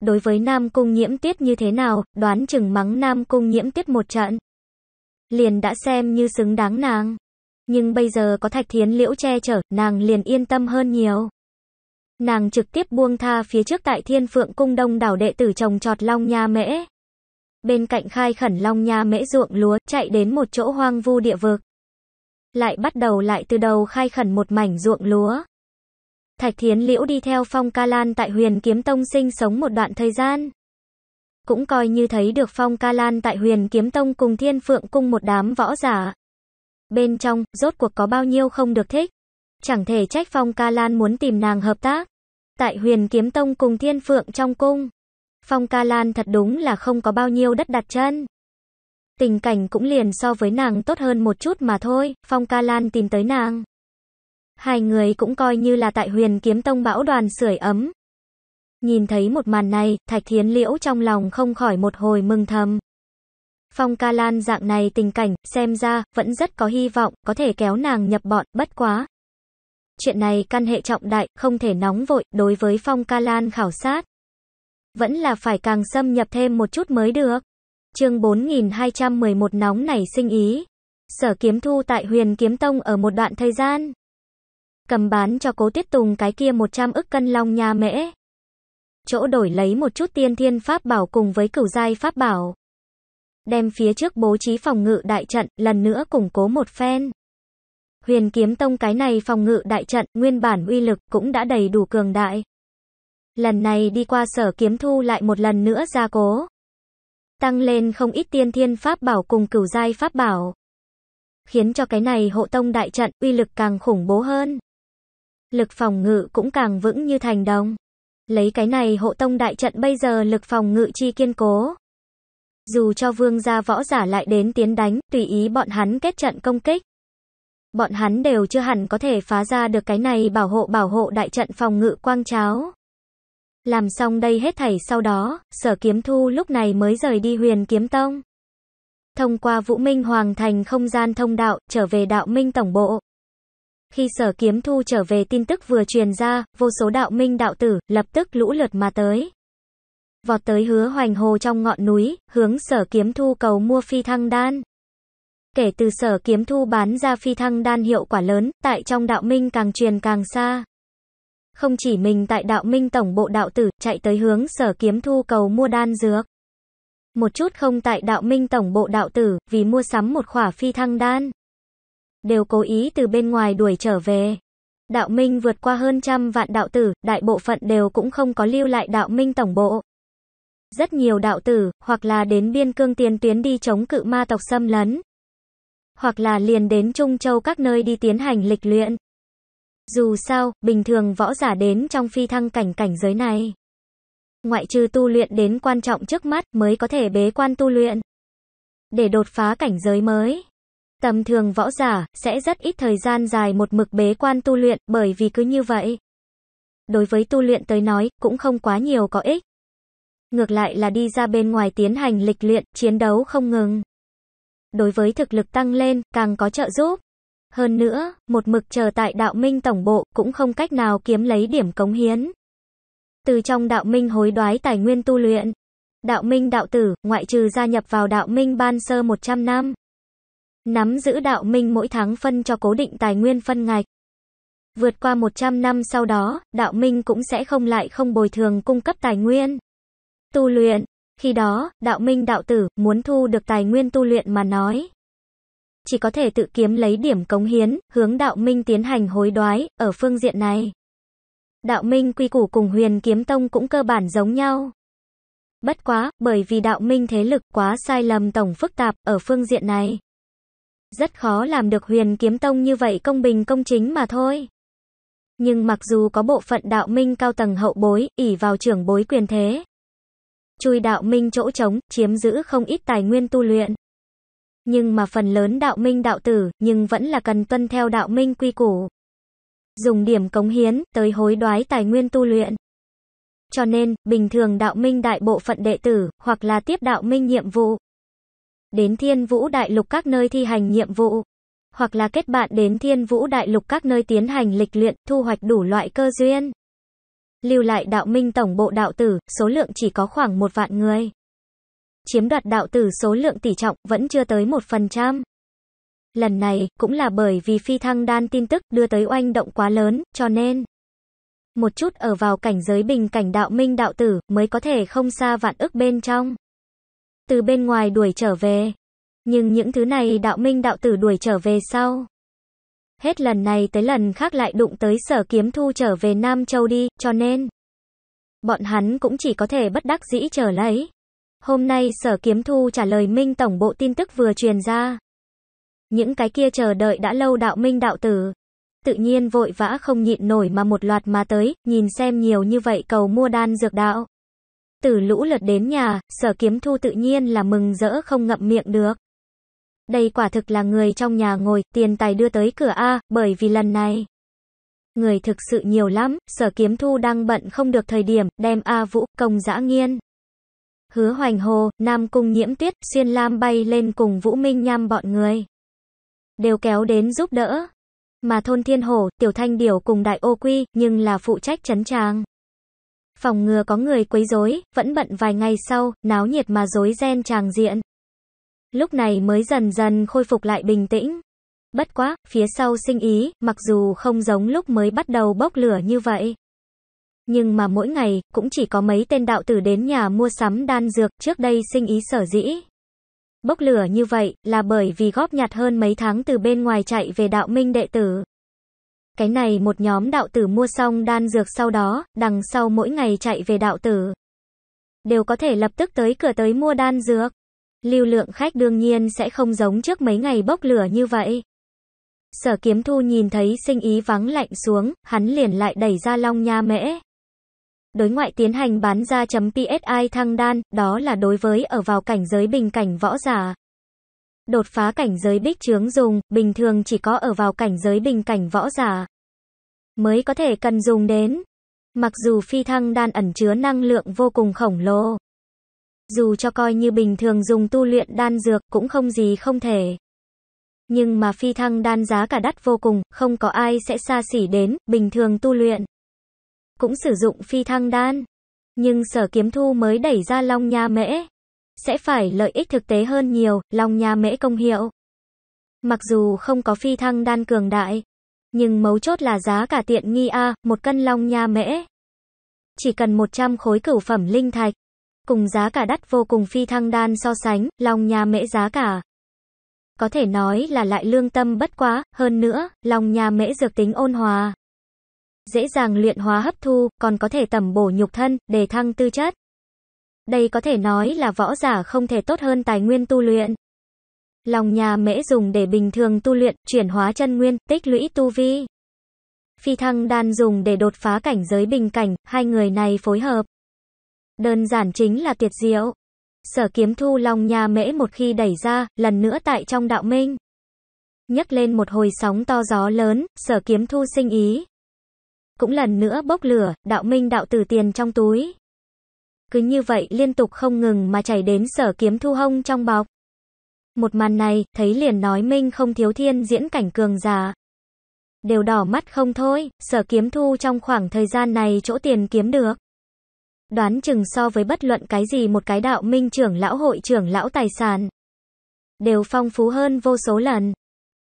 Đối với Nam Cung nhiễm tiết như thế nào, đoán chừng mắng Nam Cung nhiễm tiết một trận. Liền đã xem như xứng đáng nàng. Nhưng bây giờ có thạch thiến liễu che chở, nàng liền yên tâm hơn nhiều. Nàng trực tiếp buông tha phía trước tại thiên phượng cung đông đảo đệ tử trồng trọt long nha mễ. Bên cạnh khai khẩn long nha mễ ruộng lúa, chạy đến một chỗ hoang vu địa vực lại bắt đầu lại từ đầu khai khẩn một mảnh ruộng lúa. Thạch Thiến Liễu đi theo Phong Ca Lan tại Huyền Kiếm Tông sinh sống một đoạn thời gian. Cũng coi như thấy được Phong Ca Lan tại Huyền Kiếm Tông cùng Thiên Phượng Cung một đám võ giả. Bên trong, rốt cuộc có bao nhiêu không được thích. Chẳng thể trách Phong Ca Lan muốn tìm nàng hợp tác. Tại Huyền Kiếm Tông cùng Thiên Phượng trong cung. Phong Ca Lan thật đúng là không có bao nhiêu đất đặt chân. Tình cảnh cũng liền so với nàng tốt hơn một chút mà thôi, Phong Ca Lan tìm tới nàng. Hai người cũng coi như là tại huyền kiếm tông bão đoàn sưởi ấm. Nhìn thấy một màn này, Thạch Thiến Liễu trong lòng không khỏi một hồi mừng thầm. Phong Ca Lan dạng này tình cảnh, xem ra, vẫn rất có hy vọng, có thể kéo nàng nhập bọn, bất quá. Chuyện này căn hệ trọng đại, không thể nóng vội, đối với Phong Ca Lan khảo sát. Vẫn là phải càng xâm nhập thêm một chút mới được chương 4211 nóng nảy sinh ý. Sở kiếm thu tại huyền kiếm tông ở một đoạn thời gian. Cầm bán cho cố tiết tùng cái kia 100 ức cân long nha mễ. Chỗ đổi lấy một chút tiên thiên pháp bảo cùng với cửu giai pháp bảo. Đem phía trước bố trí phòng ngự đại trận, lần nữa củng cố một phen. Huyền kiếm tông cái này phòng ngự đại trận, nguyên bản uy lực cũng đã đầy đủ cường đại. Lần này đi qua sở kiếm thu lại một lần nữa ra cố tăng lên không ít tiên thiên pháp bảo cùng cửu giai pháp bảo. Khiến cho cái này hộ tông đại trận uy lực càng khủng bố hơn. Lực phòng ngự cũng càng vững như thành đồng. Lấy cái này hộ tông đại trận bây giờ lực phòng ngự chi kiên cố. Dù cho vương gia võ giả lại đến tiến đánh, tùy ý bọn hắn kết trận công kích. Bọn hắn đều chưa hẳn có thể phá ra được cái này bảo hộ bảo hộ đại trận phòng ngự quang cháo. Làm xong đây hết thảy sau đó, sở kiếm thu lúc này mới rời đi huyền kiếm tông. Thông qua Vũ Minh Hoàng thành không gian thông đạo, trở về đạo minh tổng bộ. Khi sở kiếm thu trở về tin tức vừa truyền ra, vô số đạo minh đạo tử, lập tức lũ lượt mà tới. Vọt tới hứa hoành hồ trong ngọn núi, hướng sở kiếm thu cầu mua phi thăng đan. Kể từ sở kiếm thu bán ra phi thăng đan hiệu quả lớn, tại trong đạo minh càng truyền càng xa. Không chỉ mình tại đạo minh tổng bộ đạo tử, chạy tới hướng sở kiếm thu cầu mua đan dược. Một chút không tại đạo minh tổng bộ đạo tử, vì mua sắm một khỏa phi thăng đan. Đều cố ý từ bên ngoài đuổi trở về. Đạo minh vượt qua hơn trăm vạn đạo tử, đại bộ phận đều cũng không có lưu lại đạo minh tổng bộ. Rất nhiều đạo tử, hoặc là đến biên cương tiền tuyến đi chống cự ma tộc xâm lấn. Hoặc là liền đến Trung Châu các nơi đi tiến hành lịch luyện. Dù sao, bình thường võ giả đến trong phi thăng cảnh cảnh giới này. Ngoại trừ tu luyện đến quan trọng trước mắt mới có thể bế quan tu luyện. Để đột phá cảnh giới mới. Tầm thường võ giả, sẽ rất ít thời gian dài một mực bế quan tu luyện, bởi vì cứ như vậy. Đối với tu luyện tới nói, cũng không quá nhiều có ích. Ngược lại là đi ra bên ngoài tiến hành lịch luyện, chiến đấu không ngừng. Đối với thực lực tăng lên, càng có trợ giúp. Hơn nữa, một mực chờ tại đạo minh tổng bộ cũng không cách nào kiếm lấy điểm cống hiến. Từ trong đạo minh hối đoái tài nguyên tu luyện, đạo minh đạo tử, ngoại trừ gia nhập vào đạo minh ban sơ 100 năm. Nắm giữ đạo minh mỗi tháng phân cho cố định tài nguyên phân ngạch. Vượt qua 100 năm sau đó, đạo minh cũng sẽ không lại không bồi thường cung cấp tài nguyên. Tu luyện, khi đó, đạo minh đạo tử, muốn thu được tài nguyên tu luyện mà nói, chỉ có thể tự kiếm lấy điểm cống hiến, hướng đạo minh tiến hành hối đoái, ở phương diện này. Đạo minh quy củ cùng huyền kiếm tông cũng cơ bản giống nhau. Bất quá, bởi vì đạo minh thế lực quá sai lầm tổng phức tạp, ở phương diện này. Rất khó làm được huyền kiếm tông như vậy công bình công chính mà thôi. Nhưng mặc dù có bộ phận đạo minh cao tầng hậu bối, ỉ vào trưởng bối quyền thế. Chui đạo minh chỗ trống, chiếm giữ không ít tài nguyên tu luyện nhưng mà phần lớn đạo minh đạo tử, nhưng vẫn là cần tuân theo đạo minh quy củ. Dùng điểm cống hiến, tới hối đoái tài nguyên tu luyện. Cho nên, bình thường đạo minh đại bộ phận đệ tử, hoặc là tiếp đạo minh nhiệm vụ. Đến thiên vũ đại lục các nơi thi hành nhiệm vụ. Hoặc là kết bạn đến thiên vũ đại lục các nơi tiến hành lịch luyện, thu hoạch đủ loại cơ duyên. Lưu lại đạo minh tổng bộ đạo tử, số lượng chỉ có khoảng một vạn người chiếm đoạt đạo tử số lượng tỷ trọng vẫn chưa tới 1%. Lần này, cũng là bởi vì phi thăng đan tin tức đưa tới oanh động quá lớn, cho nên một chút ở vào cảnh giới bình cảnh đạo minh đạo tử mới có thể không xa vạn ức bên trong. Từ bên ngoài đuổi trở về. Nhưng những thứ này đạo minh đạo tử đuổi trở về sau. Hết lần này tới lần khác lại đụng tới sở kiếm thu trở về Nam Châu đi, cho nên. Bọn hắn cũng chỉ có thể bất đắc dĩ trở lấy. Hôm nay Sở Kiếm Thu trả lời Minh Tổng bộ tin tức vừa truyền ra. Những cái kia chờ đợi đã lâu đạo Minh đạo tử. Tự nhiên vội vã không nhịn nổi mà một loạt mà tới, nhìn xem nhiều như vậy cầu mua đan dược đạo. Từ lũ lượt đến nhà, sở kiếm thu tự nhiên là mừng rỡ không ngậm miệng được. Đây quả thực là người trong nhà ngồi, tiền tài đưa tới cửa A, bởi vì lần này. Người thực sự nhiều lắm, sở kiếm thu đang bận không được thời điểm, đem A vũ, công dã nghiên hứa hoành hồ, nam cung nhiễm tuyết xuyên lam bay lên cùng vũ minh nham bọn người. Đều kéo đến giúp đỡ. Mà thôn thiên hổ, tiểu thanh điểu cùng đại ô quy, nhưng là phụ trách chấn tràng. Phòng ngừa có người quấy rối, vẫn bận vài ngày sau, náo nhiệt mà rối ren tràng diện. Lúc này mới dần dần khôi phục lại bình tĩnh. Bất quá, phía sau sinh ý, mặc dù không giống lúc mới bắt đầu bốc lửa như vậy. Nhưng mà mỗi ngày, cũng chỉ có mấy tên đạo tử đến nhà mua sắm đan dược, trước đây sinh ý sở dĩ. Bốc lửa như vậy, là bởi vì góp nhặt hơn mấy tháng từ bên ngoài chạy về đạo minh đệ tử. Cái này một nhóm đạo tử mua xong đan dược sau đó, đằng sau mỗi ngày chạy về đạo tử. Đều có thể lập tức tới cửa tới mua đan dược. Lưu lượng khách đương nhiên sẽ không giống trước mấy ngày bốc lửa như vậy. Sở kiếm thu nhìn thấy sinh ý vắng lạnh xuống, hắn liền lại đẩy ra long nha mễ đối ngoại tiến hành bán ra .psi thăng đan, đó là đối với ở vào cảnh giới bình cảnh võ giả. Đột phá cảnh giới bích chướng dùng, bình thường chỉ có ở vào cảnh giới bình cảnh võ giả mới có thể cần dùng đến. Mặc dù phi thăng đan ẩn chứa năng lượng vô cùng khổng lồ, dù cho coi như bình thường dùng tu luyện đan dược cũng không gì không thể. Nhưng mà phi thăng đan giá cả đắt vô cùng, không có ai sẽ xa xỉ đến, bình thường tu luyện cũng sử dụng phi thăng đan. Nhưng sở kiếm thu mới đẩy ra Long Nha Mễ. Sẽ phải lợi ích thực tế hơn nhiều, Long Nha Mễ công hiệu. Mặc dù không có phi thăng đan cường đại, nhưng mấu chốt là giá cả tiện nghi A, một cân Long Nha Mễ. Chỉ cần 100 khối cửu phẩm linh thạch, cùng giá cả đắt vô cùng phi thăng đan so sánh, Long Nha Mễ giá cả. Có thể nói là lại lương tâm bất quá, hơn nữa, Long Nha Mễ dược tính ôn hòa dễ dàng luyện hóa hấp thu, còn có thể tẩm bổ nhục thân, đề thăng tư chất. Đây có thể nói là võ giả không thể tốt hơn tài nguyên tu luyện. Lòng nhà mễ dùng để bình thường tu luyện, chuyển hóa chân nguyên, tích lũy tu vi. Phi thăng đan dùng để đột phá cảnh giới bình cảnh, hai người này phối hợp. Đơn giản chính là tuyệt diệu. Sở kiếm thu lòng nhà mễ một khi đẩy ra, lần nữa tại trong đạo minh. nhấc lên một hồi sóng to gió lớn, sở kiếm thu sinh ý, cũng lần nữa bốc lửa, đạo minh đạo tử tiền trong túi. Cứ như vậy liên tục không ngừng mà chảy đến sở kiếm thu hông trong bọc. Một màn này, thấy liền nói minh không thiếu thiên diễn cảnh cường giả. Đều đỏ mắt không thôi, sở kiếm thu trong khoảng thời gian này chỗ tiền kiếm được. Đoán chừng so với bất luận cái gì một cái đạo minh trưởng lão hội trưởng lão tài sản. Đều phong phú hơn vô số lần.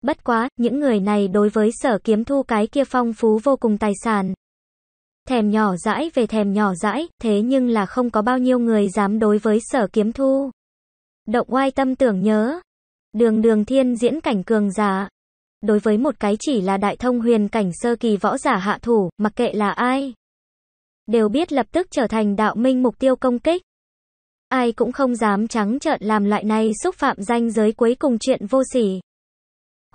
Bất quá, những người này đối với sở kiếm thu cái kia phong phú vô cùng tài sản. Thèm nhỏ dãi về thèm nhỏ dãi, thế nhưng là không có bao nhiêu người dám đối với sở kiếm thu. Động oai tâm tưởng nhớ. Đường đường thiên diễn cảnh cường giả. Đối với một cái chỉ là đại thông huyền cảnh sơ kỳ võ giả hạ thủ, mặc kệ là ai. Đều biết lập tức trở thành đạo minh mục tiêu công kích. Ai cũng không dám trắng trợn làm loại này xúc phạm danh giới cuối cùng chuyện vô sỉ.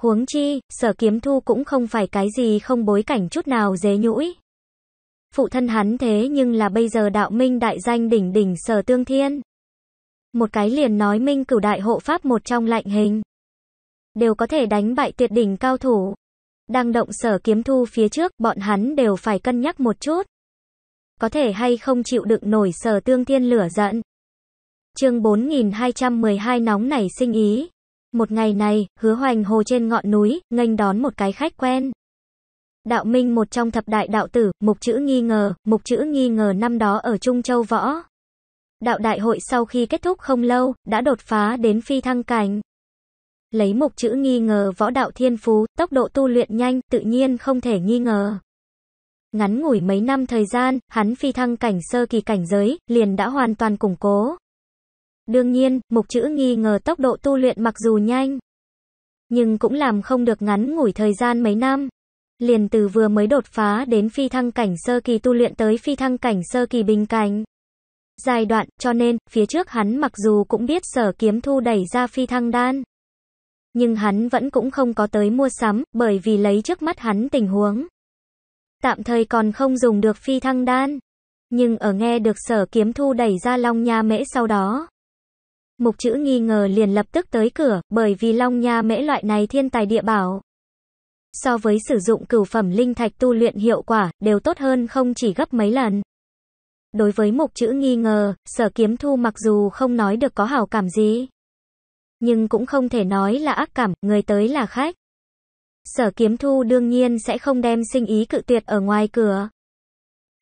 Huống chi, sở kiếm thu cũng không phải cái gì không bối cảnh chút nào dế nhũi. Phụ thân hắn thế nhưng là bây giờ đạo minh đại danh đỉnh đỉnh sở tương thiên. Một cái liền nói minh cửu đại hộ pháp một trong lạnh hình. Đều có thể đánh bại tuyệt đỉnh cao thủ. Đang động sở kiếm thu phía trước, bọn hắn đều phải cân nhắc một chút. Có thể hay không chịu đựng nổi sở tương thiên lửa giận. chương 4212 nóng nảy sinh ý. Một ngày này, hứa hoành hồ trên ngọn núi, nghênh đón một cái khách quen. Đạo Minh một trong thập đại đạo tử, mục chữ nghi ngờ, mục chữ nghi ngờ năm đó ở Trung Châu Võ. Đạo đại hội sau khi kết thúc không lâu, đã đột phá đến phi thăng cảnh. Lấy mục chữ nghi ngờ võ đạo thiên phú, tốc độ tu luyện nhanh, tự nhiên không thể nghi ngờ. Ngắn ngủi mấy năm thời gian, hắn phi thăng cảnh sơ kỳ cảnh giới, liền đã hoàn toàn củng cố. Đương nhiên, mục chữ nghi ngờ tốc độ tu luyện mặc dù nhanh, nhưng cũng làm không được ngắn ngủi thời gian mấy năm. Liền từ vừa mới đột phá đến phi thăng cảnh sơ kỳ tu luyện tới phi thăng cảnh sơ kỳ bình cảnh. Giai đoạn, cho nên, phía trước hắn mặc dù cũng biết sở kiếm thu đẩy ra phi thăng đan. Nhưng hắn vẫn cũng không có tới mua sắm, bởi vì lấy trước mắt hắn tình huống. Tạm thời còn không dùng được phi thăng đan. Nhưng ở nghe được sở kiếm thu đẩy ra long nha mễ sau đó. Mục chữ nghi ngờ liền lập tức tới cửa, bởi vì long nha mễ loại này thiên tài địa bảo. So với sử dụng cửu phẩm linh thạch tu luyện hiệu quả, đều tốt hơn không chỉ gấp mấy lần. Đối với mục chữ nghi ngờ, sở kiếm thu mặc dù không nói được có hảo cảm gì. Nhưng cũng không thể nói là ác cảm, người tới là khách. Sở kiếm thu đương nhiên sẽ không đem sinh ý cự tuyệt ở ngoài cửa.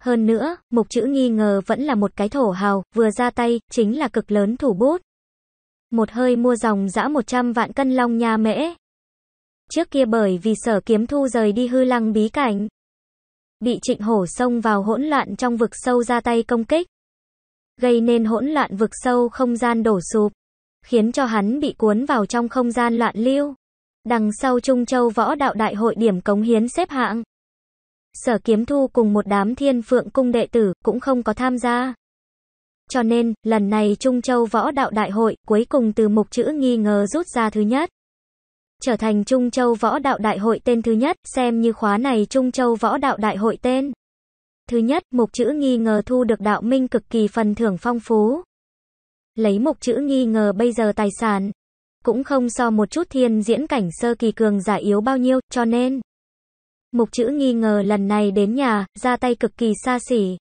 Hơn nữa, mục chữ nghi ngờ vẫn là một cái thổ hào, vừa ra tay, chính là cực lớn thủ bút một hơi mua dòng dã 100 vạn cân long nha mễ. Trước kia bởi vì sở kiếm thu rời đi hư lăng bí cảnh. Bị trịnh hổ xông vào hỗn loạn trong vực sâu ra tay công kích. Gây nên hỗn loạn vực sâu không gian đổ sụp. Khiến cho hắn bị cuốn vào trong không gian loạn lưu. Đằng sau Trung Châu võ đạo đại hội điểm cống hiến xếp hạng. Sở kiếm thu cùng một đám thiên phượng cung đệ tử cũng không có tham gia. Cho nên, lần này Trung Châu Võ Đạo Đại hội cuối cùng từ mục chữ nghi ngờ rút ra thứ nhất. Trở thành Trung Châu Võ Đạo Đại hội tên thứ nhất, xem như khóa này Trung Châu Võ Đạo Đại hội tên. Thứ nhất, mục chữ nghi ngờ thu được đạo minh cực kỳ phần thưởng phong phú. Lấy mục chữ nghi ngờ bây giờ tài sản, cũng không so một chút thiên diễn cảnh sơ kỳ cường giả yếu bao nhiêu, cho nên. Mục chữ nghi ngờ lần này đến nhà, ra tay cực kỳ xa xỉ.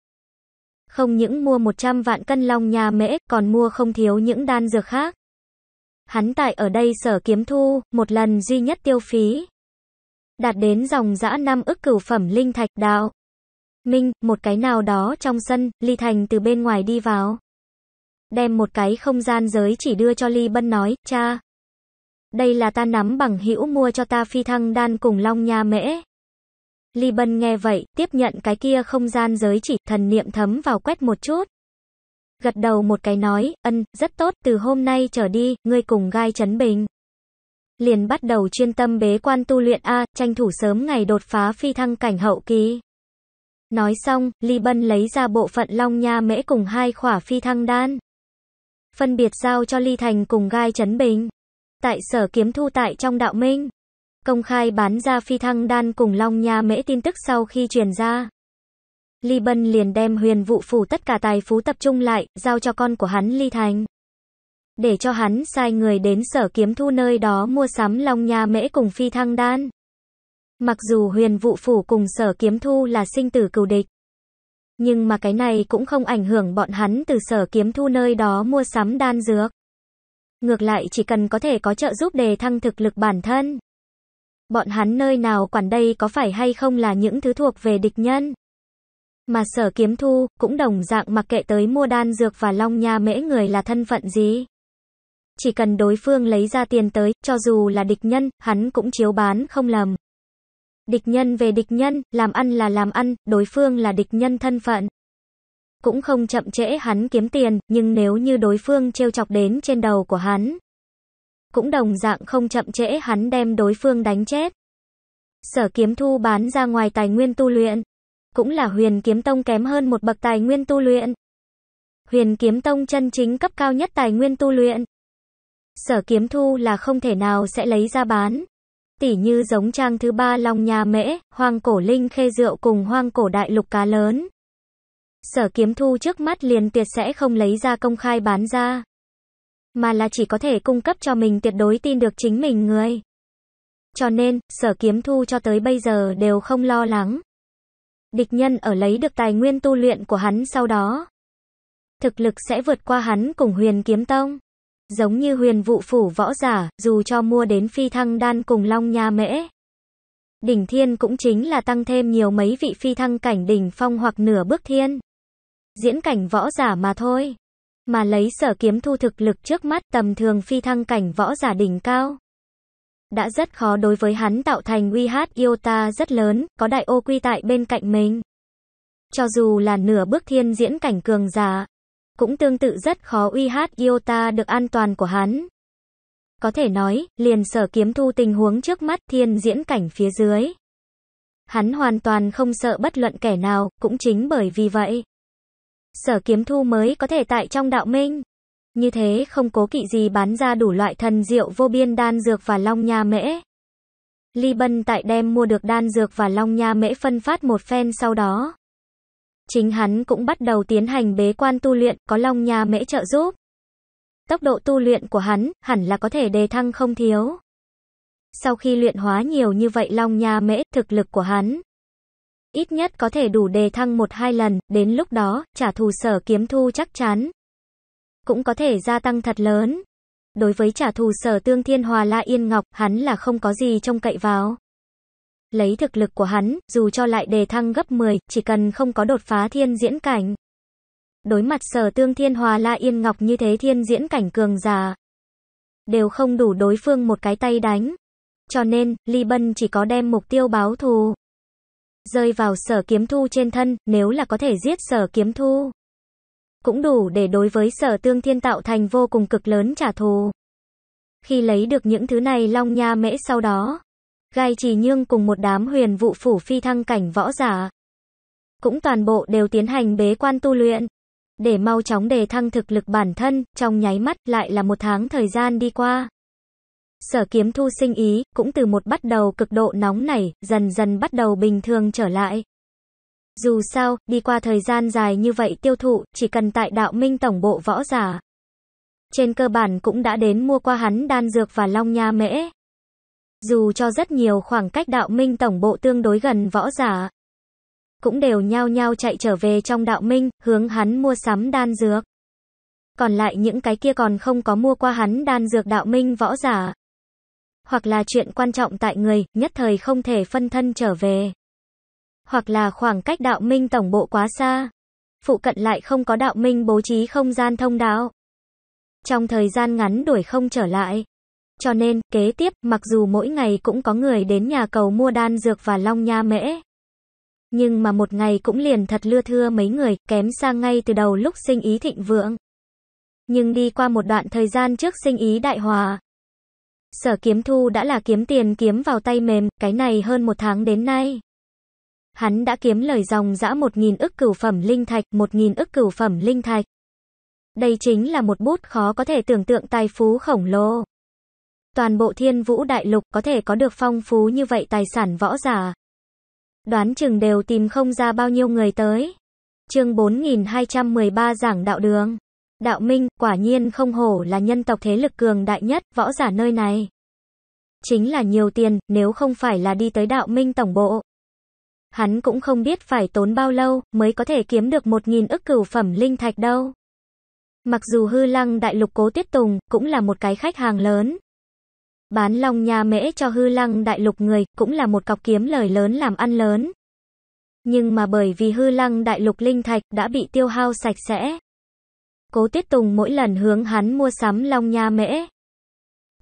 Không những mua 100 vạn cân long nhà mễ, còn mua không thiếu những đan dược khác. Hắn tại ở đây sở kiếm thu, một lần duy nhất tiêu phí. Đạt đến dòng dã năm ức cửu phẩm linh thạch đạo. Minh, một cái nào đó trong sân, Ly Thành từ bên ngoài đi vào. Đem một cái không gian giới chỉ đưa cho Ly Bân nói, cha. Đây là ta nắm bằng hữu mua cho ta phi thăng đan cùng long nha mễ. Ly Bân nghe vậy, tiếp nhận cái kia không gian giới chỉ, thần niệm thấm vào quét một chút. Gật đầu một cái nói, ân, rất tốt, từ hôm nay trở đi, ngươi cùng gai chấn bình. Liền bắt đầu chuyên tâm bế quan tu luyện A, tranh thủ sớm ngày đột phá phi thăng cảnh hậu kỳ. Nói xong, Ly Bân lấy ra bộ phận long nha mễ cùng hai khỏa phi thăng đan. Phân biệt giao cho Ly Thành cùng gai chấn bình. Tại sở kiếm thu tại trong đạo minh công khai bán ra phi thăng đan cùng Long Nha Mễ tin tức sau khi truyền ra. Ly Bân liền đem huyền vụ phủ tất cả tài phú tập trung lại, giao cho con của hắn Ly Thành. Để cho hắn sai người đến sở kiếm thu nơi đó mua sắm Long Nha Mễ cùng phi thăng đan. Mặc dù huyền vụ phủ cùng sở kiếm thu là sinh tử cừu địch. Nhưng mà cái này cũng không ảnh hưởng bọn hắn từ sở kiếm thu nơi đó mua sắm đan dược. Ngược lại chỉ cần có thể có trợ giúp đề thăng thực lực bản thân. Bọn hắn nơi nào quản đây có phải hay không là những thứ thuộc về địch nhân. Mà sở kiếm thu, cũng đồng dạng mặc kệ tới mua đan dược và long nha mễ người là thân phận gì. Chỉ cần đối phương lấy ra tiền tới, cho dù là địch nhân, hắn cũng chiếu bán không lầm. Địch nhân về địch nhân, làm ăn là làm ăn, đối phương là địch nhân thân phận. Cũng không chậm trễ hắn kiếm tiền, nhưng nếu như đối phương trêu chọc đến trên đầu của hắn, cũng đồng dạng không chậm trễ hắn đem đối phương đánh chết. Sở kiếm thu bán ra ngoài tài nguyên tu luyện, cũng là huyền kiếm tông kém hơn một bậc tài nguyên tu luyện. Huyền kiếm tông chân chính cấp cao nhất tài nguyên tu luyện. Sở kiếm thu là không thể nào sẽ lấy ra bán. Tỉ như giống trang thứ ba lòng nhà mễ, hoang cổ linh khê rượu cùng hoang cổ đại lục cá lớn. Sở kiếm thu trước mắt liền tuyệt sẽ không lấy ra công khai bán ra mà là chỉ có thể cung cấp cho mình tuyệt đối tin được chính mình người. Cho nên, sở kiếm thu cho tới bây giờ đều không lo lắng. Địch nhân ở lấy được tài nguyên tu luyện của hắn sau đó. Thực lực sẽ vượt qua hắn cùng huyền kiếm tông. Giống như huyền vụ phủ võ giả, dù cho mua đến phi thăng đan cùng long nha mễ. Đỉnh thiên cũng chính là tăng thêm nhiều mấy vị phi thăng cảnh đỉnh phong hoặc nửa bước thiên. Diễn cảnh võ giả mà thôi mà lấy sở kiếm thu thực lực trước mắt tầm thường phi thăng cảnh võ giả đỉnh cao. Đã rất khó đối với hắn tạo thành uy hát yêu ta rất lớn, có đại ô quy tại bên cạnh mình. Cho dù là nửa bước thiên diễn cảnh cường giả, cũng tương tự rất khó uy hát yêu ta được an toàn của hắn. Có thể nói, liền sở kiếm thu tình huống trước mắt thiên diễn cảnh phía dưới. Hắn hoàn toàn không sợ bất luận kẻ nào, cũng chính bởi vì vậy sở kiếm thu mới có thể tại trong đạo minh. Như thế không cố kỵ gì bán ra đủ loại thần diệu vô biên đan dược và long nha mễ. Ly Bân tại đem mua được đan dược và long nha mễ phân phát một phen sau đó. Chính hắn cũng bắt đầu tiến hành bế quan tu luyện, có long nha mễ trợ giúp. Tốc độ tu luyện của hắn hẳn là có thể đề thăng không thiếu. Sau khi luyện hóa nhiều như vậy long nha mễ, thực lực của hắn ít nhất có thể đủ đề thăng một hai lần, đến lúc đó, trả thù sở kiếm thu chắc chắn. Cũng có thể gia tăng thật lớn. Đối với trả thù sở tương thiên hòa la yên ngọc, hắn là không có gì trông cậy vào. Lấy thực lực của hắn, dù cho lại đề thăng gấp 10, chỉ cần không có đột phá thiên diễn cảnh. Đối mặt sở tương thiên hòa la yên ngọc như thế thiên diễn cảnh cường già. Đều không đủ đối phương một cái tay đánh. Cho nên, Ly Bân chỉ có đem mục tiêu báo thù rơi vào sở kiếm thu trên thân, nếu là có thể giết sở kiếm thu. Cũng đủ để đối với sở tương thiên tạo thành vô cùng cực lớn trả thù. Khi lấy được những thứ này long nha mễ sau đó, gai trì nhương cùng một đám huyền vụ phủ phi thăng cảnh võ giả. Cũng toàn bộ đều tiến hành bế quan tu luyện. Để mau chóng đề thăng thực lực bản thân, trong nháy mắt lại là một tháng thời gian đi qua. Sở kiếm thu sinh ý, cũng từ một bắt đầu cực độ nóng nảy, dần dần bắt đầu bình thường trở lại. Dù sao, đi qua thời gian dài như vậy tiêu thụ, chỉ cần tại đạo minh tổng bộ võ giả. Trên cơ bản cũng đã đến mua qua hắn đan dược và long nha mễ. Dù cho rất nhiều khoảng cách đạo minh tổng bộ tương đối gần võ giả. Cũng đều nhao nhao chạy trở về trong đạo minh, hướng hắn mua sắm đan dược. Còn lại những cái kia còn không có mua qua hắn đan dược đạo minh võ giả hoặc là chuyện quan trọng tại người, nhất thời không thể phân thân trở về. Hoặc là khoảng cách đạo minh tổng bộ quá xa. Phụ cận lại không có đạo minh bố trí không gian thông đạo. Trong thời gian ngắn đuổi không trở lại. Cho nên, kế tiếp, mặc dù mỗi ngày cũng có người đến nhà cầu mua đan dược và long nha mễ. Nhưng mà một ngày cũng liền thật lưa thưa mấy người, kém xa ngay từ đầu lúc sinh ý thịnh vượng. Nhưng đi qua một đoạn thời gian trước sinh ý đại hòa, Sở kiếm thu đã là kiếm tiền kiếm vào tay mềm, cái này hơn một tháng đến nay. Hắn đã kiếm lời dòng dã 1.000 ức cửu phẩm linh thạch, 1.000 ức cửu phẩm linh thạch. Đây chính là một bút khó có thể tưởng tượng tài phú khổng lồ. Toàn bộ thiên vũ đại lục có thể có được phong phú như vậy tài sản võ giả. Đoán chừng đều tìm không ra bao nhiêu người tới. Chương 4213 giảng đạo đường. Đạo Minh, quả nhiên không hổ là nhân tộc thế lực cường đại nhất, võ giả nơi này. Chính là nhiều tiền, nếu không phải là đi tới đạo Minh tổng bộ. Hắn cũng không biết phải tốn bao lâu mới có thể kiếm được một nghìn ức cửu phẩm linh thạch đâu. Mặc dù hư lăng đại lục cố tiết tùng, cũng là một cái khách hàng lớn. Bán lòng nhà mễ cho hư lăng đại lục người, cũng là một cọc kiếm lời lớn làm ăn lớn. Nhưng mà bởi vì hư lăng đại lục linh thạch đã bị tiêu hao sạch sẽ, Cố Tiết Tùng mỗi lần hướng hắn mua sắm Long Nha Mễ,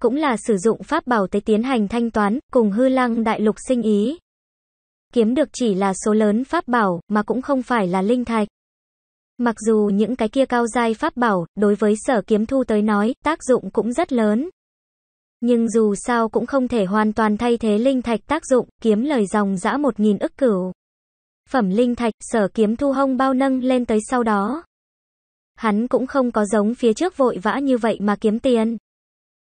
cũng là sử dụng pháp bảo tới tiến hành thanh toán, cùng hư lăng đại lục sinh ý. Kiếm được chỉ là số lớn pháp bảo, mà cũng không phải là linh thạch. Mặc dù những cái kia cao giai pháp bảo, đối với sở kiếm thu tới nói, tác dụng cũng rất lớn. Nhưng dù sao cũng không thể hoàn toàn thay thế linh thạch tác dụng, kiếm lời dòng dã một nghìn ức cửu. Phẩm linh thạch, sở kiếm thu hông bao nâng lên tới sau đó. Hắn cũng không có giống phía trước vội vã như vậy mà kiếm tiền.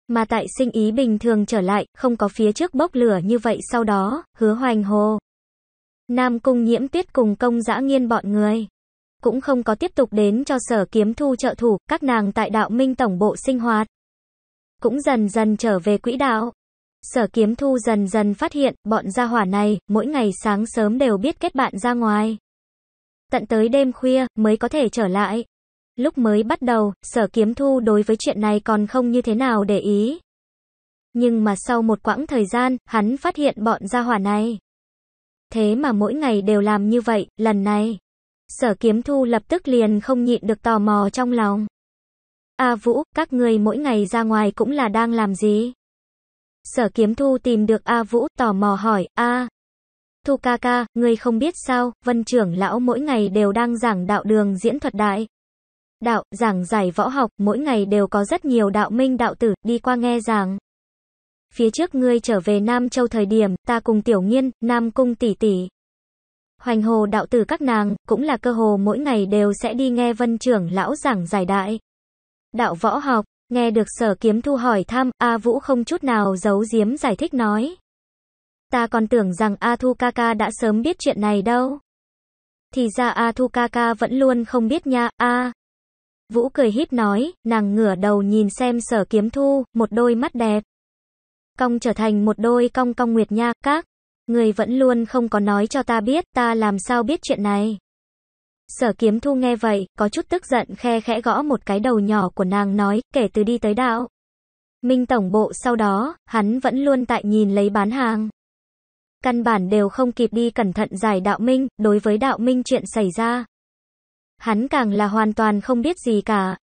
Mà tại sinh ý bình thường trở lại, không có phía trước bốc lửa như vậy sau đó, hứa hoành hồ. Nam cung nhiễm tuyết cùng công dã nghiên bọn người. Cũng không có tiếp tục đến cho sở kiếm thu trợ thủ, các nàng tại đạo minh tổng bộ sinh hoạt. Cũng dần dần trở về quỹ đạo. Sở kiếm thu dần dần phát hiện, bọn gia hỏa này, mỗi ngày sáng sớm đều biết kết bạn ra ngoài. Tận tới đêm khuya, mới có thể trở lại. Lúc mới bắt đầu, sở kiếm thu đối với chuyện này còn không như thế nào để ý. Nhưng mà sau một quãng thời gian, hắn phát hiện bọn gia hỏa này. Thế mà mỗi ngày đều làm như vậy, lần này. Sở kiếm thu lập tức liền không nhịn được tò mò trong lòng. A Vũ, các ngươi mỗi ngày ra ngoài cũng là đang làm gì? Sở kiếm thu tìm được A Vũ, tò mò hỏi, A. thu ca ca, ngươi không biết sao, vân trưởng lão mỗi ngày đều đang giảng đạo đường diễn thuật đại đạo, giảng giải võ học, mỗi ngày đều có rất nhiều đạo minh đạo tử, đi qua nghe giảng. Phía trước ngươi trở về Nam Châu thời điểm, ta cùng tiểu nghiên, Nam Cung tỷ tỷ. Hoành hồ đạo tử các nàng, cũng là cơ hồ mỗi ngày đều sẽ đi nghe vân trưởng lão giảng giải đại. Đạo võ học, nghe được sở kiếm thu hỏi thăm, A Vũ không chút nào giấu giếm giải thích nói. Ta còn tưởng rằng A Thu ca ca đã sớm biết chuyện này đâu. Thì ra A Thu ca ca vẫn luôn không biết nha, A. Vũ cười híp nói, nàng ngửa đầu nhìn xem sở kiếm thu, một đôi mắt đẹp. Cong trở thành một đôi cong cong nguyệt nha, các. Người vẫn luôn không có nói cho ta biết, ta làm sao biết chuyện này. Sở kiếm thu nghe vậy, có chút tức giận khe khẽ gõ một cái đầu nhỏ của nàng nói, kể từ đi tới đạo. Minh tổng bộ sau đó, hắn vẫn luôn tại nhìn lấy bán hàng. Căn bản đều không kịp đi cẩn thận giải đạo minh, đối với đạo minh chuyện xảy ra, Hắn càng là hoàn toàn không biết gì cả.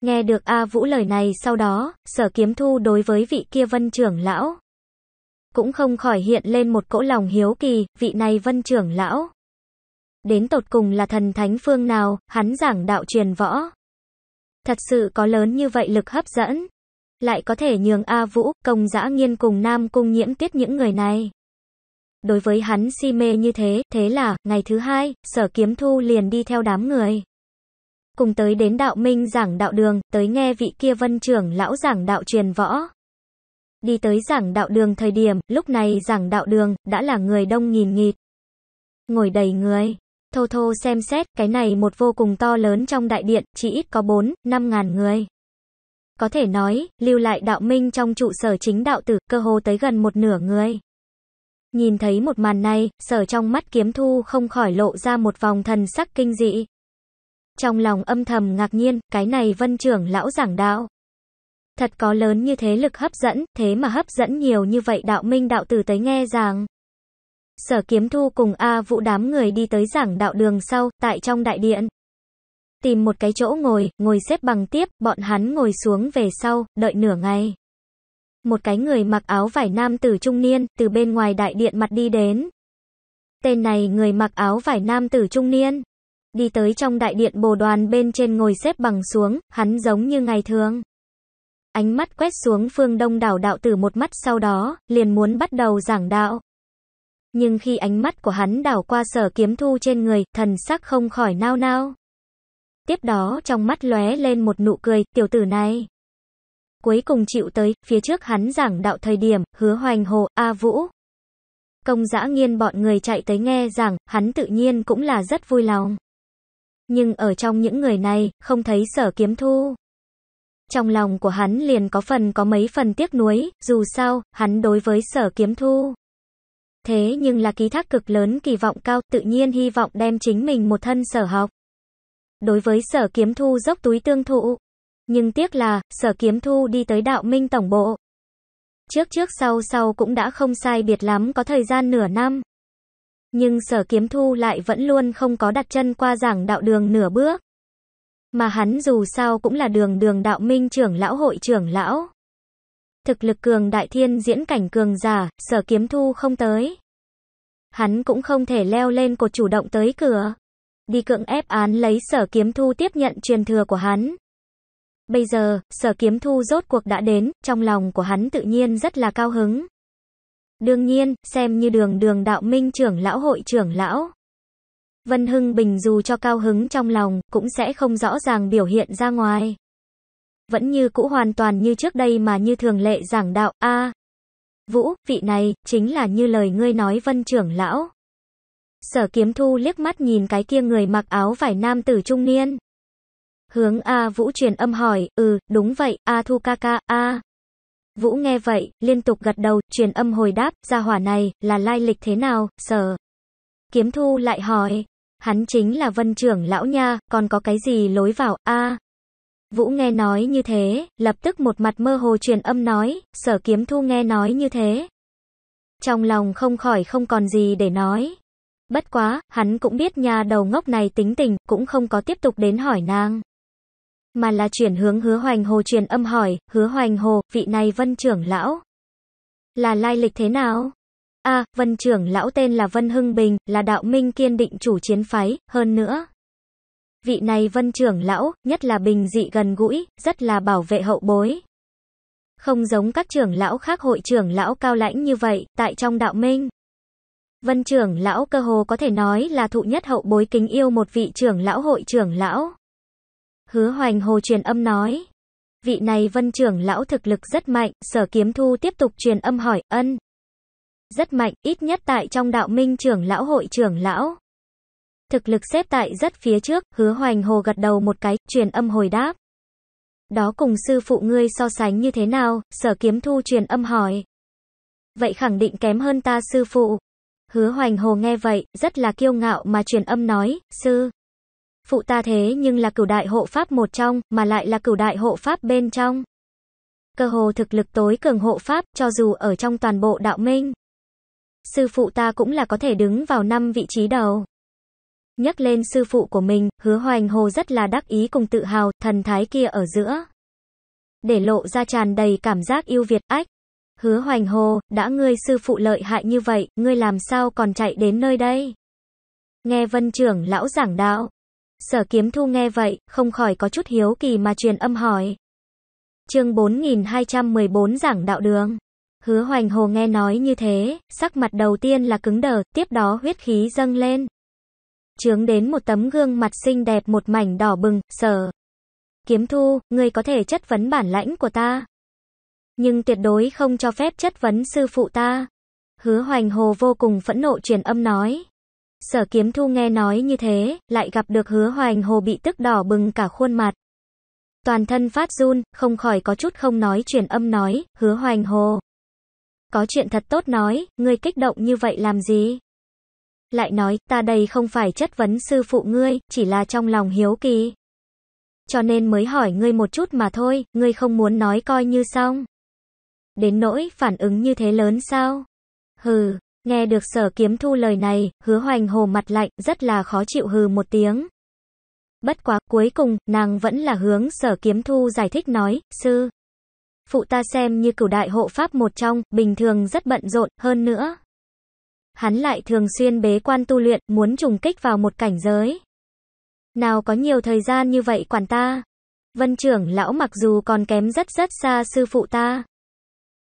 Nghe được A Vũ lời này sau đó, sở kiếm thu đối với vị kia vân trưởng lão. Cũng không khỏi hiện lên một cỗ lòng hiếu kỳ, vị này vân trưởng lão. Đến tột cùng là thần thánh phương nào, hắn giảng đạo truyền võ. Thật sự có lớn như vậy lực hấp dẫn. Lại có thể nhường A Vũ, công dã nghiên cùng Nam Cung nhiễm tiết những người này. Đối với hắn si mê như thế, thế là, ngày thứ hai, sở kiếm thu liền đi theo đám người. Cùng tới đến đạo minh giảng đạo đường, tới nghe vị kia vân trưởng lão giảng đạo truyền võ. Đi tới giảng đạo đường thời điểm, lúc này giảng đạo đường, đã là người đông nghìn nghịt. Ngồi đầy người. Thô thô xem xét, cái này một vô cùng to lớn trong đại điện, chỉ ít có 4, 5 ngàn người. Có thể nói, lưu lại đạo minh trong trụ sở chính đạo tử, cơ hồ tới gần một nửa người. Nhìn thấy một màn này, sở trong mắt kiếm thu không khỏi lộ ra một vòng thần sắc kinh dị. Trong lòng âm thầm ngạc nhiên, cái này vân trưởng lão giảng đạo. Thật có lớn như thế lực hấp dẫn, thế mà hấp dẫn nhiều như vậy đạo minh đạo tử tới nghe giảng. Sở kiếm thu cùng A vụ đám người đi tới giảng đạo đường sau, tại trong đại điện. Tìm một cái chỗ ngồi, ngồi xếp bằng tiếp, bọn hắn ngồi xuống về sau, đợi nửa ngày một cái người mặc áo vải nam tử trung niên từ bên ngoài đại điện mặt đi đến. Tên này người mặc áo vải nam tử trung niên. Đi tới trong đại điện bồ đoàn bên trên ngồi xếp bằng xuống, hắn giống như ngày thường. Ánh mắt quét xuống phương đông đảo đạo tử một mắt sau đó, liền muốn bắt đầu giảng đạo. Nhưng khi ánh mắt của hắn đảo qua sở kiếm thu trên người, thần sắc không khỏi nao nao. Tiếp đó trong mắt lóe lên một nụ cười, tiểu tử này. Cuối cùng chịu tới, phía trước hắn giảng đạo thời điểm, hứa hoành hồ, A Vũ. Công giã nghiên bọn người chạy tới nghe rằng, hắn tự nhiên cũng là rất vui lòng. Nhưng ở trong những người này, không thấy sở kiếm thu. Trong lòng của hắn liền có phần có mấy phần tiếc nuối, dù sao, hắn đối với sở kiếm thu. Thế nhưng là ký thác cực lớn kỳ vọng cao, tự nhiên hy vọng đem chính mình một thân sở học. Đối với sở kiếm thu dốc túi tương thụ, nhưng tiếc là, sở kiếm thu đi tới đạo minh tổng bộ. Trước trước sau sau cũng đã không sai biệt lắm có thời gian nửa năm. Nhưng sở kiếm thu lại vẫn luôn không có đặt chân qua giảng đạo đường nửa bước. Mà hắn dù sao cũng là đường đường đạo minh trưởng lão hội trưởng lão. Thực lực cường đại thiên diễn cảnh cường giả, sở kiếm thu không tới. Hắn cũng không thể leo lên cột chủ động tới cửa. Đi cưỡng ép án lấy sở kiếm thu tiếp nhận truyền thừa của hắn. Bây giờ, sở kiếm thu rốt cuộc đã đến, trong lòng của hắn tự nhiên rất là cao hứng. Đương nhiên, xem như đường đường đạo minh trưởng lão hội trưởng lão. Vân Hưng Bình dù cho cao hứng trong lòng, cũng sẽ không rõ ràng biểu hiện ra ngoài. Vẫn như cũ hoàn toàn như trước đây mà như thường lệ giảng đạo, a Vũ, vị này, chính là như lời ngươi nói vân trưởng lão. Sở kiếm thu liếc mắt nhìn cái kia người mặc áo vải nam tử trung niên. Hướng A Vũ truyền âm hỏi, ừ, đúng vậy, A Thu ca ca, A. Vũ nghe vậy, liên tục gật đầu, truyền âm hồi đáp, gia hỏa này, là lai lịch thế nào, sở. Kiếm thu lại hỏi, hắn chính là vân trưởng lão nha, còn có cái gì lối vào, A. Vũ nghe nói như thế, lập tức một mặt mơ hồ truyền âm nói, sở kiếm thu nghe nói như thế. Trong lòng không khỏi không còn gì để nói. Bất quá, hắn cũng biết nhà đầu ngốc này tính tình, cũng không có tiếp tục đến hỏi nàng mà là chuyển hướng hứa hoành hồ truyền âm hỏi, hứa hoành hồ, vị này vân trưởng lão. Là lai lịch thế nào? A, vân trưởng lão tên là Vân Hưng Bình, là đạo minh kiên định chủ chiến phái, hơn nữa. Vị này vân trưởng lão, nhất là bình dị gần gũi, rất là bảo vệ hậu bối. Không giống các trưởng lão khác hội trưởng lão cao lãnh như vậy, tại trong đạo minh. Vân trưởng lão cơ hồ có thể nói là thụ nhất hậu bối kính yêu một vị trưởng lão hội trưởng lão. Hứa hoành hồ truyền âm nói. Vị này vân trưởng lão thực lực rất mạnh, sở kiếm thu tiếp tục truyền âm hỏi, ân. Rất mạnh, ít nhất tại trong đạo minh trưởng lão hội trưởng lão. Thực lực xếp tại rất phía trước, hứa hoành hồ gật đầu một cái, truyền âm hồi đáp. Đó cùng sư phụ ngươi so sánh như thế nào, sở kiếm thu truyền âm hỏi. Vậy khẳng định kém hơn ta sư phụ. Hứa hoành hồ nghe vậy, rất là kiêu ngạo mà truyền âm nói, sư phụ ta thế nhưng là cửu đại hộ pháp một trong, mà lại là cửu đại hộ pháp bên trong. Cơ hồ thực lực tối cường hộ pháp, cho dù ở trong toàn bộ đạo minh. Sư phụ ta cũng là có thể đứng vào năm vị trí đầu. Nhắc lên sư phụ của mình, hứa hoành hồ rất là đắc ý cùng tự hào, thần thái kia ở giữa. Để lộ ra tràn đầy cảm giác yêu Việt ách. Hứa hoành hồ, đã ngươi sư phụ lợi hại như vậy, ngươi làm sao còn chạy đến nơi đây? Nghe vân trưởng lão giảng đạo, Sở kiếm thu nghe vậy, không khỏi có chút hiếu kỳ mà truyền âm hỏi. chương 4214 giảng đạo đường. Hứa hoành hồ nghe nói như thế, sắc mặt đầu tiên là cứng đờ, tiếp đó huyết khí dâng lên. Trướng đến một tấm gương mặt xinh đẹp một mảnh đỏ bừng, sở. Kiếm thu, ngươi có thể chất vấn bản lãnh của ta. Nhưng tuyệt đối không cho phép chất vấn sư phụ ta. Hứa hoành hồ vô cùng phẫn nộ truyền âm nói, Sở kiếm thu nghe nói như thế, lại gặp được hứa hoành hồ bị tức đỏ bừng cả khuôn mặt. Toàn thân phát run, không khỏi có chút không nói truyền âm nói, hứa hoành hồ. Có chuyện thật tốt nói, ngươi kích động như vậy làm gì? Lại nói, ta đây không phải chất vấn sư phụ ngươi, chỉ là trong lòng hiếu kỳ. Cho nên mới hỏi ngươi một chút mà thôi, ngươi không muốn nói coi như xong. Đến nỗi, phản ứng như thế lớn sao? Hừ, Nghe được sở kiếm thu lời này, hứa hoành hồ mặt lạnh, rất là khó chịu hừ một tiếng. Bất quá, cuối cùng, nàng vẫn là hướng sở kiếm thu giải thích nói, sư. Phụ ta xem như cửu đại hộ pháp một trong, bình thường rất bận rộn, hơn nữa. Hắn lại thường xuyên bế quan tu luyện, muốn trùng kích vào một cảnh giới. Nào có nhiều thời gian như vậy quản ta. Vân trưởng lão mặc dù còn kém rất rất xa sư phụ ta,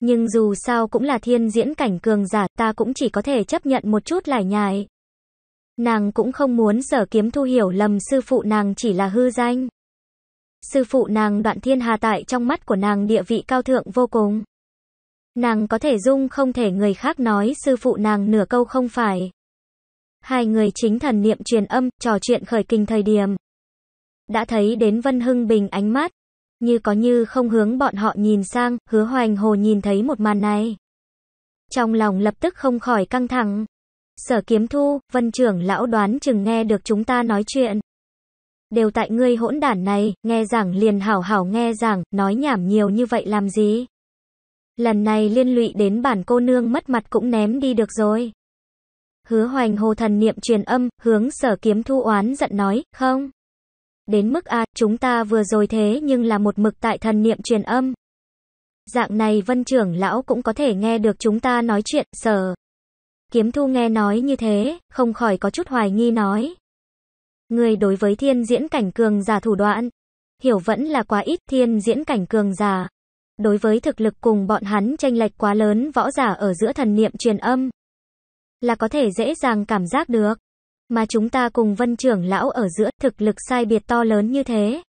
nhưng dù sao cũng là thiên diễn cảnh cường giả, ta cũng chỉ có thể chấp nhận một chút lải nhải. Nàng cũng không muốn sở kiếm thu hiểu lầm sư phụ nàng chỉ là hư danh. Sư phụ nàng đoạn thiên hà tại trong mắt của nàng địa vị cao thượng vô cùng. Nàng có thể dung không thể người khác nói sư phụ nàng nửa câu không phải. Hai người chính thần niệm truyền âm, trò chuyện khởi kinh thời điểm. Đã thấy đến Vân Hưng Bình ánh mắt, như có như không hướng bọn họ nhìn sang, hứa hoành hồ nhìn thấy một màn này. Trong lòng lập tức không khỏi căng thẳng. Sở kiếm thu, vân trưởng lão đoán chừng nghe được chúng ta nói chuyện. Đều tại ngươi hỗn đản này, nghe giảng liền hảo hảo nghe giảng, nói nhảm nhiều như vậy làm gì. Lần này liên lụy đến bản cô nương mất mặt cũng ném đi được rồi. Hứa hoành hồ thần niệm truyền âm, hướng sở kiếm thu oán giận nói, không. Đến mức a, chúng ta vừa rồi thế nhưng là một mực tại thần niệm truyền âm. Dạng này vân trưởng lão cũng có thể nghe được chúng ta nói chuyện, sở. Kiếm thu nghe nói như thế, không khỏi có chút hoài nghi nói. Người đối với thiên diễn cảnh cường giả thủ đoạn, hiểu vẫn là quá ít thiên diễn cảnh cường giả. Đối với thực lực cùng bọn hắn tranh lệch quá lớn võ giả ở giữa thần niệm truyền âm, là có thể dễ dàng cảm giác được. Mà chúng ta cùng vân trưởng lão ở giữa thực lực sai biệt to lớn như thế.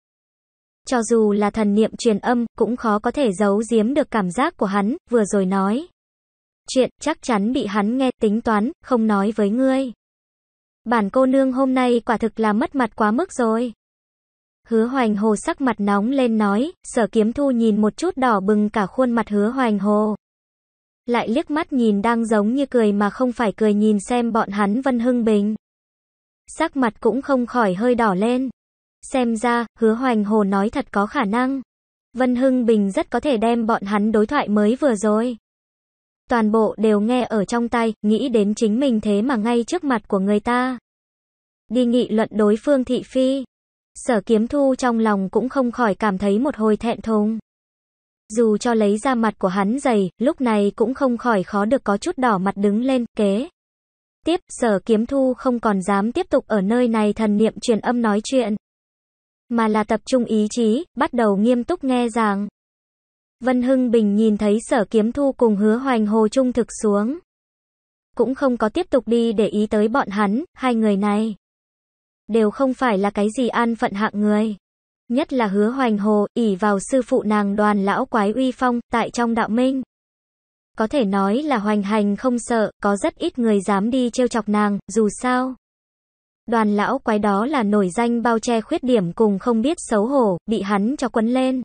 Cho dù là thần niệm truyền âm, cũng khó có thể giấu giếm được cảm giác của hắn, vừa rồi nói. Chuyện chắc chắn bị hắn nghe tính toán, không nói với ngươi. Bản cô nương hôm nay quả thực là mất mặt quá mức rồi. Hứa hoành hồ sắc mặt nóng lên nói, sở kiếm thu nhìn một chút đỏ bừng cả khuôn mặt hứa hoành hồ. Lại liếc mắt nhìn đang giống như cười mà không phải cười nhìn xem bọn hắn Vân Hưng Bình sắc mặt cũng không khỏi hơi đỏ lên. Xem ra, hứa hoành hồ nói thật có khả năng. Vân Hưng Bình rất có thể đem bọn hắn đối thoại mới vừa rồi. Toàn bộ đều nghe ở trong tay, nghĩ đến chính mình thế mà ngay trước mặt của người ta. Đi nghị luận đối phương thị phi. Sở kiếm thu trong lòng cũng không khỏi cảm thấy một hồi thẹn thùng. Dù cho lấy ra mặt của hắn dày, lúc này cũng không khỏi khó được có chút đỏ mặt đứng lên, kế tiếp, sở kiếm thu không còn dám tiếp tục ở nơi này thần niệm truyền âm nói chuyện. Mà là tập trung ý chí, bắt đầu nghiêm túc nghe giảng. Vân Hưng Bình nhìn thấy sở kiếm thu cùng hứa hoành hồ trung thực xuống. Cũng không có tiếp tục đi để ý tới bọn hắn, hai người này. Đều không phải là cái gì an phận hạng người. Nhất là hứa hoành hồ, ỉ vào sư phụ nàng đoàn lão quái uy phong, tại trong đạo minh. Có thể nói là hoành hành không sợ, có rất ít người dám đi trêu chọc nàng, dù sao. Đoàn lão quái đó là nổi danh bao che khuyết điểm cùng không biết xấu hổ, bị hắn cho quấn lên.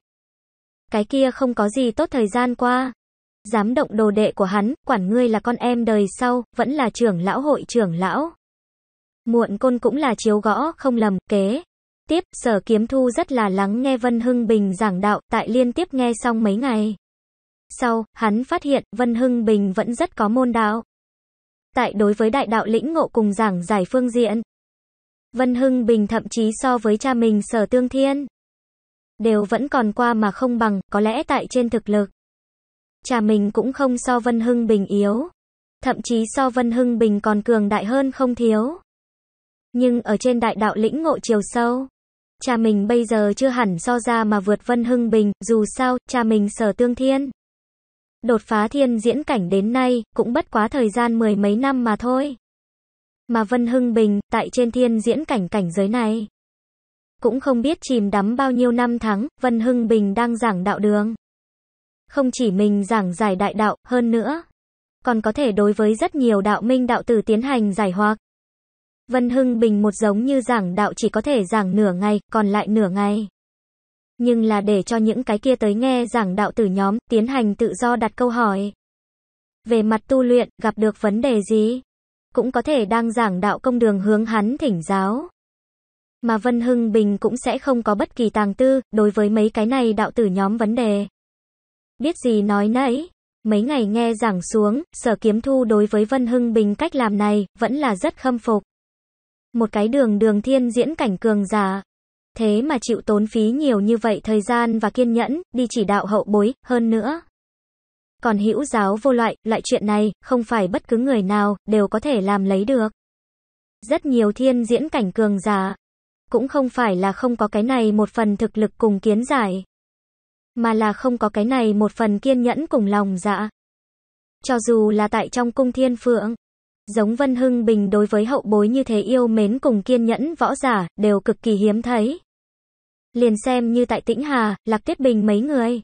Cái kia không có gì tốt thời gian qua. Dám động đồ đệ của hắn, quản ngươi là con em đời sau, vẫn là trưởng lão hội trưởng lão. Muộn côn cũng là chiếu gõ, không lầm, kế. Tiếp, sở kiếm thu rất là lắng nghe Vân Hưng Bình giảng đạo, tại liên tiếp nghe xong mấy ngày. Sau, hắn phát hiện Vân Hưng Bình vẫn rất có môn đạo. Tại đối với đại đạo lĩnh ngộ cùng giảng giải phương diện, Vân Hưng Bình thậm chí so với cha mình Sở Tương Thiên, đều vẫn còn qua mà không bằng, có lẽ tại trên thực lực. Cha mình cũng không so Vân Hưng Bình yếu, thậm chí so Vân Hưng Bình còn cường đại hơn không thiếu. Nhưng ở trên đại đạo lĩnh ngộ chiều sâu, cha mình bây giờ chưa hẳn so ra mà vượt Vân Hưng Bình, dù sao, cha mình sở tương thiên. Đột phá thiên diễn cảnh đến nay, cũng bất quá thời gian mười mấy năm mà thôi. Mà Vân Hưng Bình, tại trên thiên diễn cảnh cảnh giới này, cũng không biết chìm đắm bao nhiêu năm tháng, Vân Hưng Bình đang giảng đạo đường. Không chỉ mình giảng giải đại đạo, hơn nữa, còn có thể đối với rất nhiều đạo minh đạo tử tiến hành giải hoặc. Vân Hưng Bình một giống như giảng đạo chỉ có thể giảng nửa ngày, còn lại nửa ngày nhưng là để cho những cái kia tới nghe giảng đạo tử nhóm tiến hành tự do đặt câu hỏi. Về mặt tu luyện, gặp được vấn đề gì? Cũng có thể đang giảng đạo công đường hướng hắn thỉnh giáo. Mà Vân Hưng Bình cũng sẽ không có bất kỳ tàng tư đối với mấy cái này đạo tử nhóm vấn đề. Biết gì nói nãy, mấy ngày nghe giảng xuống, sở kiếm thu đối với Vân Hưng Bình cách làm này vẫn là rất khâm phục. Một cái đường đường thiên diễn cảnh cường giả, Thế mà chịu tốn phí nhiều như vậy thời gian và kiên nhẫn, đi chỉ đạo hậu bối, hơn nữa. Còn hữu giáo vô loại, loại chuyện này, không phải bất cứ người nào, đều có thể làm lấy được. Rất nhiều thiên diễn cảnh cường giả. Cũng không phải là không có cái này một phần thực lực cùng kiến giải. Mà là không có cái này một phần kiên nhẫn cùng lòng dạ. Cho dù là tại trong cung thiên phượng, giống Vân Hưng Bình đối với hậu bối như thế yêu mến cùng kiên nhẫn võ giả, đều cực kỳ hiếm thấy. Liền xem như tại Tĩnh Hà, Lạc Tuyết Bình mấy người.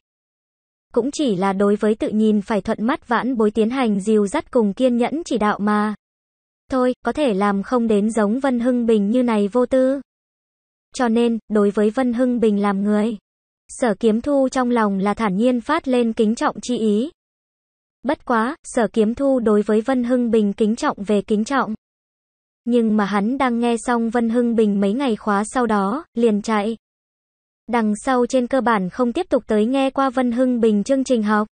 Cũng chỉ là đối với tự nhìn phải thuận mắt vãn bối tiến hành dìu dắt cùng kiên nhẫn chỉ đạo mà. Thôi, có thể làm không đến giống Vân Hưng Bình như này vô tư. Cho nên, đối với Vân Hưng Bình làm người, sở kiếm thu trong lòng là thản nhiên phát lên kính trọng chi ý. Bất quá, sở kiếm thu đối với Vân Hưng Bình kính trọng về kính trọng. Nhưng mà hắn đang nghe xong Vân Hưng Bình mấy ngày khóa sau đó, liền chạy. Đằng sau trên cơ bản không tiếp tục tới nghe qua Vân Hưng Bình chương trình học.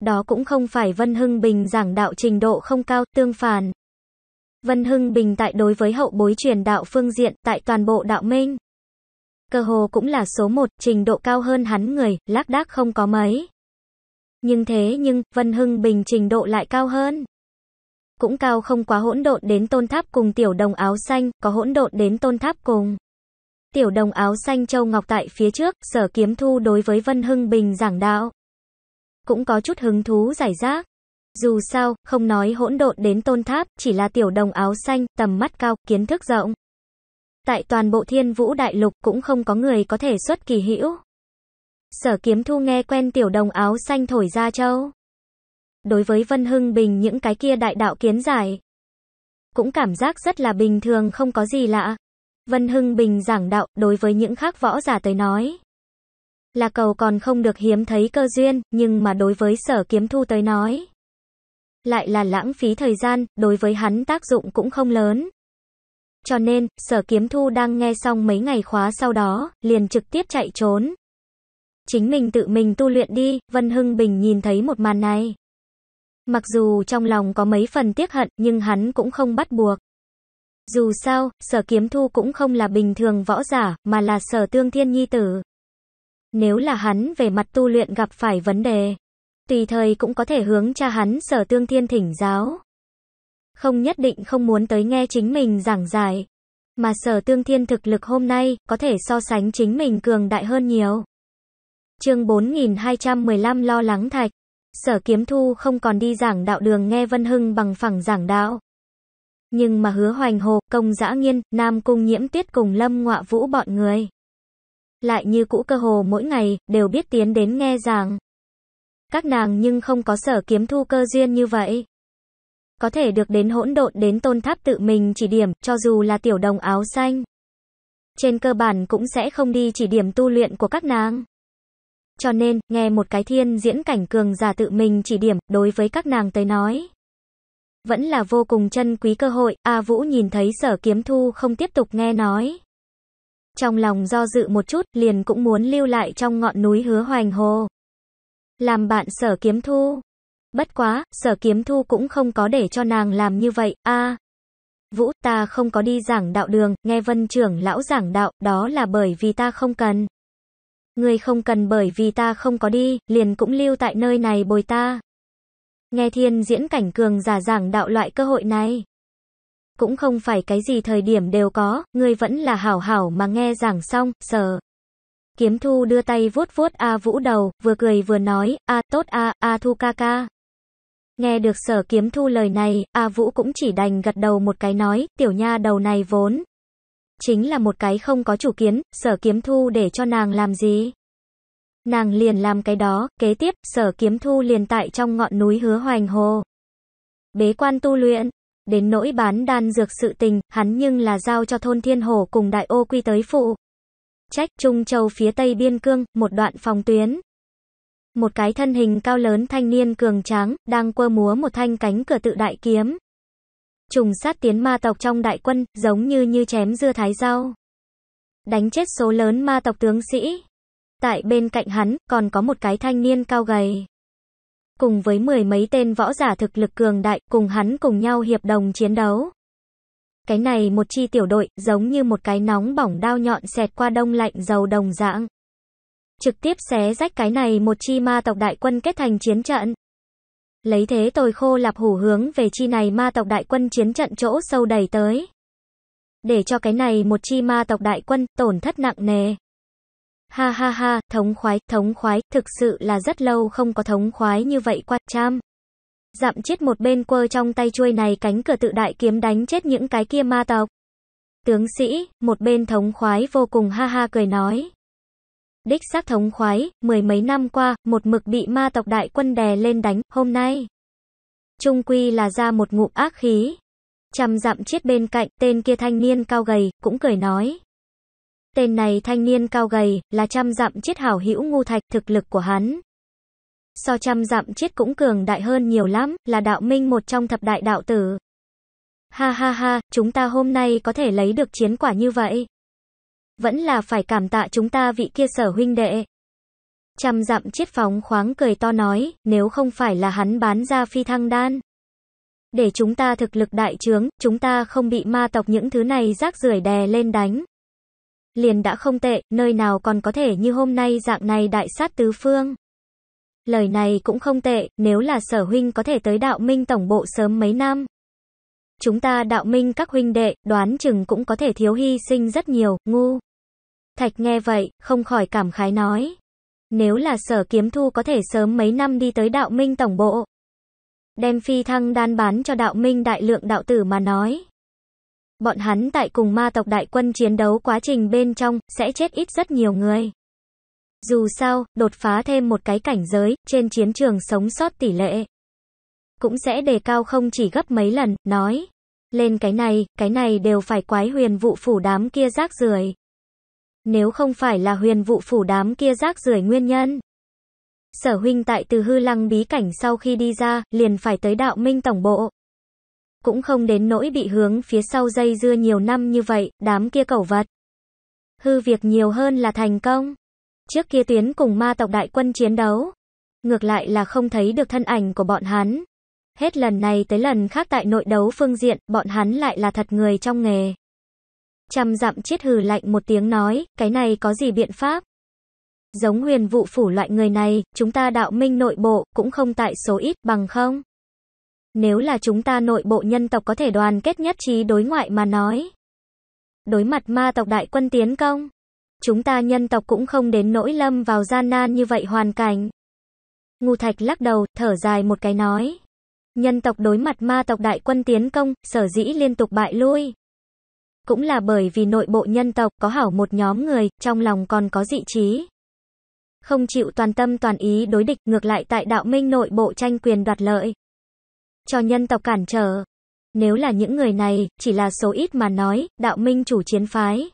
Đó cũng không phải Vân Hưng Bình giảng đạo trình độ không cao, tương phản. Vân Hưng Bình tại đối với hậu bối truyền đạo phương diện tại toàn bộ đạo minh. Cơ hồ cũng là số một trình độ cao hơn hắn người, lác đác không có mấy. Nhưng thế nhưng, Vân Hưng Bình trình độ lại cao hơn. Cũng cao không quá hỗn độn đến tôn tháp cùng tiểu đồng áo xanh, có hỗn độn đến tôn tháp cùng. Tiểu đồng áo xanh Châu Ngọc tại phía trước, sở kiếm thu đối với Vân Hưng Bình giảng đạo. Cũng có chút hứng thú giải rác. Dù sao, không nói hỗn độn đến tôn tháp, chỉ là tiểu đồng áo xanh, tầm mắt cao, kiến thức rộng. Tại toàn bộ thiên vũ đại lục cũng không có người có thể xuất kỳ hữu. Sở kiếm thu nghe quen tiểu đồng áo xanh thổi ra châu. Đối với Vân Hưng Bình những cái kia đại đạo kiến giải. Cũng cảm giác rất là bình thường không có gì lạ. Vân Hưng Bình giảng đạo đối với những khác võ giả tới nói. Là cầu còn không được hiếm thấy cơ duyên, nhưng mà đối với sở kiếm thu tới nói. Lại là lãng phí thời gian, đối với hắn tác dụng cũng không lớn. Cho nên, sở kiếm thu đang nghe xong mấy ngày khóa sau đó, liền trực tiếp chạy trốn chính mình tự mình tu luyện đi, Vân Hưng Bình nhìn thấy một màn này. Mặc dù trong lòng có mấy phần tiếc hận, nhưng hắn cũng không bắt buộc. Dù sao, sở kiếm thu cũng không là bình thường võ giả, mà là sở tương thiên nhi tử. Nếu là hắn về mặt tu luyện gặp phải vấn đề, tùy thời cũng có thể hướng cha hắn sở tương thiên thỉnh giáo. Không nhất định không muốn tới nghe chính mình giảng giải, mà sở tương thiên thực lực hôm nay có thể so sánh chính mình cường đại hơn nhiều. Chương 4215 lo lắng thạch. Sở Kiếm Thu không còn đi giảng đạo đường nghe Vân Hưng bằng phẳng giảng đạo. Nhưng mà hứa hoành hồ, công dã nghiên, nam cung nhiễm tuyết cùng lâm ngọa vũ bọn người. Lại như cũ cơ hồ mỗi ngày, đều biết tiến đến nghe giảng. Các nàng nhưng không có sở kiếm thu cơ duyên như vậy. Có thể được đến hỗn độn đến tôn tháp tự mình chỉ điểm, cho dù là tiểu đồng áo xanh. Trên cơ bản cũng sẽ không đi chỉ điểm tu luyện của các nàng. Cho nên, nghe một cái thiên diễn cảnh cường giả tự mình chỉ điểm, đối với các nàng tới nói. Vẫn là vô cùng chân quý cơ hội, A Vũ nhìn thấy sở kiếm thu không tiếp tục nghe nói. Trong lòng do dự một chút, liền cũng muốn lưu lại trong ngọn núi hứa hoành hồ. Làm bạn sở kiếm thu. Bất quá, sở kiếm thu cũng không có để cho nàng làm như vậy, a Vũ, ta không có đi giảng đạo đường, nghe vân trưởng lão giảng đạo, đó là bởi vì ta không cần ngươi không cần bởi vì ta không có đi, liền cũng lưu tại nơi này bồi ta. Nghe thiên diễn cảnh cường giả giảng đạo loại cơ hội này. Cũng không phải cái gì thời điểm đều có, ngươi vẫn là hảo hảo mà nghe giảng xong, sờ. Kiếm thu đưa tay vuốt vuốt A vũ đầu, vừa cười vừa nói, A tốt A, A thu ca ca. Nghe được sở kiếm thu lời này, A Vũ cũng chỉ đành gật đầu một cái nói, tiểu nha đầu này vốn chính là một cái không có chủ kiến, sở kiếm thu để cho nàng làm gì. Nàng liền làm cái đó, kế tiếp, sở kiếm thu liền tại trong ngọn núi hứa hoành hồ. Bế quan tu luyện, đến nỗi bán đan dược sự tình, hắn nhưng là giao cho thôn thiên hồ cùng đại ô quy tới phụ. Trách Trung Châu phía tây biên cương, một đoạn phòng tuyến. Một cái thân hình cao lớn thanh niên cường tráng, đang quơ múa một thanh cánh cửa tự đại kiếm trùng sát tiến ma tộc trong đại quân, giống như như chém dưa thái rau. Đánh chết số lớn ma tộc tướng sĩ. Tại bên cạnh hắn, còn có một cái thanh niên cao gầy. Cùng với mười mấy tên võ giả thực lực cường đại, cùng hắn cùng nhau hiệp đồng chiến đấu. Cái này một chi tiểu đội, giống như một cái nóng bỏng đao nhọn xẹt qua đông lạnh dầu đồng dạng. Trực tiếp xé rách cái này một chi ma tộc đại quân kết thành chiến trận. Lấy thế tồi khô lạp hủ hướng về chi này ma tộc đại quân chiến trận chỗ sâu đầy tới. Để cho cái này một chi ma tộc đại quân tổn thất nặng nề. Ha ha ha, thống khoái, thống khoái, thực sự là rất lâu không có thống khoái như vậy qua cham. Dặm chết một bên quơ trong tay chuôi này cánh cửa tự đại kiếm đánh chết những cái kia ma tộc. Tướng sĩ, một bên thống khoái vô cùng ha ha cười nói đích xác thống khoái, mười mấy năm qua, một mực bị ma tộc đại quân đè lên đánh, hôm nay. Trung quy là ra một ngụm ác khí. Chằm dặm chết bên cạnh, tên kia thanh niên cao gầy, cũng cười nói. Tên này thanh niên cao gầy, là chăm dặm chết hảo hữu ngu thạch, thực lực của hắn. So chăm dặm chết cũng cường đại hơn nhiều lắm, là đạo minh một trong thập đại đạo tử. Ha ha ha, chúng ta hôm nay có thể lấy được chiến quả như vậy vẫn là phải cảm tạ chúng ta vị kia sở huynh đệ. trầm dặm chiết phóng khoáng cười to nói, nếu không phải là hắn bán ra phi thăng đan. Để chúng ta thực lực đại trướng, chúng ta không bị ma tộc những thứ này rác rưởi đè lên đánh. Liền đã không tệ, nơi nào còn có thể như hôm nay dạng này đại sát tứ phương. Lời này cũng không tệ, nếu là sở huynh có thể tới đạo minh tổng bộ sớm mấy năm. Chúng ta đạo minh các huynh đệ, đoán chừng cũng có thể thiếu hy sinh rất nhiều, ngu. Thạch nghe vậy, không khỏi cảm khái nói. Nếu là sở kiếm thu có thể sớm mấy năm đi tới đạo minh tổng bộ. Đem phi thăng đan bán cho đạo minh đại lượng đạo tử mà nói. Bọn hắn tại cùng ma tộc đại quân chiến đấu quá trình bên trong, sẽ chết ít rất nhiều người. Dù sao, đột phá thêm một cái cảnh giới, trên chiến trường sống sót tỷ lệ. Cũng sẽ đề cao không chỉ gấp mấy lần, nói. Lên cái này, cái này đều phải quái huyền vụ phủ đám kia rác rưởi nếu không phải là huyền vụ phủ đám kia rác rưởi nguyên nhân. Sở huynh tại từ hư lăng bí cảnh sau khi đi ra, liền phải tới đạo minh tổng bộ. Cũng không đến nỗi bị hướng phía sau dây dưa nhiều năm như vậy, đám kia cẩu vật. Hư việc nhiều hơn là thành công. Trước kia tuyến cùng ma tộc đại quân chiến đấu. Ngược lại là không thấy được thân ảnh của bọn hắn. Hết lần này tới lần khác tại nội đấu phương diện, bọn hắn lại là thật người trong nghề. Trăm dặm chết hừ lạnh một tiếng nói, cái này có gì biện pháp? Giống huyền vụ phủ loại người này, chúng ta đạo minh nội bộ, cũng không tại số ít bằng không. Nếu là chúng ta nội bộ nhân tộc có thể đoàn kết nhất trí đối ngoại mà nói. Đối mặt ma tộc đại quân tiến công, chúng ta nhân tộc cũng không đến nỗi lâm vào gian nan như vậy hoàn cảnh. Ngu thạch lắc đầu, thở dài một cái nói. Nhân tộc đối mặt ma tộc đại quân tiến công, sở dĩ liên tục bại lui cũng là bởi vì nội bộ nhân tộc có hảo một nhóm người, trong lòng còn có dị trí. Không chịu toàn tâm toàn ý đối địch, ngược lại tại đạo minh nội bộ tranh quyền đoạt lợi. Cho nhân tộc cản trở. Nếu là những người này, chỉ là số ít mà nói, đạo minh chủ chiến phái.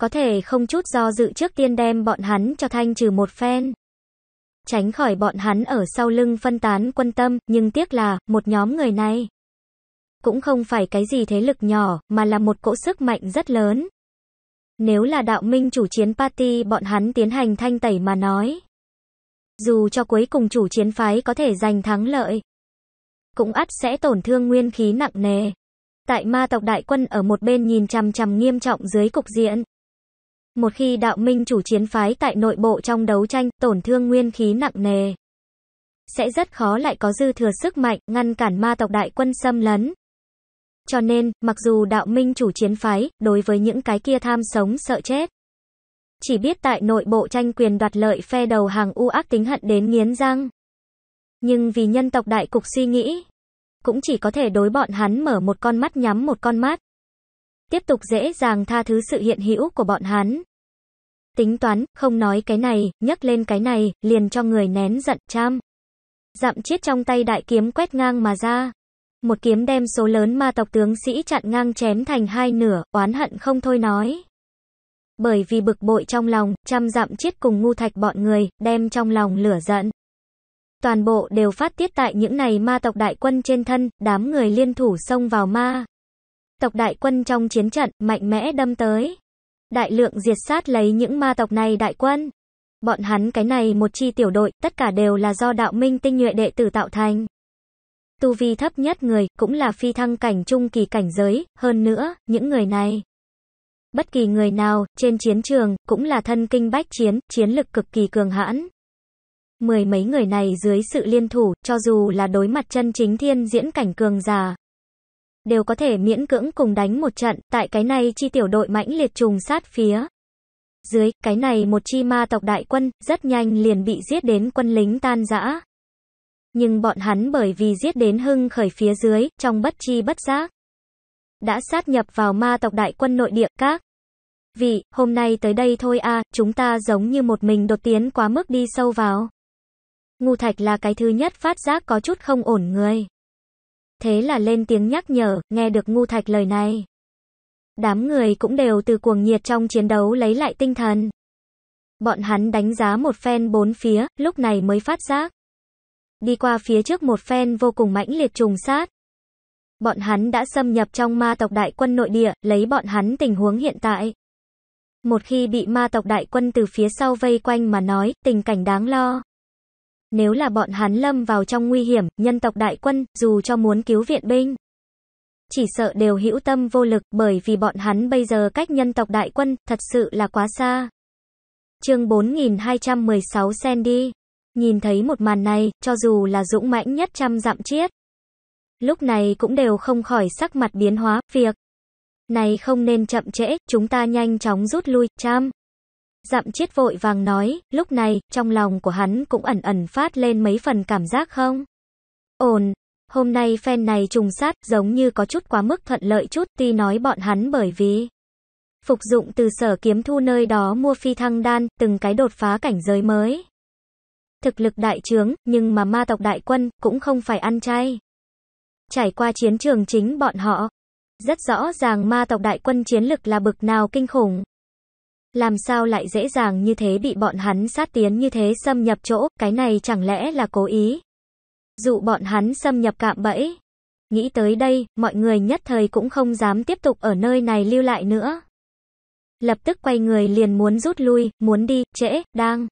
Có thể không chút do dự trước tiên đem bọn hắn cho thanh trừ một phen tránh khỏi bọn hắn ở sau lưng phân tán quân tâm, nhưng tiếc là, một nhóm người này cũng không phải cái gì thế lực nhỏ, mà là một cỗ sức mạnh rất lớn. Nếu là đạo minh chủ chiến party bọn hắn tiến hành thanh tẩy mà nói. Dù cho cuối cùng chủ chiến phái có thể giành thắng lợi, cũng ắt sẽ tổn thương nguyên khí nặng nề. Tại ma tộc đại quân ở một bên nhìn chằm chằm nghiêm trọng dưới cục diện. Một khi đạo minh chủ chiến phái tại nội bộ trong đấu tranh tổn thương nguyên khí nặng nề, sẽ rất khó lại có dư thừa sức mạnh ngăn cản ma tộc đại quân xâm lấn. Cho nên, mặc dù đạo minh chủ chiến phái, đối với những cái kia tham sống sợ chết, chỉ biết tại nội bộ tranh quyền đoạt lợi phe đầu hàng u ác tính hận đến nghiến răng. Nhưng vì nhân tộc đại cục suy nghĩ, cũng chỉ có thể đối bọn hắn mở một con mắt nhắm một con mắt. Tiếp tục dễ dàng tha thứ sự hiện hữu của bọn hắn. Tính toán, không nói cái này, nhấc lên cái này, liền cho người nén giận, cham. Dặm chiết trong tay đại kiếm quét ngang mà ra một kiếm đem số lớn ma tộc tướng sĩ chặn ngang chém thành hai nửa, oán hận không thôi nói. Bởi vì bực bội trong lòng, trăm dặm chết cùng ngu thạch bọn người, đem trong lòng lửa giận. Toàn bộ đều phát tiết tại những này ma tộc đại quân trên thân, đám người liên thủ xông vào ma. Tộc đại quân trong chiến trận, mạnh mẽ đâm tới. Đại lượng diệt sát lấy những ma tộc này đại quân. Bọn hắn cái này một chi tiểu đội, tất cả đều là do đạo minh tinh nhuệ đệ tử tạo thành tu vi thấp nhất người, cũng là phi thăng cảnh trung kỳ cảnh giới, hơn nữa, những người này. Bất kỳ người nào, trên chiến trường, cũng là thân kinh bách chiến, chiến lực cực kỳ cường hãn. Mười mấy người này dưới sự liên thủ, cho dù là đối mặt chân chính thiên diễn cảnh cường già, đều có thể miễn cưỡng cùng đánh một trận, tại cái này chi tiểu đội mãnh liệt trùng sát phía. Dưới, cái này một chi ma tộc đại quân, rất nhanh liền bị giết đến quân lính tan rã. Nhưng bọn hắn bởi vì giết đến hưng khởi phía dưới, trong bất chi bất giác, đã sát nhập vào ma tộc đại quân nội địa các. Vị, hôm nay tới đây thôi à, chúng ta giống như một mình đột tiến quá mức đi sâu vào. Ngu thạch là cái thứ nhất phát giác có chút không ổn người. Thế là lên tiếng nhắc nhở, nghe được ngu thạch lời này. Đám người cũng đều từ cuồng nhiệt trong chiến đấu lấy lại tinh thần. Bọn hắn đánh giá một phen bốn phía, lúc này mới phát giác. Đi qua phía trước một phen vô cùng mãnh liệt trùng sát. Bọn hắn đã xâm nhập trong ma tộc đại quân nội địa, lấy bọn hắn tình huống hiện tại. Một khi bị ma tộc đại quân từ phía sau vây quanh mà nói, tình cảnh đáng lo. Nếu là bọn hắn lâm vào trong nguy hiểm, nhân tộc đại quân, dù cho muốn cứu viện binh, chỉ sợ đều hữu tâm vô lực bởi vì bọn hắn bây giờ cách nhân tộc đại quân thật sự là quá xa. Chương 4216 Sandy Nhìn thấy một màn này, cho dù là dũng mãnh nhất trăm dặm chiết. Lúc này cũng đều không khỏi sắc mặt biến hóa, việc. Này không nên chậm trễ, chúng ta nhanh chóng rút lui, trăm. Dặm chiết vội vàng nói, lúc này, trong lòng của hắn cũng ẩn ẩn phát lên mấy phần cảm giác không? Ổn, hôm nay phen này trùng sát, giống như có chút quá mức thuận lợi chút, tuy nói bọn hắn bởi vì phục dụng từ sở kiếm thu nơi đó mua phi thăng đan, từng cái đột phá cảnh giới mới thực lực đại trướng, nhưng mà ma tộc đại quân cũng không phải ăn chay. Trải qua chiến trường chính bọn họ, rất rõ ràng ma tộc đại quân chiến lực là bực nào kinh khủng. Làm sao lại dễ dàng như thế bị bọn hắn sát tiến như thế xâm nhập chỗ, cái này chẳng lẽ là cố ý. Dụ bọn hắn xâm nhập cạm bẫy. Nghĩ tới đây, mọi người nhất thời cũng không dám tiếp tục ở nơi này lưu lại nữa. Lập tức quay người liền muốn rút lui, muốn đi, trễ, đang.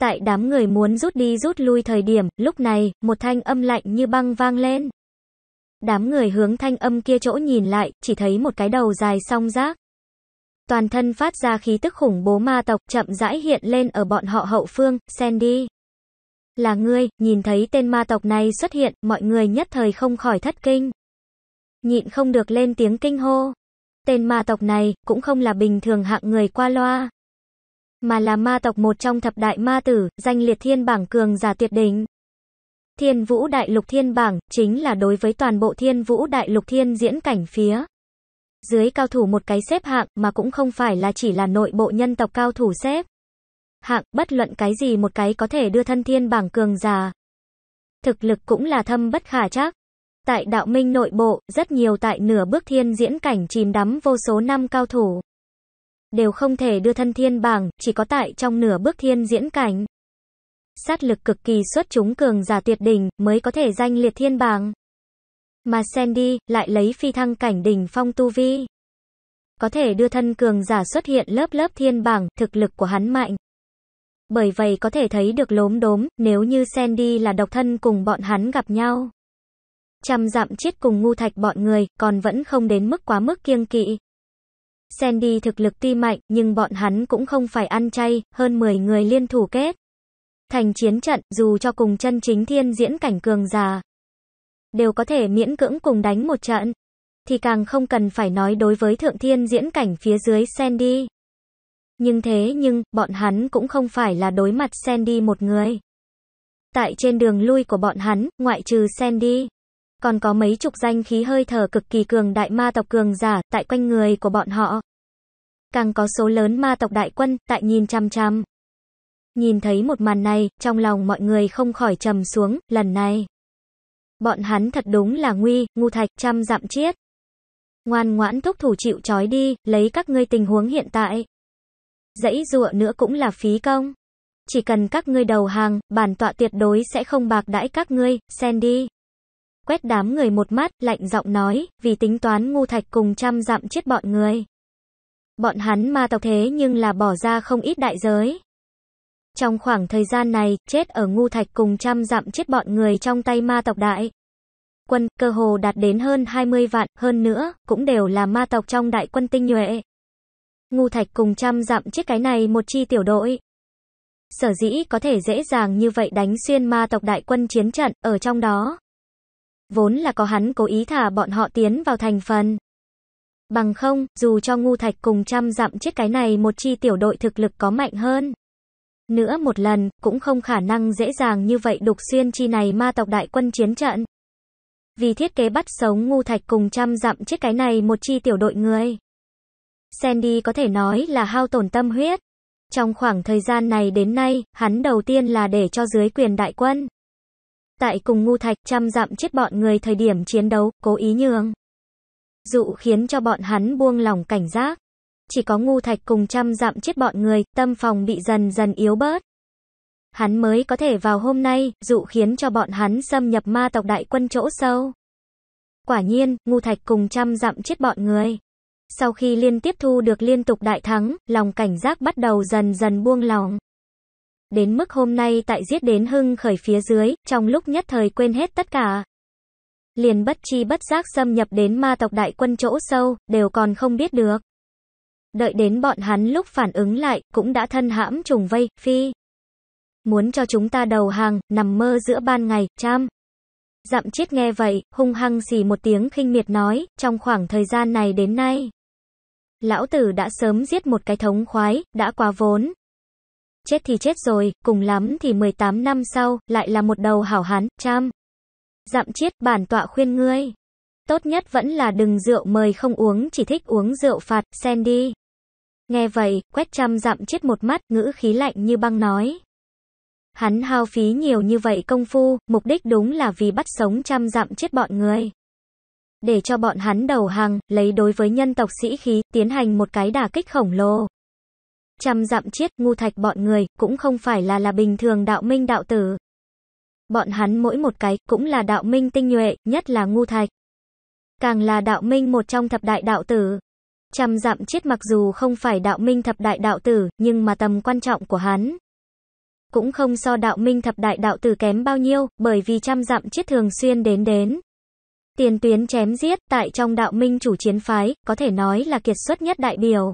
Tại đám người muốn rút đi rút lui thời điểm, lúc này, một thanh âm lạnh như băng vang lên. Đám người hướng thanh âm kia chỗ nhìn lại, chỉ thấy một cái đầu dài song rác. Toàn thân phát ra khí tức khủng bố ma tộc chậm rãi hiện lên ở bọn họ hậu phương, Sandy. Là ngươi, nhìn thấy tên ma tộc này xuất hiện, mọi người nhất thời không khỏi thất kinh. Nhịn không được lên tiếng kinh hô. Tên ma tộc này, cũng không là bình thường hạng người qua loa mà là ma tộc một trong thập đại ma tử, danh liệt thiên bảng cường giả tuyệt đỉnh. Thiên vũ đại lục thiên bảng, chính là đối với toàn bộ thiên vũ đại lục thiên diễn cảnh phía. Dưới cao thủ một cái xếp hạng mà cũng không phải là chỉ là nội bộ nhân tộc cao thủ xếp. Hạng, bất luận cái gì một cái có thể đưa thân thiên bảng cường giả. Thực lực cũng là thâm bất khả chắc. Tại đạo minh nội bộ, rất nhiều tại nửa bước thiên diễn cảnh chìm đắm vô số năm cao thủ đều không thể đưa thân thiên bảng, chỉ có tại trong nửa bước thiên diễn cảnh. Sát lực cực kỳ xuất chúng cường giả tuyệt đỉnh, mới có thể danh liệt thiên bảng. Mà Sandy lại lấy phi thăng cảnh đỉnh phong tu vi. Có thể đưa thân cường giả xuất hiện lớp lớp thiên bảng, thực lực của hắn mạnh. Bởi vậy có thể thấy được lốm đốm, nếu như Sandy là độc thân cùng bọn hắn gặp nhau. Trăm dặm chết cùng ngu thạch bọn người, còn vẫn không đến mức quá mức kiêng kỵ. Sandy thực lực tuy mạnh nhưng bọn hắn cũng không phải ăn chay, hơn 10 người liên thủ kết. Thành chiến trận dù cho cùng chân chính thiên diễn cảnh cường già. Đều có thể miễn cưỡng cùng đánh một trận. Thì càng không cần phải nói đối với thượng thiên diễn cảnh phía dưới Sandy. Nhưng thế nhưng, bọn hắn cũng không phải là đối mặt Sandy một người. Tại trên đường lui của bọn hắn, ngoại trừ Sandy còn có mấy chục danh khí hơi thở cực kỳ cường đại ma tộc cường giả tại quanh người của bọn họ. Càng có số lớn ma tộc đại quân tại nhìn chăm chăm. Nhìn thấy một màn này, trong lòng mọi người không khỏi trầm xuống, lần này. Bọn hắn thật đúng là nguy, ngu thạch, trăm dặm chiết. Ngoan ngoãn thúc thủ chịu trói đi, lấy các ngươi tình huống hiện tại. Dãy dụa nữa cũng là phí công. Chỉ cần các ngươi đầu hàng, bản tọa tuyệt đối sẽ không bạc đãi các ngươi, sen đi quét đám người một mắt, lạnh giọng nói, vì tính toán ngu thạch cùng trăm dặm chết bọn người. Bọn hắn ma tộc thế nhưng là bỏ ra không ít đại giới. Trong khoảng thời gian này, chết ở ngu thạch cùng trăm dặm chết bọn người trong tay ma tộc đại. Quân, cơ hồ đạt đến hơn 20 vạn, hơn nữa, cũng đều là ma tộc trong đại quân tinh nhuệ. Ngu thạch cùng trăm dặm chết cái này một chi tiểu đội. Sở dĩ có thể dễ dàng như vậy đánh xuyên ma tộc đại quân chiến trận, ở trong đó vốn là có hắn cố ý thả bọn họ tiến vào thành phần. Bằng không, dù cho ngu thạch cùng trăm dặm chết cái này một chi tiểu đội thực lực có mạnh hơn. Nữa một lần, cũng không khả năng dễ dàng như vậy đục xuyên chi này ma tộc đại quân chiến trận. Vì thiết kế bắt sống ngu thạch cùng trăm dặm chết cái này một chi tiểu đội người. Sandy có thể nói là hao tổn tâm huyết. Trong khoảng thời gian này đến nay, hắn đầu tiên là để cho dưới quyền đại quân. Tại cùng ngu thạch trăm dặm chết bọn người thời điểm chiến đấu, cố ý nhường. Dụ khiến cho bọn hắn buông lòng cảnh giác. Chỉ có ngu thạch cùng trăm dặm chết bọn người, tâm phòng bị dần dần yếu bớt. Hắn mới có thể vào hôm nay, dụ khiến cho bọn hắn xâm nhập ma tộc đại quân chỗ sâu. Quả nhiên, ngu thạch cùng trăm dặm chết bọn người. Sau khi liên tiếp thu được liên tục đại thắng, lòng cảnh giác bắt đầu dần dần buông lòng. Đến mức hôm nay tại giết đến hưng khởi phía dưới, trong lúc nhất thời quên hết tất cả. Liền bất chi bất giác xâm nhập đến ma tộc đại quân chỗ sâu, đều còn không biết được. Đợi đến bọn hắn lúc phản ứng lại, cũng đã thân hãm trùng vây, phi. Muốn cho chúng ta đầu hàng, nằm mơ giữa ban ngày, cham. Dặm chết nghe vậy, hung hăng xì một tiếng khinh miệt nói, trong khoảng thời gian này đến nay. Lão tử đã sớm giết một cái thống khoái, đã quá vốn chết thì chết rồi, cùng lắm thì 18 năm sau, lại là một đầu hảo hán, trăm. Dạm chiết, bản tọa khuyên ngươi. Tốt nhất vẫn là đừng rượu mời không uống, chỉ thích uống rượu phạt, sen đi. Nghe vậy, quét trăm dặm chết một mắt, ngữ khí lạnh như băng nói. Hắn hao phí nhiều như vậy công phu, mục đích đúng là vì bắt sống trăm dặm chết bọn người. Để cho bọn hắn đầu hàng, lấy đối với nhân tộc sĩ khí, tiến hành một cái đả kích khổng lồ. Trăm dặm chiết ngu thạch bọn người, cũng không phải là là bình thường đạo minh đạo tử. Bọn hắn mỗi một cái, cũng là đạo minh tinh nhuệ, nhất là ngu thạch. Càng là đạo minh một trong thập đại đạo tử. Trăm dặm chiết mặc dù không phải đạo minh thập đại đạo tử, nhưng mà tầm quan trọng của hắn. Cũng không so đạo minh thập đại đạo tử kém bao nhiêu, bởi vì trăm dặm chiết thường xuyên đến đến. Tiền tuyến chém giết, tại trong đạo minh chủ chiến phái, có thể nói là kiệt xuất nhất đại biểu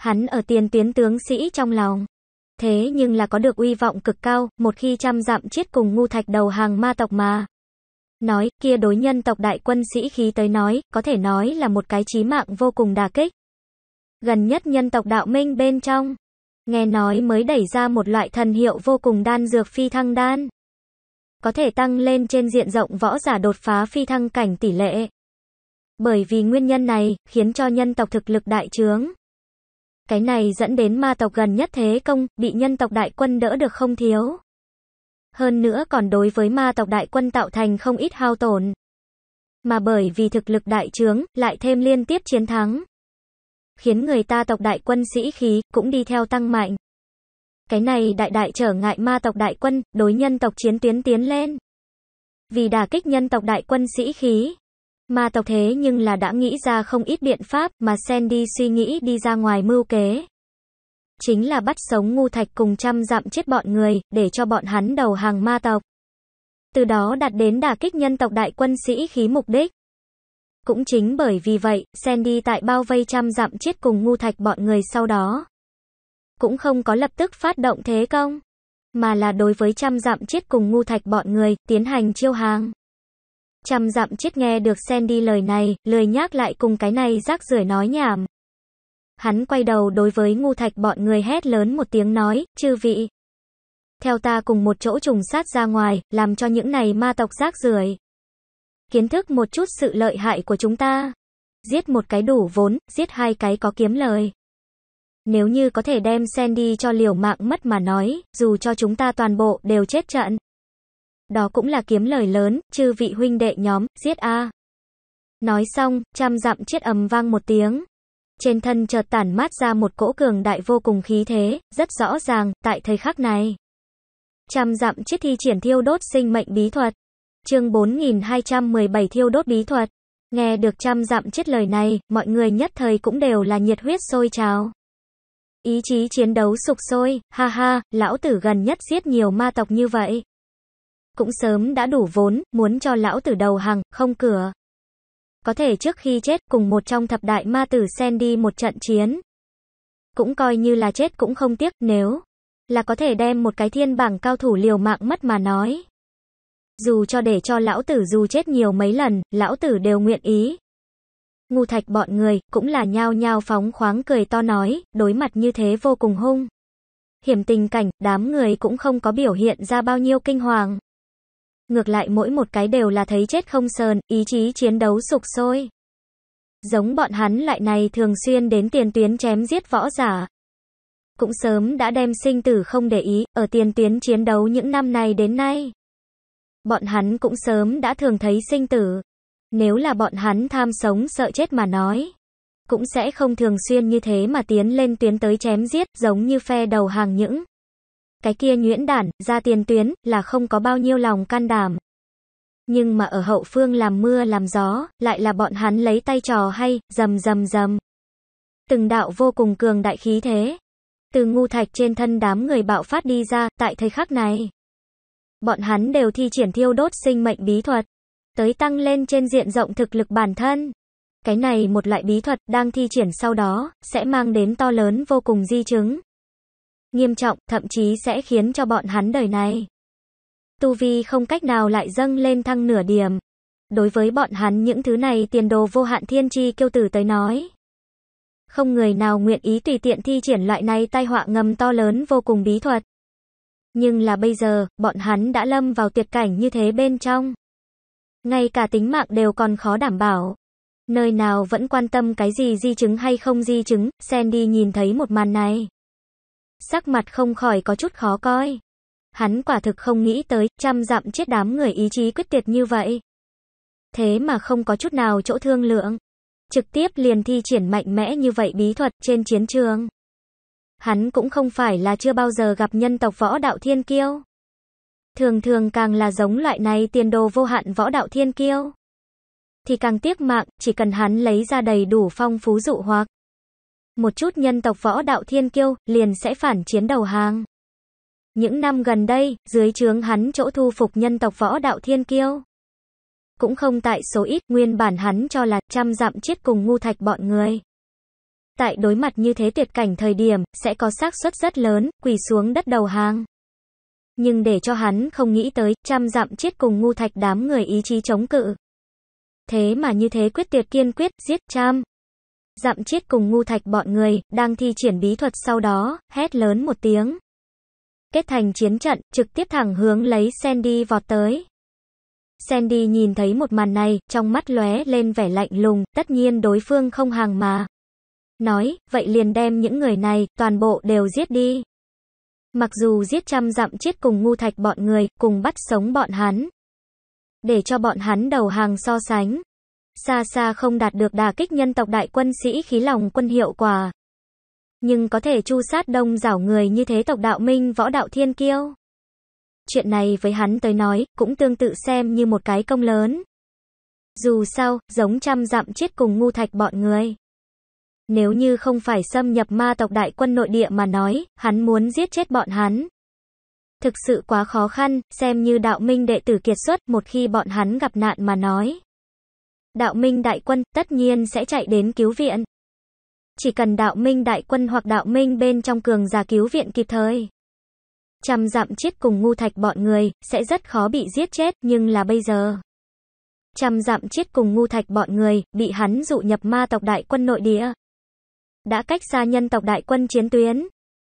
hắn ở tiền tuyến tướng sĩ trong lòng. Thế nhưng là có được uy vọng cực cao, một khi trăm dặm chết cùng ngu thạch đầu hàng ma tộc mà. Nói, kia đối nhân tộc đại quân sĩ khí tới nói, có thể nói là một cái chí mạng vô cùng đà kích. Gần nhất nhân tộc đạo minh bên trong, nghe nói mới đẩy ra một loại thần hiệu vô cùng đan dược phi thăng đan. Có thể tăng lên trên diện rộng võ giả đột phá phi thăng cảnh tỷ lệ. Bởi vì nguyên nhân này, khiến cho nhân tộc thực lực đại trướng. Cái này dẫn đến ma tộc gần nhất thế công, bị nhân tộc đại quân đỡ được không thiếu. Hơn nữa còn đối với ma tộc đại quân tạo thành không ít hao tổn. Mà bởi vì thực lực đại trướng, lại thêm liên tiếp chiến thắng. Khiến người ta tộc đại quân sĩ khí, cũng đi theo tăng mạnh. Cái này đại đại trở ngại ma tộc đại quân, đối nhân tộc chiến tuyến tiến lên. Vì đả kích nhân tộc đại quân sĩ khí, Ma tộc thế nhưng là đã nghĩ ra không ít biện pháp mà Sandy suy nghĩ đi ra ngoài mưu kế. Chính là bắt sống ngu thạch cùng trăm dặm chết bọn người, để cho bọn hắn đầu hàng ma tộc. Từ đó đạt đến đả kích nhân tộc đại quân sĩ khí mục đích. Cũng chính bởi vì vậy, Sandy tại bao vây trăm dặm chết cùng ngu thạch bọn người sau đó. Cũng không có lập tức phát động thế công, mà là đối với trăm dặm chết cùng ngu thạch bọn người, tiến hành chiêu hàng. Chăm dặm chết nghe được Sandy lời này, lười nhác lại cùng cái này rác rưởi nói nhảm. Hắn quay đầu đối với ngu thạch bọn người hét lớn một tiếng nói, chư vị. Theo ta cùng một chỗ trùng sát ra ngoài, làm cho những này ma tộc rác rưởi Kiến thức một chút sự lợi hại của chúng ta. Giết một cái đủ vốn, giết hai cái có kiếm lời. Nếu như có thể đem Sandy cho liều mạng mất mà nói, dù cho chúng ta toàn bộ đều chết trận đó cũng là kiếm lời lớn, chư vị huynh đệ nhóm, giết a. Nói xong, trăm dặm chiết ầm vang một tiếng. Trên thân chợt tản mát ra một cỗ cường đại vô cùng khí thế, rất rõ ràng, tại thời khắc này. Trăm dặm chiết thi triển thiêu đốt sinh mệnh bí thuật. Chương 4217 thiêu đốt bí thuật. Nghe được trăm dặm chiết lời này, mọi người nhất thời cũng đều là nhiệt huyết sôi trào. Ý chí chiến đấu sục sôi, ha ha, lão tử gần nhất giết nhiều ma tộc như vậy. Cũng sớm đã đủ vốn, muốn cho lão tử đầu hàng, không cửa. Có thể trước khi chết, cùng một trong thập đại ma tử sen đi một trận chiến. Cũng coi như là chết cũng không tiếc, nếu là có thể đem một cái thiên bảng cao thủ liều mạng mất mà nói. Dù cho để cho lão tử dù chết nhiều mấy lần, lão tử đều nguyện ý. Ngu thạch bọn người, cũng là nhao nhao phóng khoáng cười to nói, đối mặt như thế vô cùng hung. Hiểm tình cảnh, đám người cũng không có biểu hiện ra bao nhiêu kinh hoàng. Ngược lại mỗi một cái đều là thấy chết không sờn, ý chí chiến đấu sục sôi. Giống bọn hắn lại này thường xuyên đến tiền tuyến chém giết võ giả. Cũng sớm đã đem sinh tử không để ý, ở tiền tuyến chiến đấu những năm này đến nay. Bọn hắn cũng sớm đã thường thấy sinh tử. Nếu là bọn hắn tham sống sợ chết mà nói, cũng sẽ không thường xuyên như thế mà tiến lên tuyến tới chém giết, giống như phe đầu hàng những cái kia nhuyễn đản, ra tiền tuyến, là không có bao nhiêu lòng can đảm. Nhưng mà ở hậu phương làm mưa làm gió, lại là bọn hắn lấy tay trò hay, rầm rầm rầm Từng đạo vô cùng cường đại khí thế. Từ ngu thạch trên thân đám người bạo phát đi ra, tại thời khắc này. Bọn hắn đều thi triển thiêu đốt sinh mệnh bí thuật. Tới tăng lên trên diện rộng thực lực bản thân. Cái này một loại bí thuật đang thi triển sau đó, sẽ mang đến to lớn vô cùng di chứng nghiêm trọng, thậm chí sẽ khiến cho bọn hắn đời này. Tu vi không cách nào lại dâng lên thăng nửa điểm. Đối với bọn hắn những thứ này tiền đồ vô hạn thiên chi kiêu tử tới nói. Không người nào nguyện ý tùy tiện thi triển loại này tai họa ngầm to lớn vô cùng bí thuật. Nhưng là bây giờ, bọn hắn đã lâm vào tuyệt cảnh như thế bên trong. Ngay cả tính mạng đều còn khó đảm bảo. Nơi nào vẫn quan tâm cái gì di chứng hay không di chứng, Sandy nhìn thấy một màn này sắc mặt không khỏi có chút khó coi. Hắn quả thực không nghĩ tới, trăm dặm chết đám người ý chí quyết tuyệt như vậy. Thế mà không có chút nào chỗ thương lượng. Trực tiếp liền thi triển mạnh mẽ như vậy bí thuật trên chiến trường. Hắn cũng không phải là chưa bao giờ gặp nhân tộc võ đạo thiên kiêu. Thường thường càng là giống loại này tiền đồ vô hạn võ đạo thiên kiêu. Thì càng tiếc mạng, chỉ cần hắn lấy ra đầy đủ phong phú dụ hoặc, một chút nhân tộc võ đạo thiên kiêu, liền sẽ phản chiến đầu hàng. Những năm gần đây, dưới trướng hắn chỗ thu phục nhân tộc võ đạo thiên kiêu. Cũng không tại số ít, nguyên bản hắn cho là trăm dặm chết cùng ngu thạch bọn người. Tại đối mặt như thế tuyệt cảnh thời điểm, sẽ có xác suất rất lớn, quỳ xuống đất đầu hàng. Nhưng để cho hắn không nghĩ tới, trăm dặm chết cùng ngu thạch đám người ý chí chống cự. Thế mà như thế quyết tuyệt kiên quyết, giết trăm. Dạm chết cùng ngu thạch bọn người, đang thi triển bí thuật sau đó, hét lớn một tiếng. Kết thành chiến trận, trực tiếp thẳng hướng lấy Sandy vọt tới. Sandy nhìn thấy một màn này, trong mắt lóe lên vẻ lạnh lùng, tất nhiên đối phương không hàng mà. Nói, vậy liền đem những người này, toàn bộ đều giết đi. Mặc dù giết trăm dặm chết cùng ngu thạch bọn người, cùng bắt sống bọn hắn. Để cho bọn hắn đầu hàng so sánh, xa xa không đạt được đà kích nhân tộc đại quân sĩ khí lòng quân hiệu quả. Nhưng có thể chu sát đông rảo người như thế tộc đạo minh võ đạo thiên kiêu. Chuyện này với hắn tới nói, cũng tương tự xem như một cái công lớn. Dù sao, giống trăm dặm chết cùng ngu thạch bọn người. Nếu như không phải xâm nhập ma tộc đại quân nội địa mà nói, hắn muốn giết chết bọn hắn. Thực sự quá khó khăn, xem như đạo minh đệ tử kiệt xuất một khi bọn hắn gặp nạn mà nói. Đạo Minh Đại Quân tất nhiên sẽ chạy đến cứu viện. Chỉ cần Đạo Minh Đại Quân hoặc Đạo Minh bên trong cường giả cứu viện kịp thời. trầm dặm chết cùng ngu thạch bọn người, sẽ rất khó bị giết chết, nhưng là bây giờ. trầm dặm chết cùng ngu thạch bọn người, bị hắn dụ nhập ma tộc đại quân nội địa. Đã cách xa nhân tộc đại quân chiến tuyến.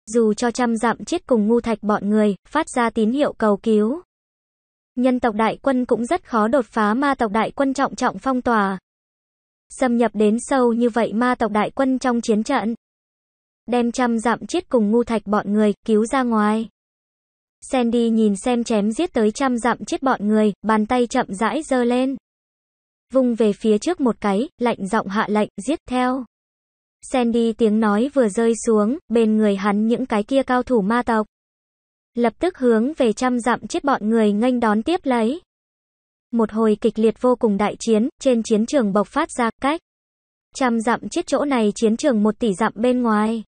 Dù cho trăm dặm chết cùng ngu thạch bọn người, phát ra tín hiệu cầu cứu nhân tộc đại quân cũng rất khó đột phá ma tộc đại quân trọng trọng phong tỏa. Xâm nhập đến sâu như vậy ma tộc đại quân trong chiến trận. Đem trăm dạm chết cùng ngu thạch bọn người, cứu ra ngoài. Sandy nhìn xem chém giết tới trăm dặm chết bọn người, bàn tay chậm rãi giơ lên. Vung về phía trước một cái, lạnh giọng hạ lệnh, giết theo. Sandy tiếng nói vừa rơi xuống, bên người hắn những cái kia cao thủ ma tộc lập tức hướng về trăm dặm chết bọn người nghênh đón tiếp lấy. Một hồi kịch liệt vô cùng đại chiến, trên chiến trường bộc phát ra cách. Trăm dặm chết chỗ này chiến trường một tỷ dặm bên ngoài.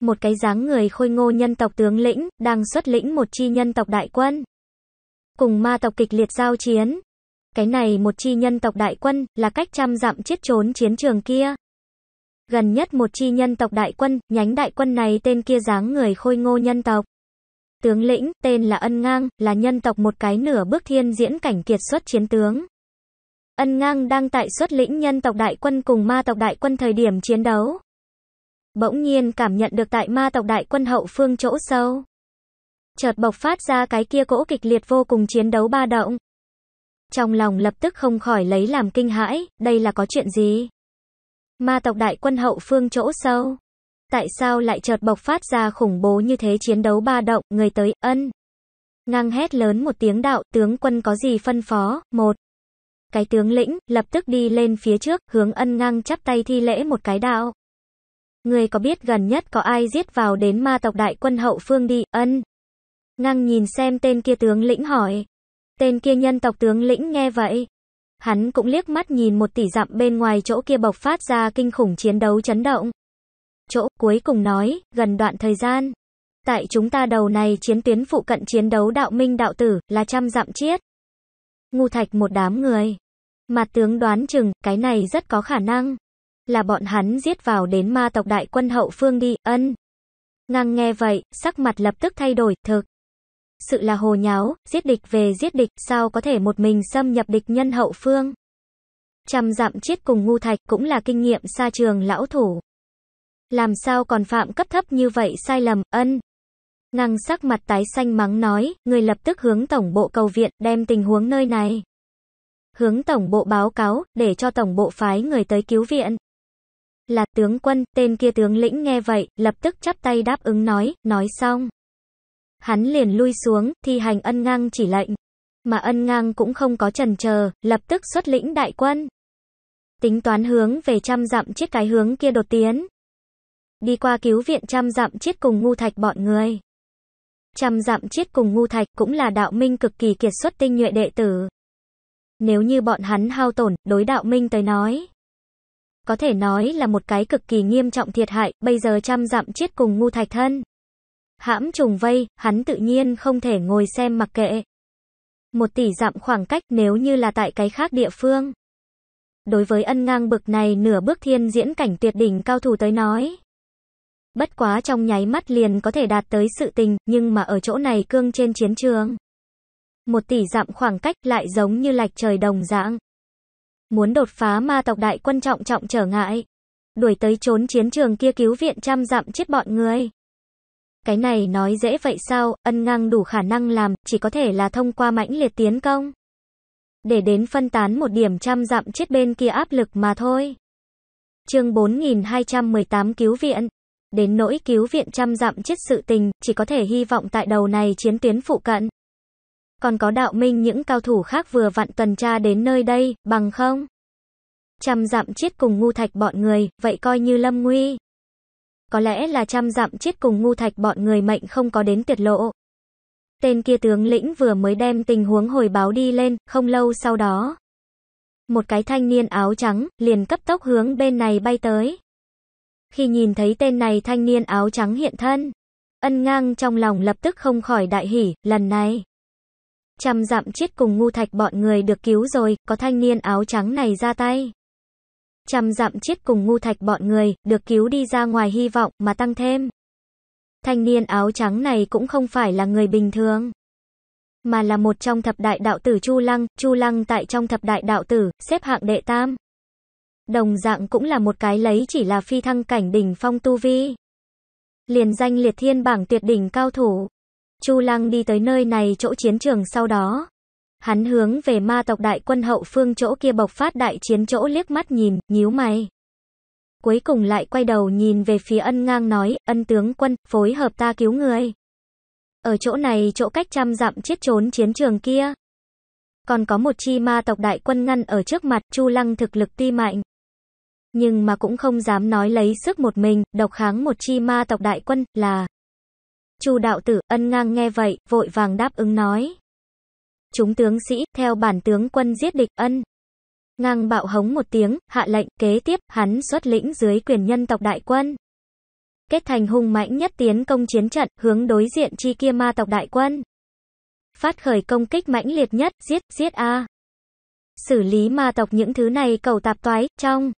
Một cái dáng người khôi ngô nhân tộc tướng lĩnh, đang xuất lĩnh một chi nhân tộc đại quân. Cùng ma tộc kịch liệt giao chiến. Cái này một chi nhân tộc đại quân, là cách trăm dặm chết trốn chiến trường kia. Gần nhất một chi nhân tộc đại quân, nhánh đại quân này tên kia dáng người khôi ngô nhân tộc. Tướng lĩnh, tên là Ân Ngang, là nhân tộc một cái nửa bước thiên diễn cảnh kiệt xuất chiến tướng. Ân Ngang đang tại xuất lĩnh nhân tộc đại quân cùng ma tộc đại quân thời điểm chiến đấu. Bỗng nhiên cảm nhận được tại ma tộc đại quân hậu phương chỗ sâu. Chợt bộc phát ra cái kia cỗ kịch liệt vô cùng chiến đấu ba động. Trong lòng lập tức không khỏi lấy làm kinh hãi, đây là có chuyện gì? Ma tộc đại quân hậu phương chỗ sâu tại sao lại chợt bộc phát ra khủng bố như thế chiến đấu ba động, người tới, ân. Ngang hét lớn một tiếng đạo, tướng quân có gì phân phó, một. Cái tướng lĩnh, lập tức đi lên phía trước, hướng ân ngang chắp tay thi lễ một cái đạo. Người có biết gần nhất có ai giết vào đến ma tộc đại quân hậu phương đi, ân. Ngang nhìn xem tên kia tướng lĩnh hỏi. Tên kia nhân tộc tướng lĩnh nghe vậy. Hắn cũng liếc mắt nhìn một tỷ dặm bên ngoài chỗ kia bộc phát ra kinh khủng chiến đấu chấn động chỗ, cuối cùng nói, gần đoạn thời gian. Tại chúng ta đầu này chiến tuyến phụ cận chiến đấu đạo minh đạo tử, là trăm dặm chiết. Ngu thạch một đám người. Mặt tướng đoán chừng, cái này rất có khả năng. Là bọn hắn giết vào đến ma tộc đại quân hậu phương đi, ân. Ngang nghe vậy, sắc mặt lập tức thay đổi, thực. Sự là hồ nháo, giết địch về giết địch, sao có thể một mình xâm nhập địch nhân hậu phương. Trăm dặm chiết cùng ngu thạch cũng là kinh nghiệm xa trường lão thủ. Làm sao còn phạm cấp thấp như vậy sai lầm, ân. Ngăng sắc mặt tái xanh mắng nói, người lập tức hướng tổng bộ cầu viện, đem tình huống nơi này. Hướng tổng bộ báo cáo, để cho tổng bộ phái người tới cứu viện. Là tướng quân, tên kia tướng lĩnh nghe vậy, lập tức chắp tay đáp ứng nói, nói xong. Hắn liền lui xuống, thi hành ân ngang chỉ lệnh. Mà ân ngang cũng không có trần chờ lập tức xuất lĩnh đại quân. Tính toán hướng về trăm dặm chiếc cái hướng kia đột tiến. Đi qua cứu viện trăm dặm chết cùng ngu thạch bọn người. Trăm dặm chết cùng ngu thạch cũng là đạo minh cực kỳ kiệt xuất tinh nhuệ đệ tử. Nếu như bọn hắn hao tổn, đối đạo minh tới nói. Có thể nói là một cái cực kỳ nghiêm trọng thiệt hại, bây giờ trăm dặm chết cùng ngu thạch thân. Hãm trùng vây, hắn tự nhiên không thể ngồi xem mặc kệ. Một tỷ dặm khoảng cách nếu như là tại cái khác địa phương. Đối với ân ngang bực này nửa bước thiên diễn cảnh tuyệt đỉnh cao thủ tới nói. Bất quá trong nháy mắt liền có thể đạt tới sự tình, nhưng mà ở chỗ này cương trên chiến trường. Một tỷ dặm khoảng cách lại giống như lạch trời đồng dạng. Muốn đột phá ma tộc đại quân trọng trọng trở ngại. Đuổi tới trốn chiến trường kia cứu viện trăm dặm chết bọn người. Cái này nói dễ vậy sao, ân ngang đủ khả năng làm, chỉ có thể là thông qua mãnh liệt tiến công. Để đến phân tán một điểm trăm dặm chết bên kia áp lực mà thôi. Chương 4218 cứu viện đến nỗi cứu viện trăm dặm chết sự tình, chỉ có thể hy vọng tại đầu này chiến tuyến phụ cận. Còn có đạo minh những cao thủ khác vừa vặn tuần tra đến nơi đây, bằng không? Trăm dặm chết cùng ngu thạch bọn người, vậy coi như lâm nguy. Có lẽ là trăm dặm chết cùng ngu thạch bọn người mệnh không có đến tiệt lộ. Tên kia tướng lĩnh vừa mới đem tình huống hồi báo đi lên, không lâu sau đó. Một cái thanh niên áo trắng, liền cấp tốc hướng bên này bay tới. Khi nhìn thấy tên này thanh niên áo trắng hiện thân, ân ngang trong lòng lập tức không khỏi đại hỉ, lần này. trầm dặm chết cùng ngu thạch bọn người được cứu rồi, có thanh niên áo trắng này ra tay. trầm dặm chết cùng ngu thạch bọn người, được cứu đi ra ngoài hy vọng, mà tăng thêm. Thanh niên áo trắng này cũng không phải là người bình thường mà là một trong thập đại đạo tử Chu Lăng, Chu Lăng tại trong thập đại đạo tử, xếp hạng đệ tam đồng dạng cũng là một cái lấy chỉ là phi thăng cảnh đỉnh phong tu vi. Liền danh liệt thiên bảng tuyệt đỉnh cao thủ. Chu Lăng đi tới nơi này chỗ chiến trường sau đó. Hắn hướng về ma tộc đại quân hậu phương chỗ kia bộc phát đại chiến chỗ liếc mắt nhìn, nhíu mày. Cuối cùng lại quay đầu nhìn về phía ân ngang nói, ân tướng quân, phối hợp ta cứu người. Ở chỗ này chỗ cách trăm dặm chết trốn chiến trường kia. Còn có một chi ma tộc đại quân ngăn ở trước mặt Chu Lăng thực lực tuy mạnh nhưng mà cũng không dám nói lấy sức một mình, độc kháng một chi ma tộc đại quân, là. Chu đạo tử, ân ngang nghe vậy, vội vàng đáp ứng nói. Chúng tướng sĩ, theo bản tướng quân giết địch, ân. Ngang bạo hống một tiếng, hạ lệnh, kế tiếp, hắn xuất lĩnh dưới quyền nhân tộc đại quân. Kết thành hung mãnh nhất tiến công chiến trận, hướng đối diện chi kia ma tộc đại quân. Phát khởi công kích mãnh liệt nhất, giết, giết a. Xử lý ma tộc những thứ này cầu tạp toái, trong.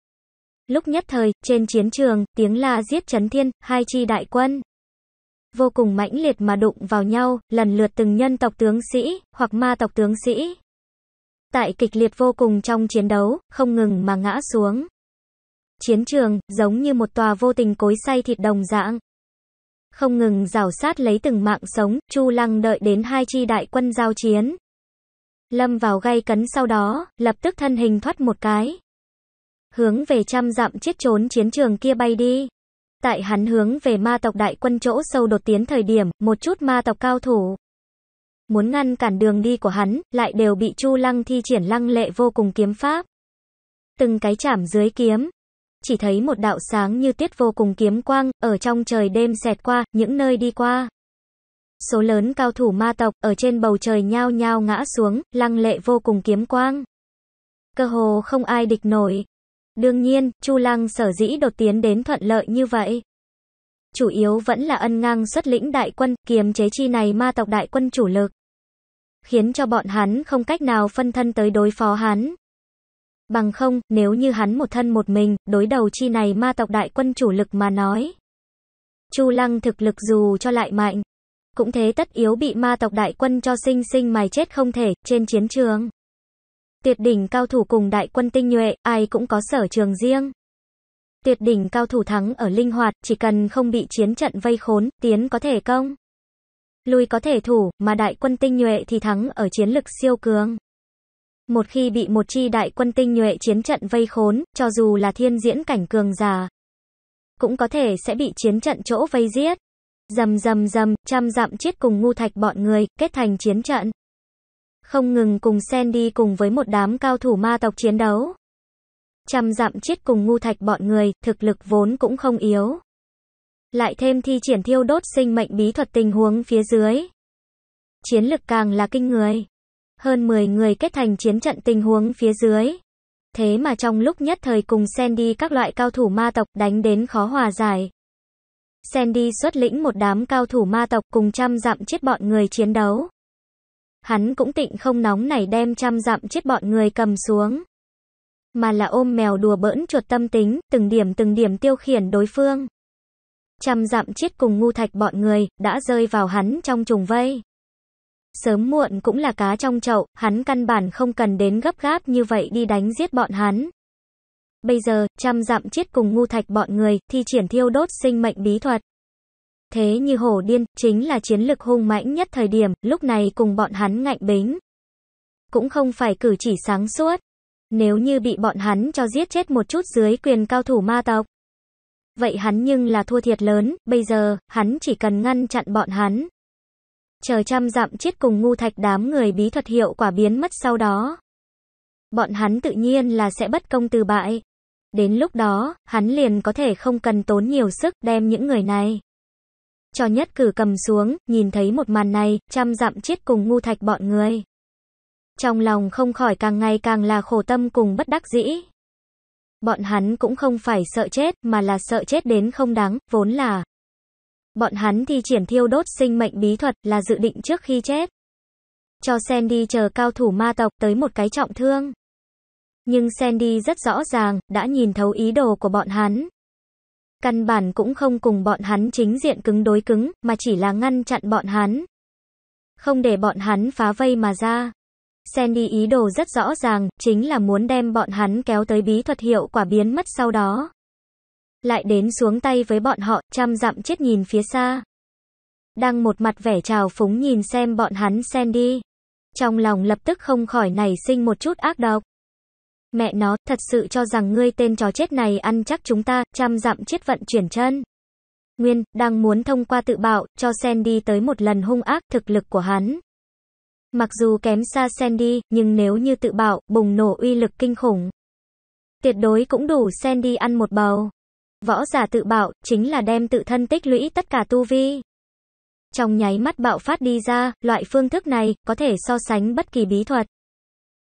Lúc nhất thời, trên chiến trường, tiếng la giết chấn thiên, hai chi đại quân. Vô cùng mãnh liệt mà đụng vào nhau, lần lượt từng nhân tộc tướng sĩ, hoặc ma tộc tướng sĩ. Tại kịch liệt vô cùng trong chiến đấu, không ngừng mà ngã xuống. Chiến trường, giống như một tòa vô tình cối xay thịt đồng dạng. Không ngừng rào sát lấy từng mạng sống, Chu Lăng đợi đến hai chi đại quân giao chiến. Lâm vào gây cấn sau đó, lập tức thân hình thoát một cái, hướng về trăm dặm chết trốn chiến trường kia bay đi. Tại hắn hướng về ma tộc đại quân chỗ sâu đột tiến thời điểm, một chút ma tộc cao thủ. Muốn ngăn cản đường đi của hắn, lại đều bị Chu Lăng thi triển lăng lệ vô cùng kiếm pháp. Từng cái chạm dưới kiếm. Chỉ thấy một đạo sáng như tiết vô cùng kiếm quang, ở trong trời đêm xẹt qua, những nơi đi qua. Số lớn cao thủ ma tộc, ở trên bầu trời nhao nhao ngã xuống, lăng lệ vô cùng kiếm quang. Cơ hồ không ai địch nổi. Đương nhiên, Chu Lăng sở dĩ đột tiến đến thuận lợi như vậy. Chủ yếu vẫn là ân ngang xuất lĩnh đại quân, kiềm chế chi này ma tộc đại quân chủ lực. Khiến cho bọn hắn không cách nào phân thân tới đối phó hắn. Bằng không, nếu như hắn một thân một mình, đối đầu chi này ma tộc đại quân chủ lực mà nói. Chu Lăng thực lực dù cho lại mạnh, cũng thế tất yếu bị ma tộc đại quân cho sinh sinh mài chết không thể, trên chiến trường. Tuyệt đỉnh cao thủ cùng đại quân tinh nhuệ, ai cũng có sở trường riêng. Tuyệt đỉnh cao thủ thắng ở linh hoạt, chỉ cần không bị chiến trận vây khốn, tiến có thể công. Lui có thể thủ, mà đại quân tinh nhuệ thì thắng ở chiến lực siêu cường. Một khi bị một chi đại quân tinh nhuệ chiến trận vây khốn, cho dù là thiên diễn cảnh cường già, cũng có thể sẽ bị chiến trận chỗ vây giết. Dầm dầm dầm, trăm dặm chết cùng ngu thạch bọn người, kết thành chiến trận không ngừng cùng Sandy cùng với một đám cao thủ ma tộc chiến đấu. Trăm dặm chết cùng ngu thạch bọn người, thực lực vốn cũng không yếu. Lại thêm thi triển thiêu đốt sinh mệnh bí thuật tình huống phía dưới. Chiến lực càng là kinh người. Hơn 10 người kết thành chiến trận tình huống phía dưới. Thế mà trong lúc nhất thời cùng Sandy các loại cao thủ ma tộc đánh đến khó hòa giải. Sandy xuất lĩnh một đám cao thủ ma tộc cùng trăm dặm chết bọn người chiến đấu. Hắn cũng tịnh không nóng nảy đem trăm dặm chết bọn người cầm xuống. Mà là ôm mèo đùa bỡn chuột tâm tính, từng điểm từng điểm tiêu khiển đối phương. Trăm dặm chết cùng ngu thạch bọn người, đã rơi vào hắn trong trùng vây. Sớm muộn cũng là cá trong chậu, hắn căn bản không cần đến gấp gáp như vậy đi đánh giết bọn hắn. Bây giờ, trăm dặm chết cùng ngu thạch bọn người, thi triển thiêu đốt sinh mệnh bí thuật. Thế như hổ điên, chính là chiến lực hung mãnh nhất thời điểm, lúc này cùng bọn hắn ngạnh bính. Cũng không phải cử chỉ sáng suốt. Nếu như bị bọn hắn cho giết chết một chút dưới quyền cao thủ ma tộc. Vậy hắn nhưng là thua thiệt lớn, bây giờ, hắn chỉ cần ngăn chặn bọn hắn. Chờ trăm dặm chết cùng ngu thạch đám người bí thuật hiệu quả biến mất sau đó. Bọn hắn tự nhiên là sẽ bất công từ bại. Đến lúc đó, hắn liền có thể không cần tốn nhiều sức đem những người này cho nhất cử cầm xuống, nhìn thấy một màn này, trăm dặm chết cùng ngu thạch bọn người. Trong lòng không khỏi càng ngày càng là khổ tâm cùng bất đắc dĩ. Bọn hắn cũng không phải sợ chết, mà là sợ chết đến không đáng, vốn là. Bọn hắn thì triển thiêu đốt sinh mệnh bí thuật là dự định trước khi chết. Cho Sandy chờ cao thủ ma tộc tới một cái trọng thương. Nhưng Sandy rất rõ ràng, đã nhìn thấu ý đồ của bọn hắn. Căn bản cũng không cùng bọn hắn chính diện cứng đối cứng, mà chỉ là ngăn chặn bọn hắn. Không để bọn hắn phá vây mà ra. Sandy ý đồ rất rõ ràng, chính là muốn đem bọn hắn kéo tới bí thuật hiệu quả biến mất sau đó. Lại đến xuống tay với bọn họ, chăm dặm chết nhìn phía xa. Đang một mặt vẻ trào phúng nhìn xem bọn hắn Sandy. Trong lòng lập tức không khỏi nảy sinh một chút ác độc. Mẹ nó, thật sự cho rằng ngươi tên chó chết này ăn chắc chúng ta, chăm dặm chết vận chuyển chân. Nguyên, đang muốn thông qua tự bạo, cho Sandy tới một lần hung ác thực lực của hắn. Mặc dù kém xa Sandy, nhưng nếu như tự bạo, bùng nổ uy lực kinh khủng. Tuyệt đối cũng đủ Sandy ăn một bầu. Võ giả tự bạo, chính là đem tự thân tích lũy tất cả tu vi. Trong nháy mắt bạo phát đi ra, loại phương thức này, có thể so sánh bất kỳ bí thuật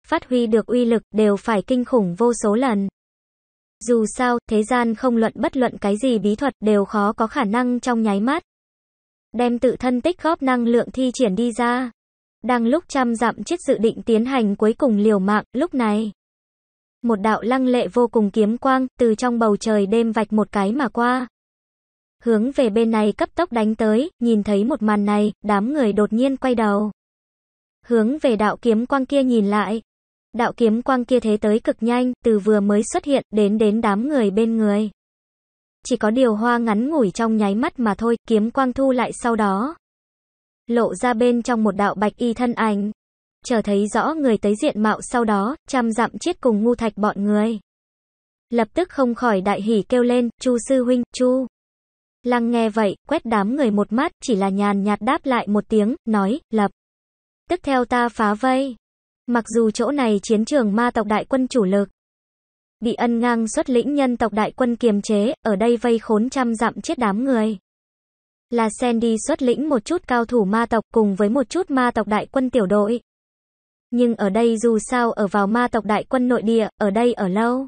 phát huy được uy lực đều phải kinh khủng vô số lần. Dù sao, thế gian không luận bất luận cái gì bí thuật đều khó có khả năng trong nháy mắt. Đem tự thân tích góp năng lượng thi triển đi ra. Đang lúc chăm dặm chiếc dự định tiến hành cuối cùng liều mạng, lúc này. Một đạo lăng lệ vô cùng kiếm quang, từ trong bầu trời đêm vạch một cái mà qua. Hướng về bên này cấp tốc đánh tới, nhìn thấy một màn này, đám người đột nhiên quay đầu. Hướng về đạo kiếm quang kia nhìn lại, Đạo kiếm quang kia thế tới cực nhanh, từ vừa mới xuất hiện, đến đến đám người bên người. Chỉ có điều hoa ngắn ngủi trong nháy mắt mà thôi, kiếm quang thu lại sau đó. Lộ ra bên trong một đạo bạch y thân ảnh. Chờ thấy rõ người tới diện mạo sau đó, chăm dặm chết cùng ngu thạch bọn người. Lập tức không khỏi đại hỉ kêu lên, chu sư huynh, chu. Lăng nghe vậy, quét đám người một mắt, chỉ là nhàn nhạt đáp lại một tiếng, nói, lập. Tức theo ta phá vây. Mặc dù chỗ này chiến trường ma tộc đại quân chủ lực, bị ân ngang xuất lĩnh nhân tộc đại quân kiềm chế, ở đây vây khốn trăm dặm chết đám người. Là Sandy xuất lĩnh một chút cao thủ ma tộc cùng với một chút ma tộc đại quân tiểu đội. Nhưng ở đây dù sao ở vào ma tộc đại quân nội địa, ở đây ở lâu.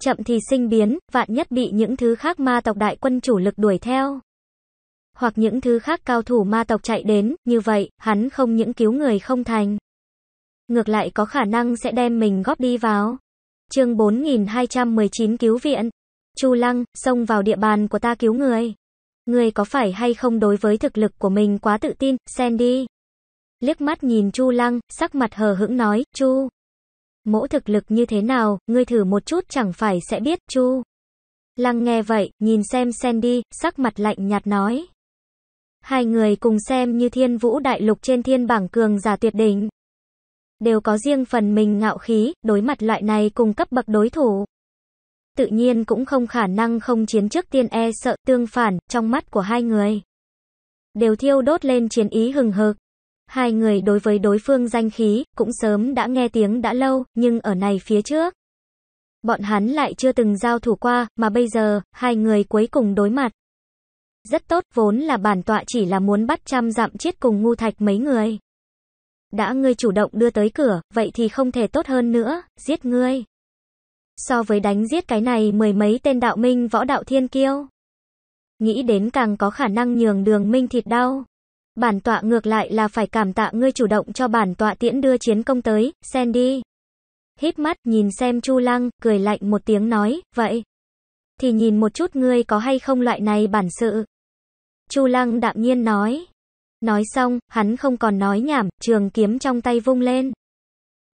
Chậm thì sinh biến, vạn nhất bị những thứ khác ma tộc đại quân chủ lực đuổi theo. Hoặc những thứ khác cao thủ ma tộc chạy đến, như vậy, hắn không những cứu người không thành ngược lại có khả năng sẽ đem mình góp đi vào. Chương 4219 cứu viện. Chu Lăng xông vào địa bàn của ta cứu người. Ngươi có phải hay không đối với thực lực của mình quá tự tin, Sandy? Liếc mắt nhìn Chu Lăng, sắc mặt hờ hững nói, Chu. Mỗ thực lực như thế nào, ngươi thử một chút chẳng phải sẽ biết, Chu. Lăng nghe vậy, nhìn xem Sandy, sắc mặt lạnh nhạt nói. Hai người cùng xem như thiên vũ đại lục trên thiên bảng cường giả tuyệt đỉnh đều có riêng phần mình ngạo khí, đối mặt loại này cùng cấp bậc đối thủ. Tự nhiên cũng không khả năng không chiến trước tiên e sợ, tương phản, trong mắt của hai người. Đều thiêu đốt lên chiến ý hừng hực. Hai người đối với đối phương danh khí, cũng sớm đã nghe tiếng đã lâu, nhưng ở này phía trước. Bọn hắn lại chưa từng giao thủ qua, mà bây giờ, hai người cuối cùng đối mặt. Rất tốt, vốn là bản tọa chỉ là muốn bắt trăm dặm chết cùng ngu thạch mấy người. Đã ngươi chủ động đưa tới cửa, vậy thì không thể tốt hơn nữa, giết ngươi. So với đánh giết cái này mười mấy tên đạo minh võ đạo thiên kiêu. Nghĩ đến càng có khả năng nhường đường minh thịt đau. Bản tọa ngược lại là phải cảm tạ ngươi chủ động cho bản tọa tiễn đưa chiến công tới, sen đi. Hít mắt, nhìn xem Chu Lăng, cười lạnh một tiếng nói, vậy. Thì nhìn một chút ngươi có hay không loại này bản sự. Chu Lăng đạm nhiên nói. Nói xong, hắn không còn nói nhảm, trường kiếm trong tay vung lên.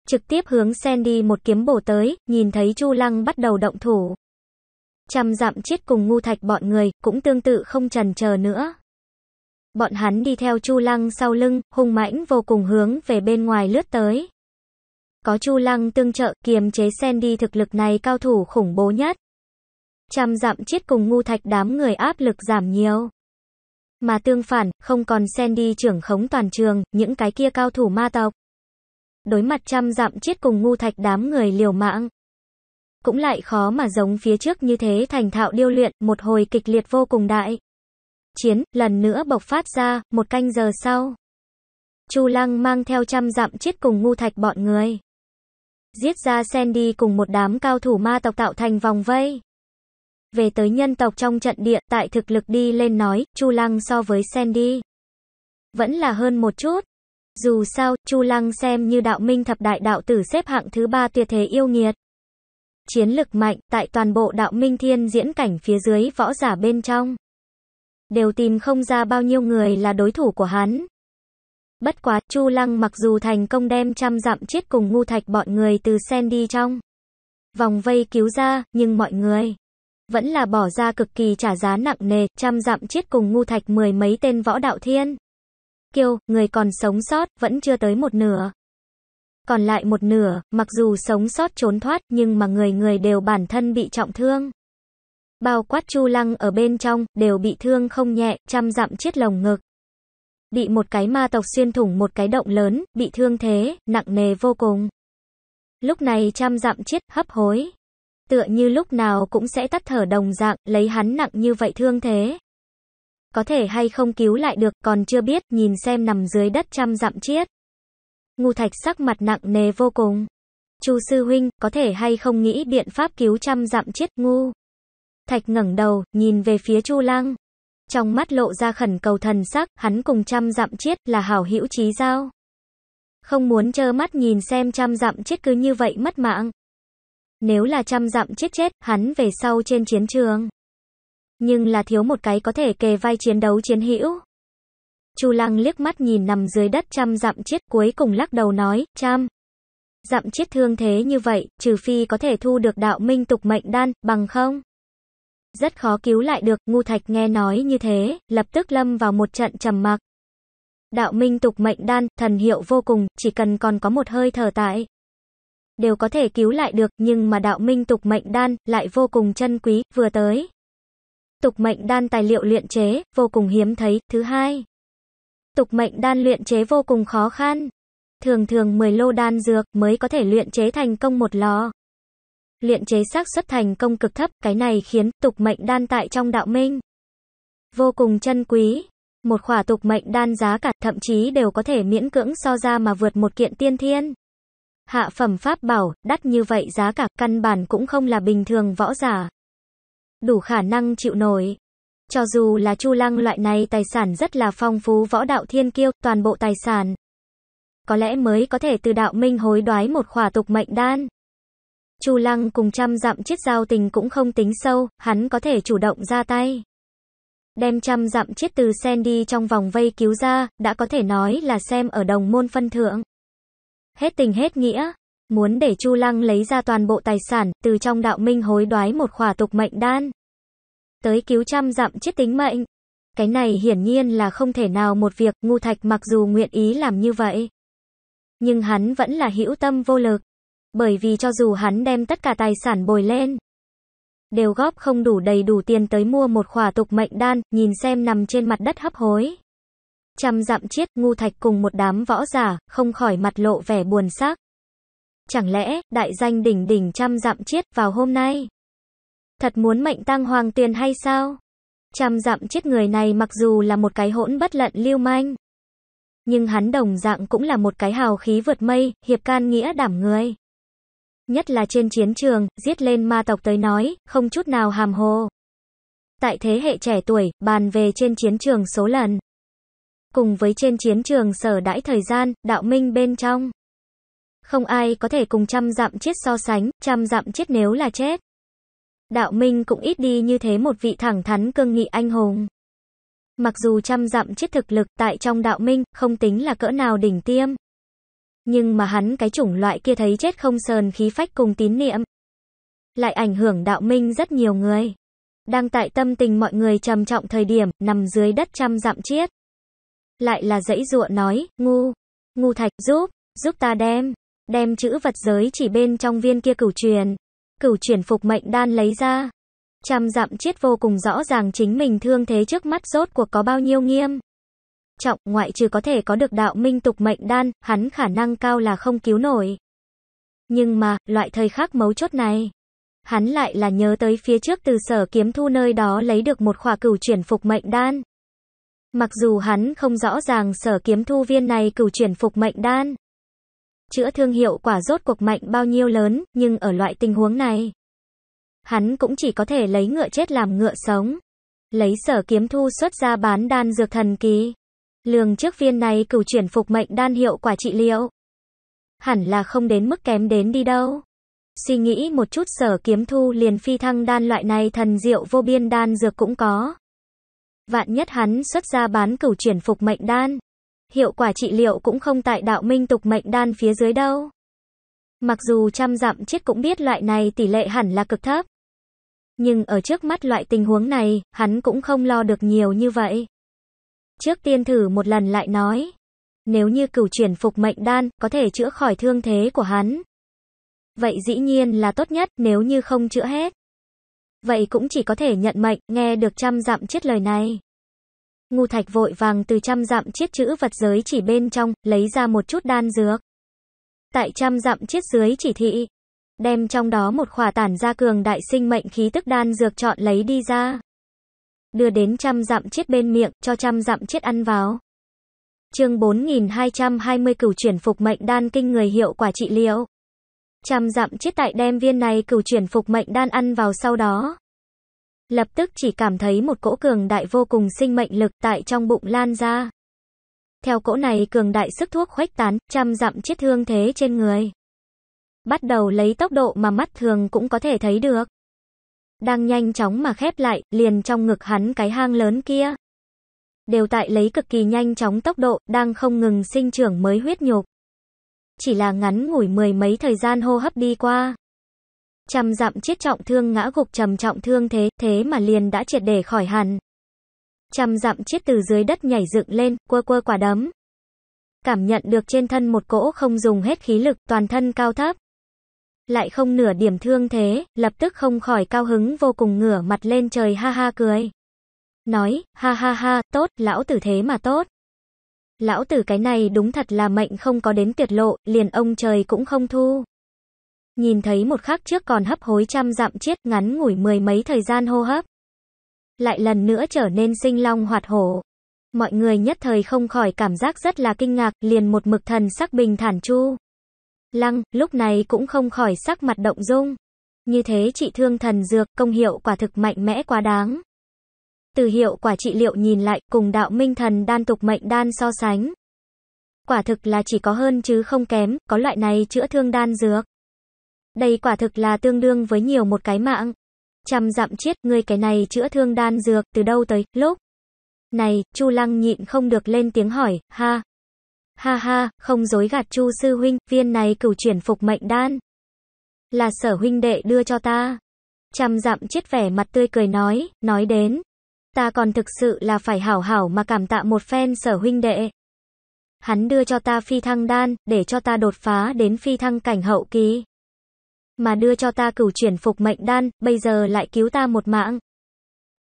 Trực tiếp hướng Sandy một kiếm bổ tới, nhìn thấy Chu Lăng bắt đầu động thủ. Trăm dặm chết cùng ngu thạch bọn người, cũng tương tự không trần chờ nữa. Bọn hắn đi theo Chu Lăng sau lưng, hung mãnh vô cùng hướng về bên ngoài lướt tới. Có Chu Lăng tương trợ, kiềm chế Sandy thực lực này cao thủ khủng bố nhất. Trăm dặm chết cùng ngu thạch đám người áp lực giảm nhiều mà tương phản, không còn Sandy trưởng khống toàn trường, những cái kia cao thủ ma tộc. Đối mặt trăm dặm chết cùng ngu thạch đám người liều mạng. Cũng lại khó mà giống phía trước như thế thành thạo điêu luyện, một hồi kịch liệt vô cùng đại. Chiến, lần nữa bộc phát ra, một canh giờ sau. Chu Lăng mang theo trăm dặm chết cùng ngu thạch bọn người. Giết ra Sandy cùng một đám cao thủ ma tộc tạo thành vòng vây. Về tới nhân tộc trong trận địa, tại thực lực đi lên nói, Chu Lăng so với Sandy vẫn là hơn một chút. Dù sao, Chu Lăng xem như đạo minh thập đại đạo tử xếp hạng thứ ba tuyệt thế yêu nghiệt. Chiến lực mạnh, tại toàn bộ đạo minh thiên diễn cảnh phía dưới võ giả bên trong. Đều tìm không ra bao nhiêu người là đối thủ của hắn. Bất quá, Chu Lăng mặc dù thành công đem trăm dặm chết cùng ngu thạch bọn người từ sen đi trong. Vòng vây cứu ra, nhưng mọi người vẫn là bỏ ra cực kỳ trả giá nặng nề, trăm dặm chết cùng ngu thạch mười mấy tên võ đạo thiên. Kiêu, người còn sống sót, vẫn chưa tới một nửa. Còn lại một nửa, mặc dù sống sót trốn thoát nhưng mà người người đều bản thân bị trọng thương. Bao quát chu lăng ở bên trong, đều bị thương không nhẹ, trăm dặm chết lồng ngực. Bị một cái ma tộc xuyên thủng một cái động lớn, bị thương thế, nặng nề vô cùng. Lúc này trăm dặm chết hấp hối tựa như lúc nào cũng sẽ tắt thở đồng dạng, lấy hắn nặng như vậy thương thế. Có thể hay không cứu lại được, còn chưa biết, nhìn xem nằm dưới đất trăm dặm chiết. Ngu thạch sắc mặt nặng nề vô cùng. Chu sư huynh, có thể hay không nghĩ biện pháp cứu trăm dặm chiết ngu. Thạch ngẩng đầu, nhìn về phía Chu Lăng. Trong mắt lộ ra khẩn cầu thần sắc, hắn cùng trăm dặm chiết là hảo hữu trí giao. Không muốn trơ mắt nhìn xem trăm dặm chết cứ như vậy mất mạng. Nếu là trăm dặm chết chết, hắn về sau trên chiến trường. Nhưng là thiếu một cái có thể kề vai chiến đấu chiến hữu. Chu Lăng liếc mắt nhìn nằm dưới đất trăm dặm chết cuối cùng lắc đầu nói, trăm. Dặm chết thương thế như vậy, trừ phi có thể thu được đạo minh tục mệnh đan, bằng không. Rất khó cứu lại được, ngu thạch nghe nói như thế, lập tức lâm vào một trận trầm mặc. Đạo minh tục mệnh đan, thần hiệu vô cùng, chỉ cần còn có một hơi thở tại đều có thể cứu lại được, nhưng mà đạo minh tục mệnh đan lại vô cùng chân quý, vừa tới. Tục mệnh đan tài liệu luyện chế, vô cùng hiếm thấy. Thứ hai, tục mệnh đan luyện chế vô cùng khó khăn. Thường thường 10 lô đan dược mới có thể luyện chế thành công một lò. Luyện chế xác suất thành công cực thấp, cái này khiến tục mệnh đan tại trong đạo minh. Vô cùng chân quý. Một khỏa tục mệnh đan giá cả thậm chí đều có thể miễn cưỡng so ra mà vượt một kiện tiên thiên. Hạ phẩm pháp bảo, đắt như vậy giá cả căn bản cũng không là bình thường võ giả. Đủ khả năng chịu nổi. Cho dù là Chu Lăng loại này tài sản rất là phong phú võ đạo thiên kiêu, toàn bộ tài sản. Có lẽ mới có thể từ đạo minh hối đoái một khỏa tục mệnh đan. Chu Lăng cùng trăm dặm chiết giao tình cũng không tính sâu, hắn có thể chủ động ra tay. Đem trăm dặm chiết từ sen đi trong vòng vây cứu ra, đã có thể nói là xem ở đồng môn phân thượng. Hết tình hết nghĩa, muốn để Chu Lăng lấy ra toàn bộ tài sản từ trong đạo minh hối đoái một khỏa tục mệnh đan. Tới cứu trăm dặm chết tính mệnh. Cái này hiển nhiên là không thể nào một việc, ngu thạch mặc dù nguyện ý làm như vậy. Nhưng hắn vẫn là hữu tâm vô lực. Bởi vì cho dù hắn đem tất cả tài sản bồi lên, đều góp không đủ đầy đủ tiền tới mua một khỏa tục mệnh đan, nhìn xem nằm trên mặt đất hấp hối. Trăm dặm chiết ngu thạch cùng một đám võ giả, không khỏi mặt lộ vẻ buồn sắc. Chẳng lẽ, đại danh đỉnh đỉnh trăm dặm chiết vào hôm nay? Thật muốn mệnh tăng hoàng tiền hay sao? Trăm dặm chiết người này mặc dù là một cái hỗn bất lận lưu manh. Nhưng hắn đồng dạng cũng là một cái hào khí vượt mây, hiệp can nghĩa đảm người. Nhất là trên chiến trường, giết lên ma tộc tới nói, không chút nào hàm hồ. Tại thế hệ trẻ tuổi, bàn về trên chiến trường số lần cùng với trên chiến trường sở đãi thời gian, đạo minh bên trong. Không ai có thể cùng trăm dặm chết so sánh, trăm dặm chết nếu là chết. Đạo minh cũng ít đi như thế một vị thẳng thắn cương nghị anh hùng. Mặc dù trăm dặm chết thực lực tại trong đạo minh không tính là cỡ nào đỉnh tiêm. Nhưng mà hắn cái chủng loại kia thấy chết không sờn khí phách cùng tín niệm. Lại ảnh hưởng đạo minh rất nhiều người. Đang tại tâm tình mọi người trầm trọng thời điểm, nằm dưới đất trăm dặm chiết lại là dãy ruộng nói, ngu, ngu thạch giúp, giúp ta đem, đem chữ vật giới chỉ bên trong viên kia cửu truyền. Cửu truyền phục mệnh đan lấy ra. Trăm dặm chiết vô cùng rõ ràng chính mình thương thế trước mắt rốt cuộc có bao nhiêu nghiêm. Trọng ngoại trừ có thể có được đạo minh tục mệnh đan, hắn khả năng cao là không cứu nổi. Nhưng mà, loại thời khắc mấu chốt này, hắn lại là nhớ tới phía trước từ sở kiếm thu nơi đó lấy được một khỏa cửu chuyển phục mệnh đan. Mặc dù hắn không rõ ràng sở kiếm thu viên này cửu chuyển phục mệnh đan. Chữa thương hiệu quả rốt cuộc mạnh bao nhiêu lớn, nhưng ở loại tình huống này. Hắn cũng chỉ có thể lấy ngựa chết làm ngựa sống. Lấy sở kiếm thu xuất ra bán đan dược thần ký Lường trước viên này cửu chuyển phục mệnh đan hiệu quả trị liệu. Hẳn là không đến mức kém đến đi đâu. Suy nghĩ một chút sở kiếm thu liền phi thăng đan loại này thần diệu vô biên đan dược cũng có. Vạn nhất hắn xuất ra bán cửu chuyển phục mệnh đan. Hiệu quả trị liệu cũng không tại đạo minh tục mệnh đan phía dưới đâu. Mặc dù trăm dặm chết cũng biết loại này tỷ lệ hẳn là cực thấp. Nhưng ở trước mắt loại tình huống này, hắn cũng không lo được nhiều như vậy. Trước tiên thử một lần lại nói. Nếu như cửu chuyển phục mệnh đan, có thể chữa khỏi thương thế của hắn. Vậy dĩ nhiên là tốt nhất nếu như không chữa hết vậy cũng chỉ có thể nhận mệnh, nghe được trăm dặm chết lời này. Ngu thạch vội vàng từ trăm dặm chiết chữ vật giới chỉ bên trong, lấy ra một chút đan dược. Tại trăm dặm chiết dưới chỉ thị, đem trong đó một khỏa tản ra cường đại sinh mệnh khí tức đan dược chọn lấy đi ra. Đưa đến trăm dặm chiết bên miệng, cho trăm dặm chiết ăn vào. Chương 4220 cửu chuyển phục mệnh đan kinh người hiệu quả trị liệu. Trăm dặm chết tại đem viên này cửu chuyển phục mệnh đan ăn vào sau đó. Lập tức chỉ cảm thấy một cỗ cường đại vô cùng sinh mệnh lực tại trong bụng lan ra. Theo cỗ này cường đại sức thuốc khuếch tán, trăm dặm chết thương thế trên người. Bắt đầu lấy tốc độ mà mắt thường cũng có thể thấy được. Đang nhanh chóng mà khép lại, liền trong ngực hắn cái hang lớn kia. Đều tại lấy cực kỳ nhanh chóng tốc độ, đang không ngừng sinh trưởng mới huyết nhục chỉ là ngắn ngủi mười mấy thời gian hô hấp đi qua. trầm dặm chết trọng thương ngã gục trầm trọng thương thế, thế mà liền đã triệt để khỏi hẳn. trầm dặm chết từ dưới đất nhảy dựng lên, quơ quơ quả đấm. Cảm nhận được trên thân một cỗ không dùng hết khí lực, toàn thân cao thấp. Lại không nửa điểm thương thế, lập tức không khỏi cao hứng vô cùng ngửa mặt lên trời ha ha cười. Nói, ha ha ha, tốt, lão tử thế mà tốt lão tử cái này đúng thật là mệnh không có đến tuyệt lộ, liền ông trời cũng không thu. Nhìn thấy một khắc trước còn hấp hối trăm dặm chiết ngắn ngủi mười mấy thời gian hô hấp. Lại lần nữa trở nên sinh long hoạt hổ. Mọi người nhất thời không khỏi cảm giác rất là kinh ngạc, liền một mực thần sắc bình thản chu. Lăng, lúc này cũng không khỏi sắc mặt động dung. Như thế trị thương thần dược, công hiệu quả thực mạnh mẽ quá đáng. Từ hiệu quả trị liệu nhìn lại cùng đạo minh thần đan tục mệnh đan so sánh. Quả thực là chỉ có hơn chứ không kém, có loại này chữa thương đan dược. Đây quả thực là tương đương với nhiều một cái mạng. Trăm dặm chiết ngươi cái này chữa thương đan dược từ đâu tới, lúc. Này, Chu Lăng nhịn không được lên tiếng hỏi, ha. Ha ha, không dối gạt Chu sư huynh, viên này cửu chuyển phục mệnh đan. Là sở huynh đệ đưa cho ta. Trăm dặm chiết vẻ mặt tươi cười nói, nói đến. Ta còn thực sự là phải hảo hảo mà cảm tạ một phen sở huynh đệ. Hắn đưa cho ta phi thăng đan, để cho ta đột phá đến phi thăng cảnh hậu kỳ. Mà đưa cho ta cửu chuyển phục mệnh đan, bây giờ lại cứu ta một mạng.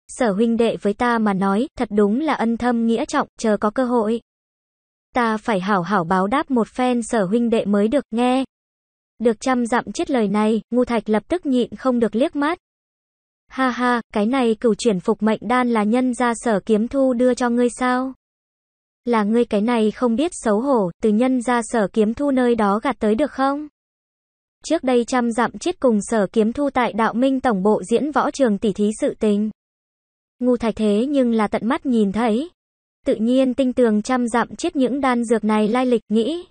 Sở huynh đệ với ta mà nói, thật đúng là ân thâm nghĩa trọng, chờ có cơ hội. Ta phải hảo hảo báo đáp một phen sở huynh đệ mới được nghe. Được chăm dặm chết lời này, ngu thạch lập tức nhịn không được liếc mắt. Ha ha, cái này cửu chuyển phục mệnh đan là nhân gia sở kiếm thu đưa cho ngươi sao? Là ngươi cái này không biết xấu hổ, từ nhân gia sở kiếm thu nơi đó gạt tới được không? Trước đây trăm dặm chết cùng sở kiếm thu tại đạo minh tổng bộ diễn võ trường tỷ thí sự tình. Ngu thải thế nhưng là tận mắt nhìn thấy. Tự nhiên tinh tường trăm dặm chết những đan dược này lai lịch nghĩ.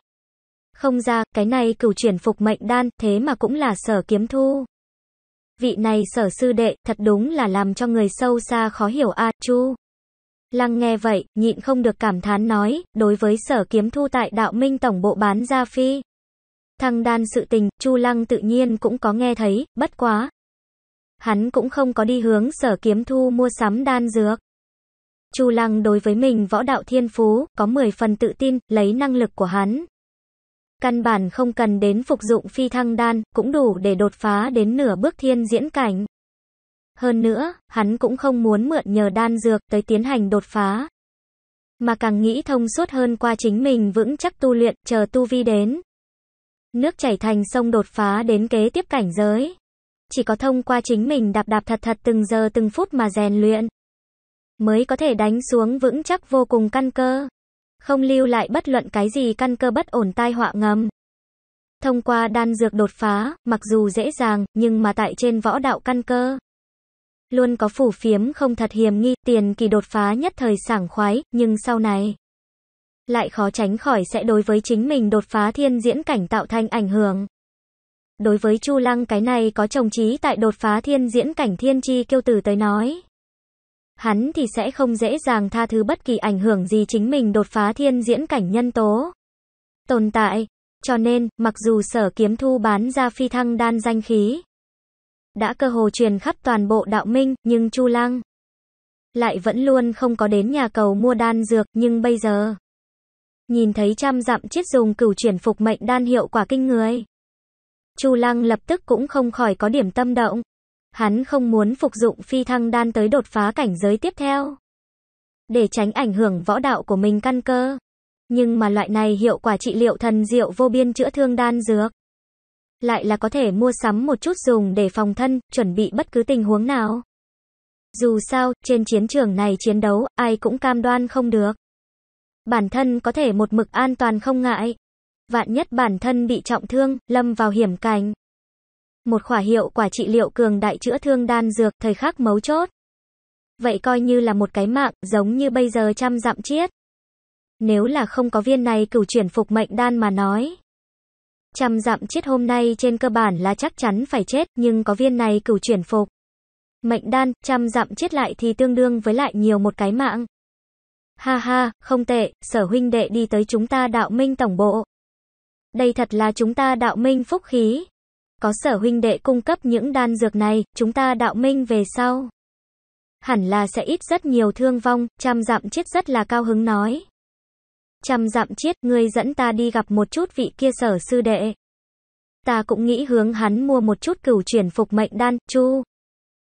Không ra, cái này cửu chuyển phục mệnh đan, thế mà cũng là sở kiếm thu vị này sở sư đệ, thật đúng là làm cho người sâu xa khó hiểu a chu. Lăng nghe vậy, nhịn không được cảm thán nói, đối với sở kiếm thu tại đạo minh tổng bộ bán ra phi. Thăng đan sự tình, chu lăng tự nhiên cũng có nghe thấy, bất quá. Hắn cũng không có đi hướng sở kiếm thu mua sắm đan dược. Chu lăng đối với mình võ đạo thiên phú, có 10 phần tự tin, lấy năng lực của hắn, căn bản không cần đến phục dụng phi thăng đan, cũng đủ để đột phá đến nửa bước thiên diễn cảnh. Hơn nữa, hắn cũng không muốn mượn nhờ đan dược tới tiến hành đột phá. Mà càng nghĩ thông suốt hơn qua chính mình vững chắc tu luyện, chờ tu vi đến. Nước chảy thành sông đột phá đến kế tiếp cảnh giới. Chỉ có thông qua chính mình đạp đạp thật thật từng giờ từng phút mà rèn luyện. Mới có thể đánh xuống vững chắc vô cùng căn cơ không lưu lại bất luận cái gì căn cơ bất ổn tai họa ngầm. Thông qua đan dược đột phá, mặc dù dễ dàng, nhưng mà tại trên võ đạo căn cơ. Luôn có phủ phiếm không thật hiểm nghi, tiền kỳ đột phá nhất thời sảng khoái, nhưng sau này. Lại khó tránh khỏi sẽ đối với chính mình đột phá thiên diễn cảnh tạo thành ảnh hưởng. Đối với Chu Lăng cái này có trồng trí tại đột phá thiên diễn cảnh thiên chi kiêu tử tới nói hắn thì sẽ không dễ dàng tha thứ bất kỳ ảnh hưởng gì chính mình đột phá thiên diễn cảnh nhân tố. Tồn tại, cho nên, mặc dù sở kiếm thu bán ra phi thăng đan danh khí, đã cơ hồ truyền khắp toàn bộ đạo minh, nhưng Chu Lăng lại vẫn luôn không có đến nhà cầu mua đan dược, nhưng bây giờ, nhìn thấy trăm dặm chiết dùng cửu chuyển phục mệnh đan hiệu quả kinh người. Chu Lăng lập tức cũng không khỏi có điểm tâm động. Hắn không muốn phục dụng phi thăng đan tới đột phá cảnh giới tiếp theo. Để tránh ảnh hưởng võ đạo của mình căn cơ. Nhưng mà loại này hiệu quả trị liệu thần diệu vô biên chữa thương đan dược. Lại là có thể mua sắm một chút dùng để phòng thân, chuẩn bị bất cứ tình huống nào. Dù sao, trên chiến trường này chiến đấu, ai cũng cam đoan không được. Bản thân có thể một mực an toàn không ngại. Vạn nhất bản thân bị trọng thương, lâm vào hiểm cảnh. Một khỏa hiệu quả trị liệu cường đại chữa thương đan dược, thời khắc mấu chốt. Vậy coi như là một cái mạng, giống như bây giờ trăm dặm chiết. Nếu là không có viên này cửu chuyển phục mệnh đan mà nói. Trăm dặm chết hôm nay trên cơ bản là chắc chắn phải chết, nhưng có viên này cửu chuyển phục. Mệnh đan, trăm dặm chết lại thì tương đương với lại nhiều một cái mạng. Ha ha, không tệ, sở huynh đệ đi tới chúng ta đạo minh tổng bộ. Đây thật là chúng ta đạo minh phúc khí có sở huynh đệ cung cấp những đan dược này, chúng ta đạo minh về sau. Hẳn là sẽ ít rất nhiều thương vong, trăm dặm chết rất là cao hứng nói. Trăm dặm chết, ngươi dẫn ta đi gặp một chút vị kia sở sư đệ. Ta cũng nghĩ hướng hắn mua một chút cửu chuyển phục mệnh đan, chu.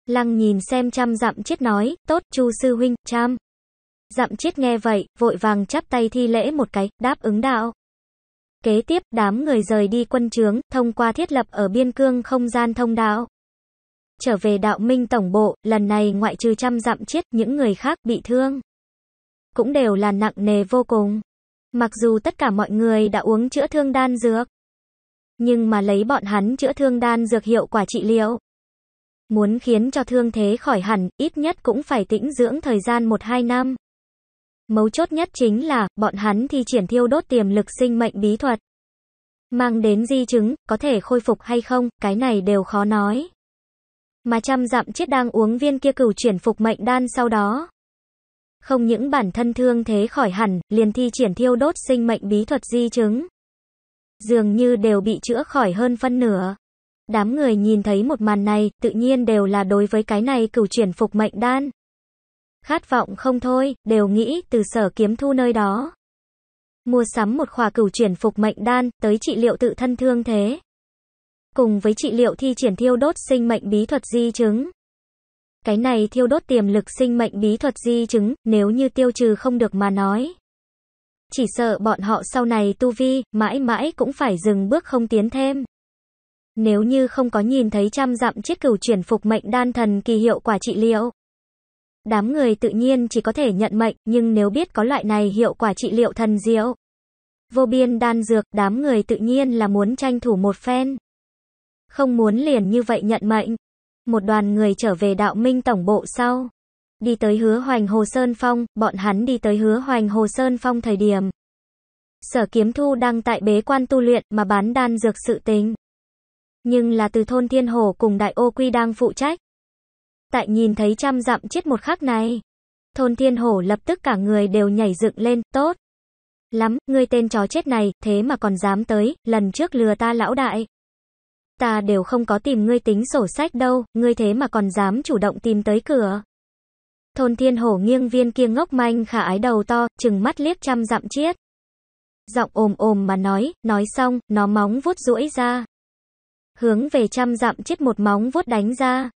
Lăng nhìn xem trăm dặm chết nói, tốt, chu sư huynh, trăm. Dặm chết nghe vậy, vội vàng chắp tay thi lễ một cái, đáp ứng đạo. Kế tiếp, đám người rời đi quân trướng, thông qua thiết lập ở biên cương không gian thông đạo. Trở về đạo minh tổng bộ, lần này ngoại trừ trăm dặm chết, những người khác bị thương. Cũng đều là nặng nề vô cùng. Mặc dù tất cả mọi người đã uống chữa thương đan dược, nhưng mà lấy bọn hắn chữa thương đan dược hiệu quả trị liệu. Muốn khiến cho thương thế khỏi hẳn, ít nhất cũng phải tĩnh dưỡng thời gian 1-2 năm. Mấu chốt nhất chính là, bọn hắn thi triển thiêu đốt tiềm lực sinh mệnh bí thuật. Mang đến di chứng, có thể khôi phục hay không, cái này đều khó nói. Mà trăm dặm chết đang uống viên kia cửu chuyển phục mệnh đan sau đó. Không những bản thân thương thế khỏi hẳn, liền thi triển thiêu đốt sinh mệnh bí thuật di chứng. Dường như đều bị chữa khỏi hơn phân nửa. Đám người nhìn thấy một màn này, tự nhiên đều là đối với cái này cửu chuyển phục mệnh đan. Khát vọng không thôi, đều nghĩ từ sở kiếm thu nơi đó. Mua sắm một khỏa cửu chuyển phục mệnh đan, tới trị liệu tự thân thương thế. Cùng với trị liệu thi triển thiêu đốt sinh mệnh bí thuật di chứng. Cái này thiêu đốt tiềm lực sinh mệnh bí thuật di chứng, nếu như tiêu trừ không được mà nói. Chỉ sợ bọn họ sau này tu vi, mãi mãi cũng phải dừng bước không tiến thêm. Nếu như không có nhìn thấy trăm dặm chiếc cửu chuyển phục mệnh đan thần kỳ hiệu quả trị liệu. Đám người tự nhiên chỉ có thể nhận mệnh, nhưng nếu biết có loại này hiệu quả trị liệu thần diệu. Vô biên đan dược, đám người tự nhiên là muốn tranh thủ một phen. Không muốn liền như vậy nhận mệnh. Một đoàn người trở về đạo minh tổng bộ sau. Đi tới hứa hoành hồ Sơn Phong, bọn hắn đi tới hứa hoành hồ Sơn Phong thời điểm. Sở kiếm thu đang tại bế quan tu luyện mà bán đan dược sự tình. Nhưng là từ thôn Thiên Hồ cùng Đại Ô Quy đang phụ trách tại nhìn thấy trăm dặm chết một khắc này. Thôn thiên hổ lập tức cả người đều nhảy dựng lên, tốt. Lắm, ngươi tên chó chết này, thế mà còn dám tới, lần trước lừa ta lão đại. Ta đều không có tìm ngươi tính sổ sách đâu, ngươi thế mà còn dám chủ động tìm tới cửa. Thôn thiên hổ nghiêng viên kia ngốc manh khả ái đầu to, chừng mắt liếc trăm dặm chiết. Giọng ồm ồm mà nói, nói xong, nó móng vuốt rũi ra. Hướng về trăm dặm chiết một móng vuốt đánh ra.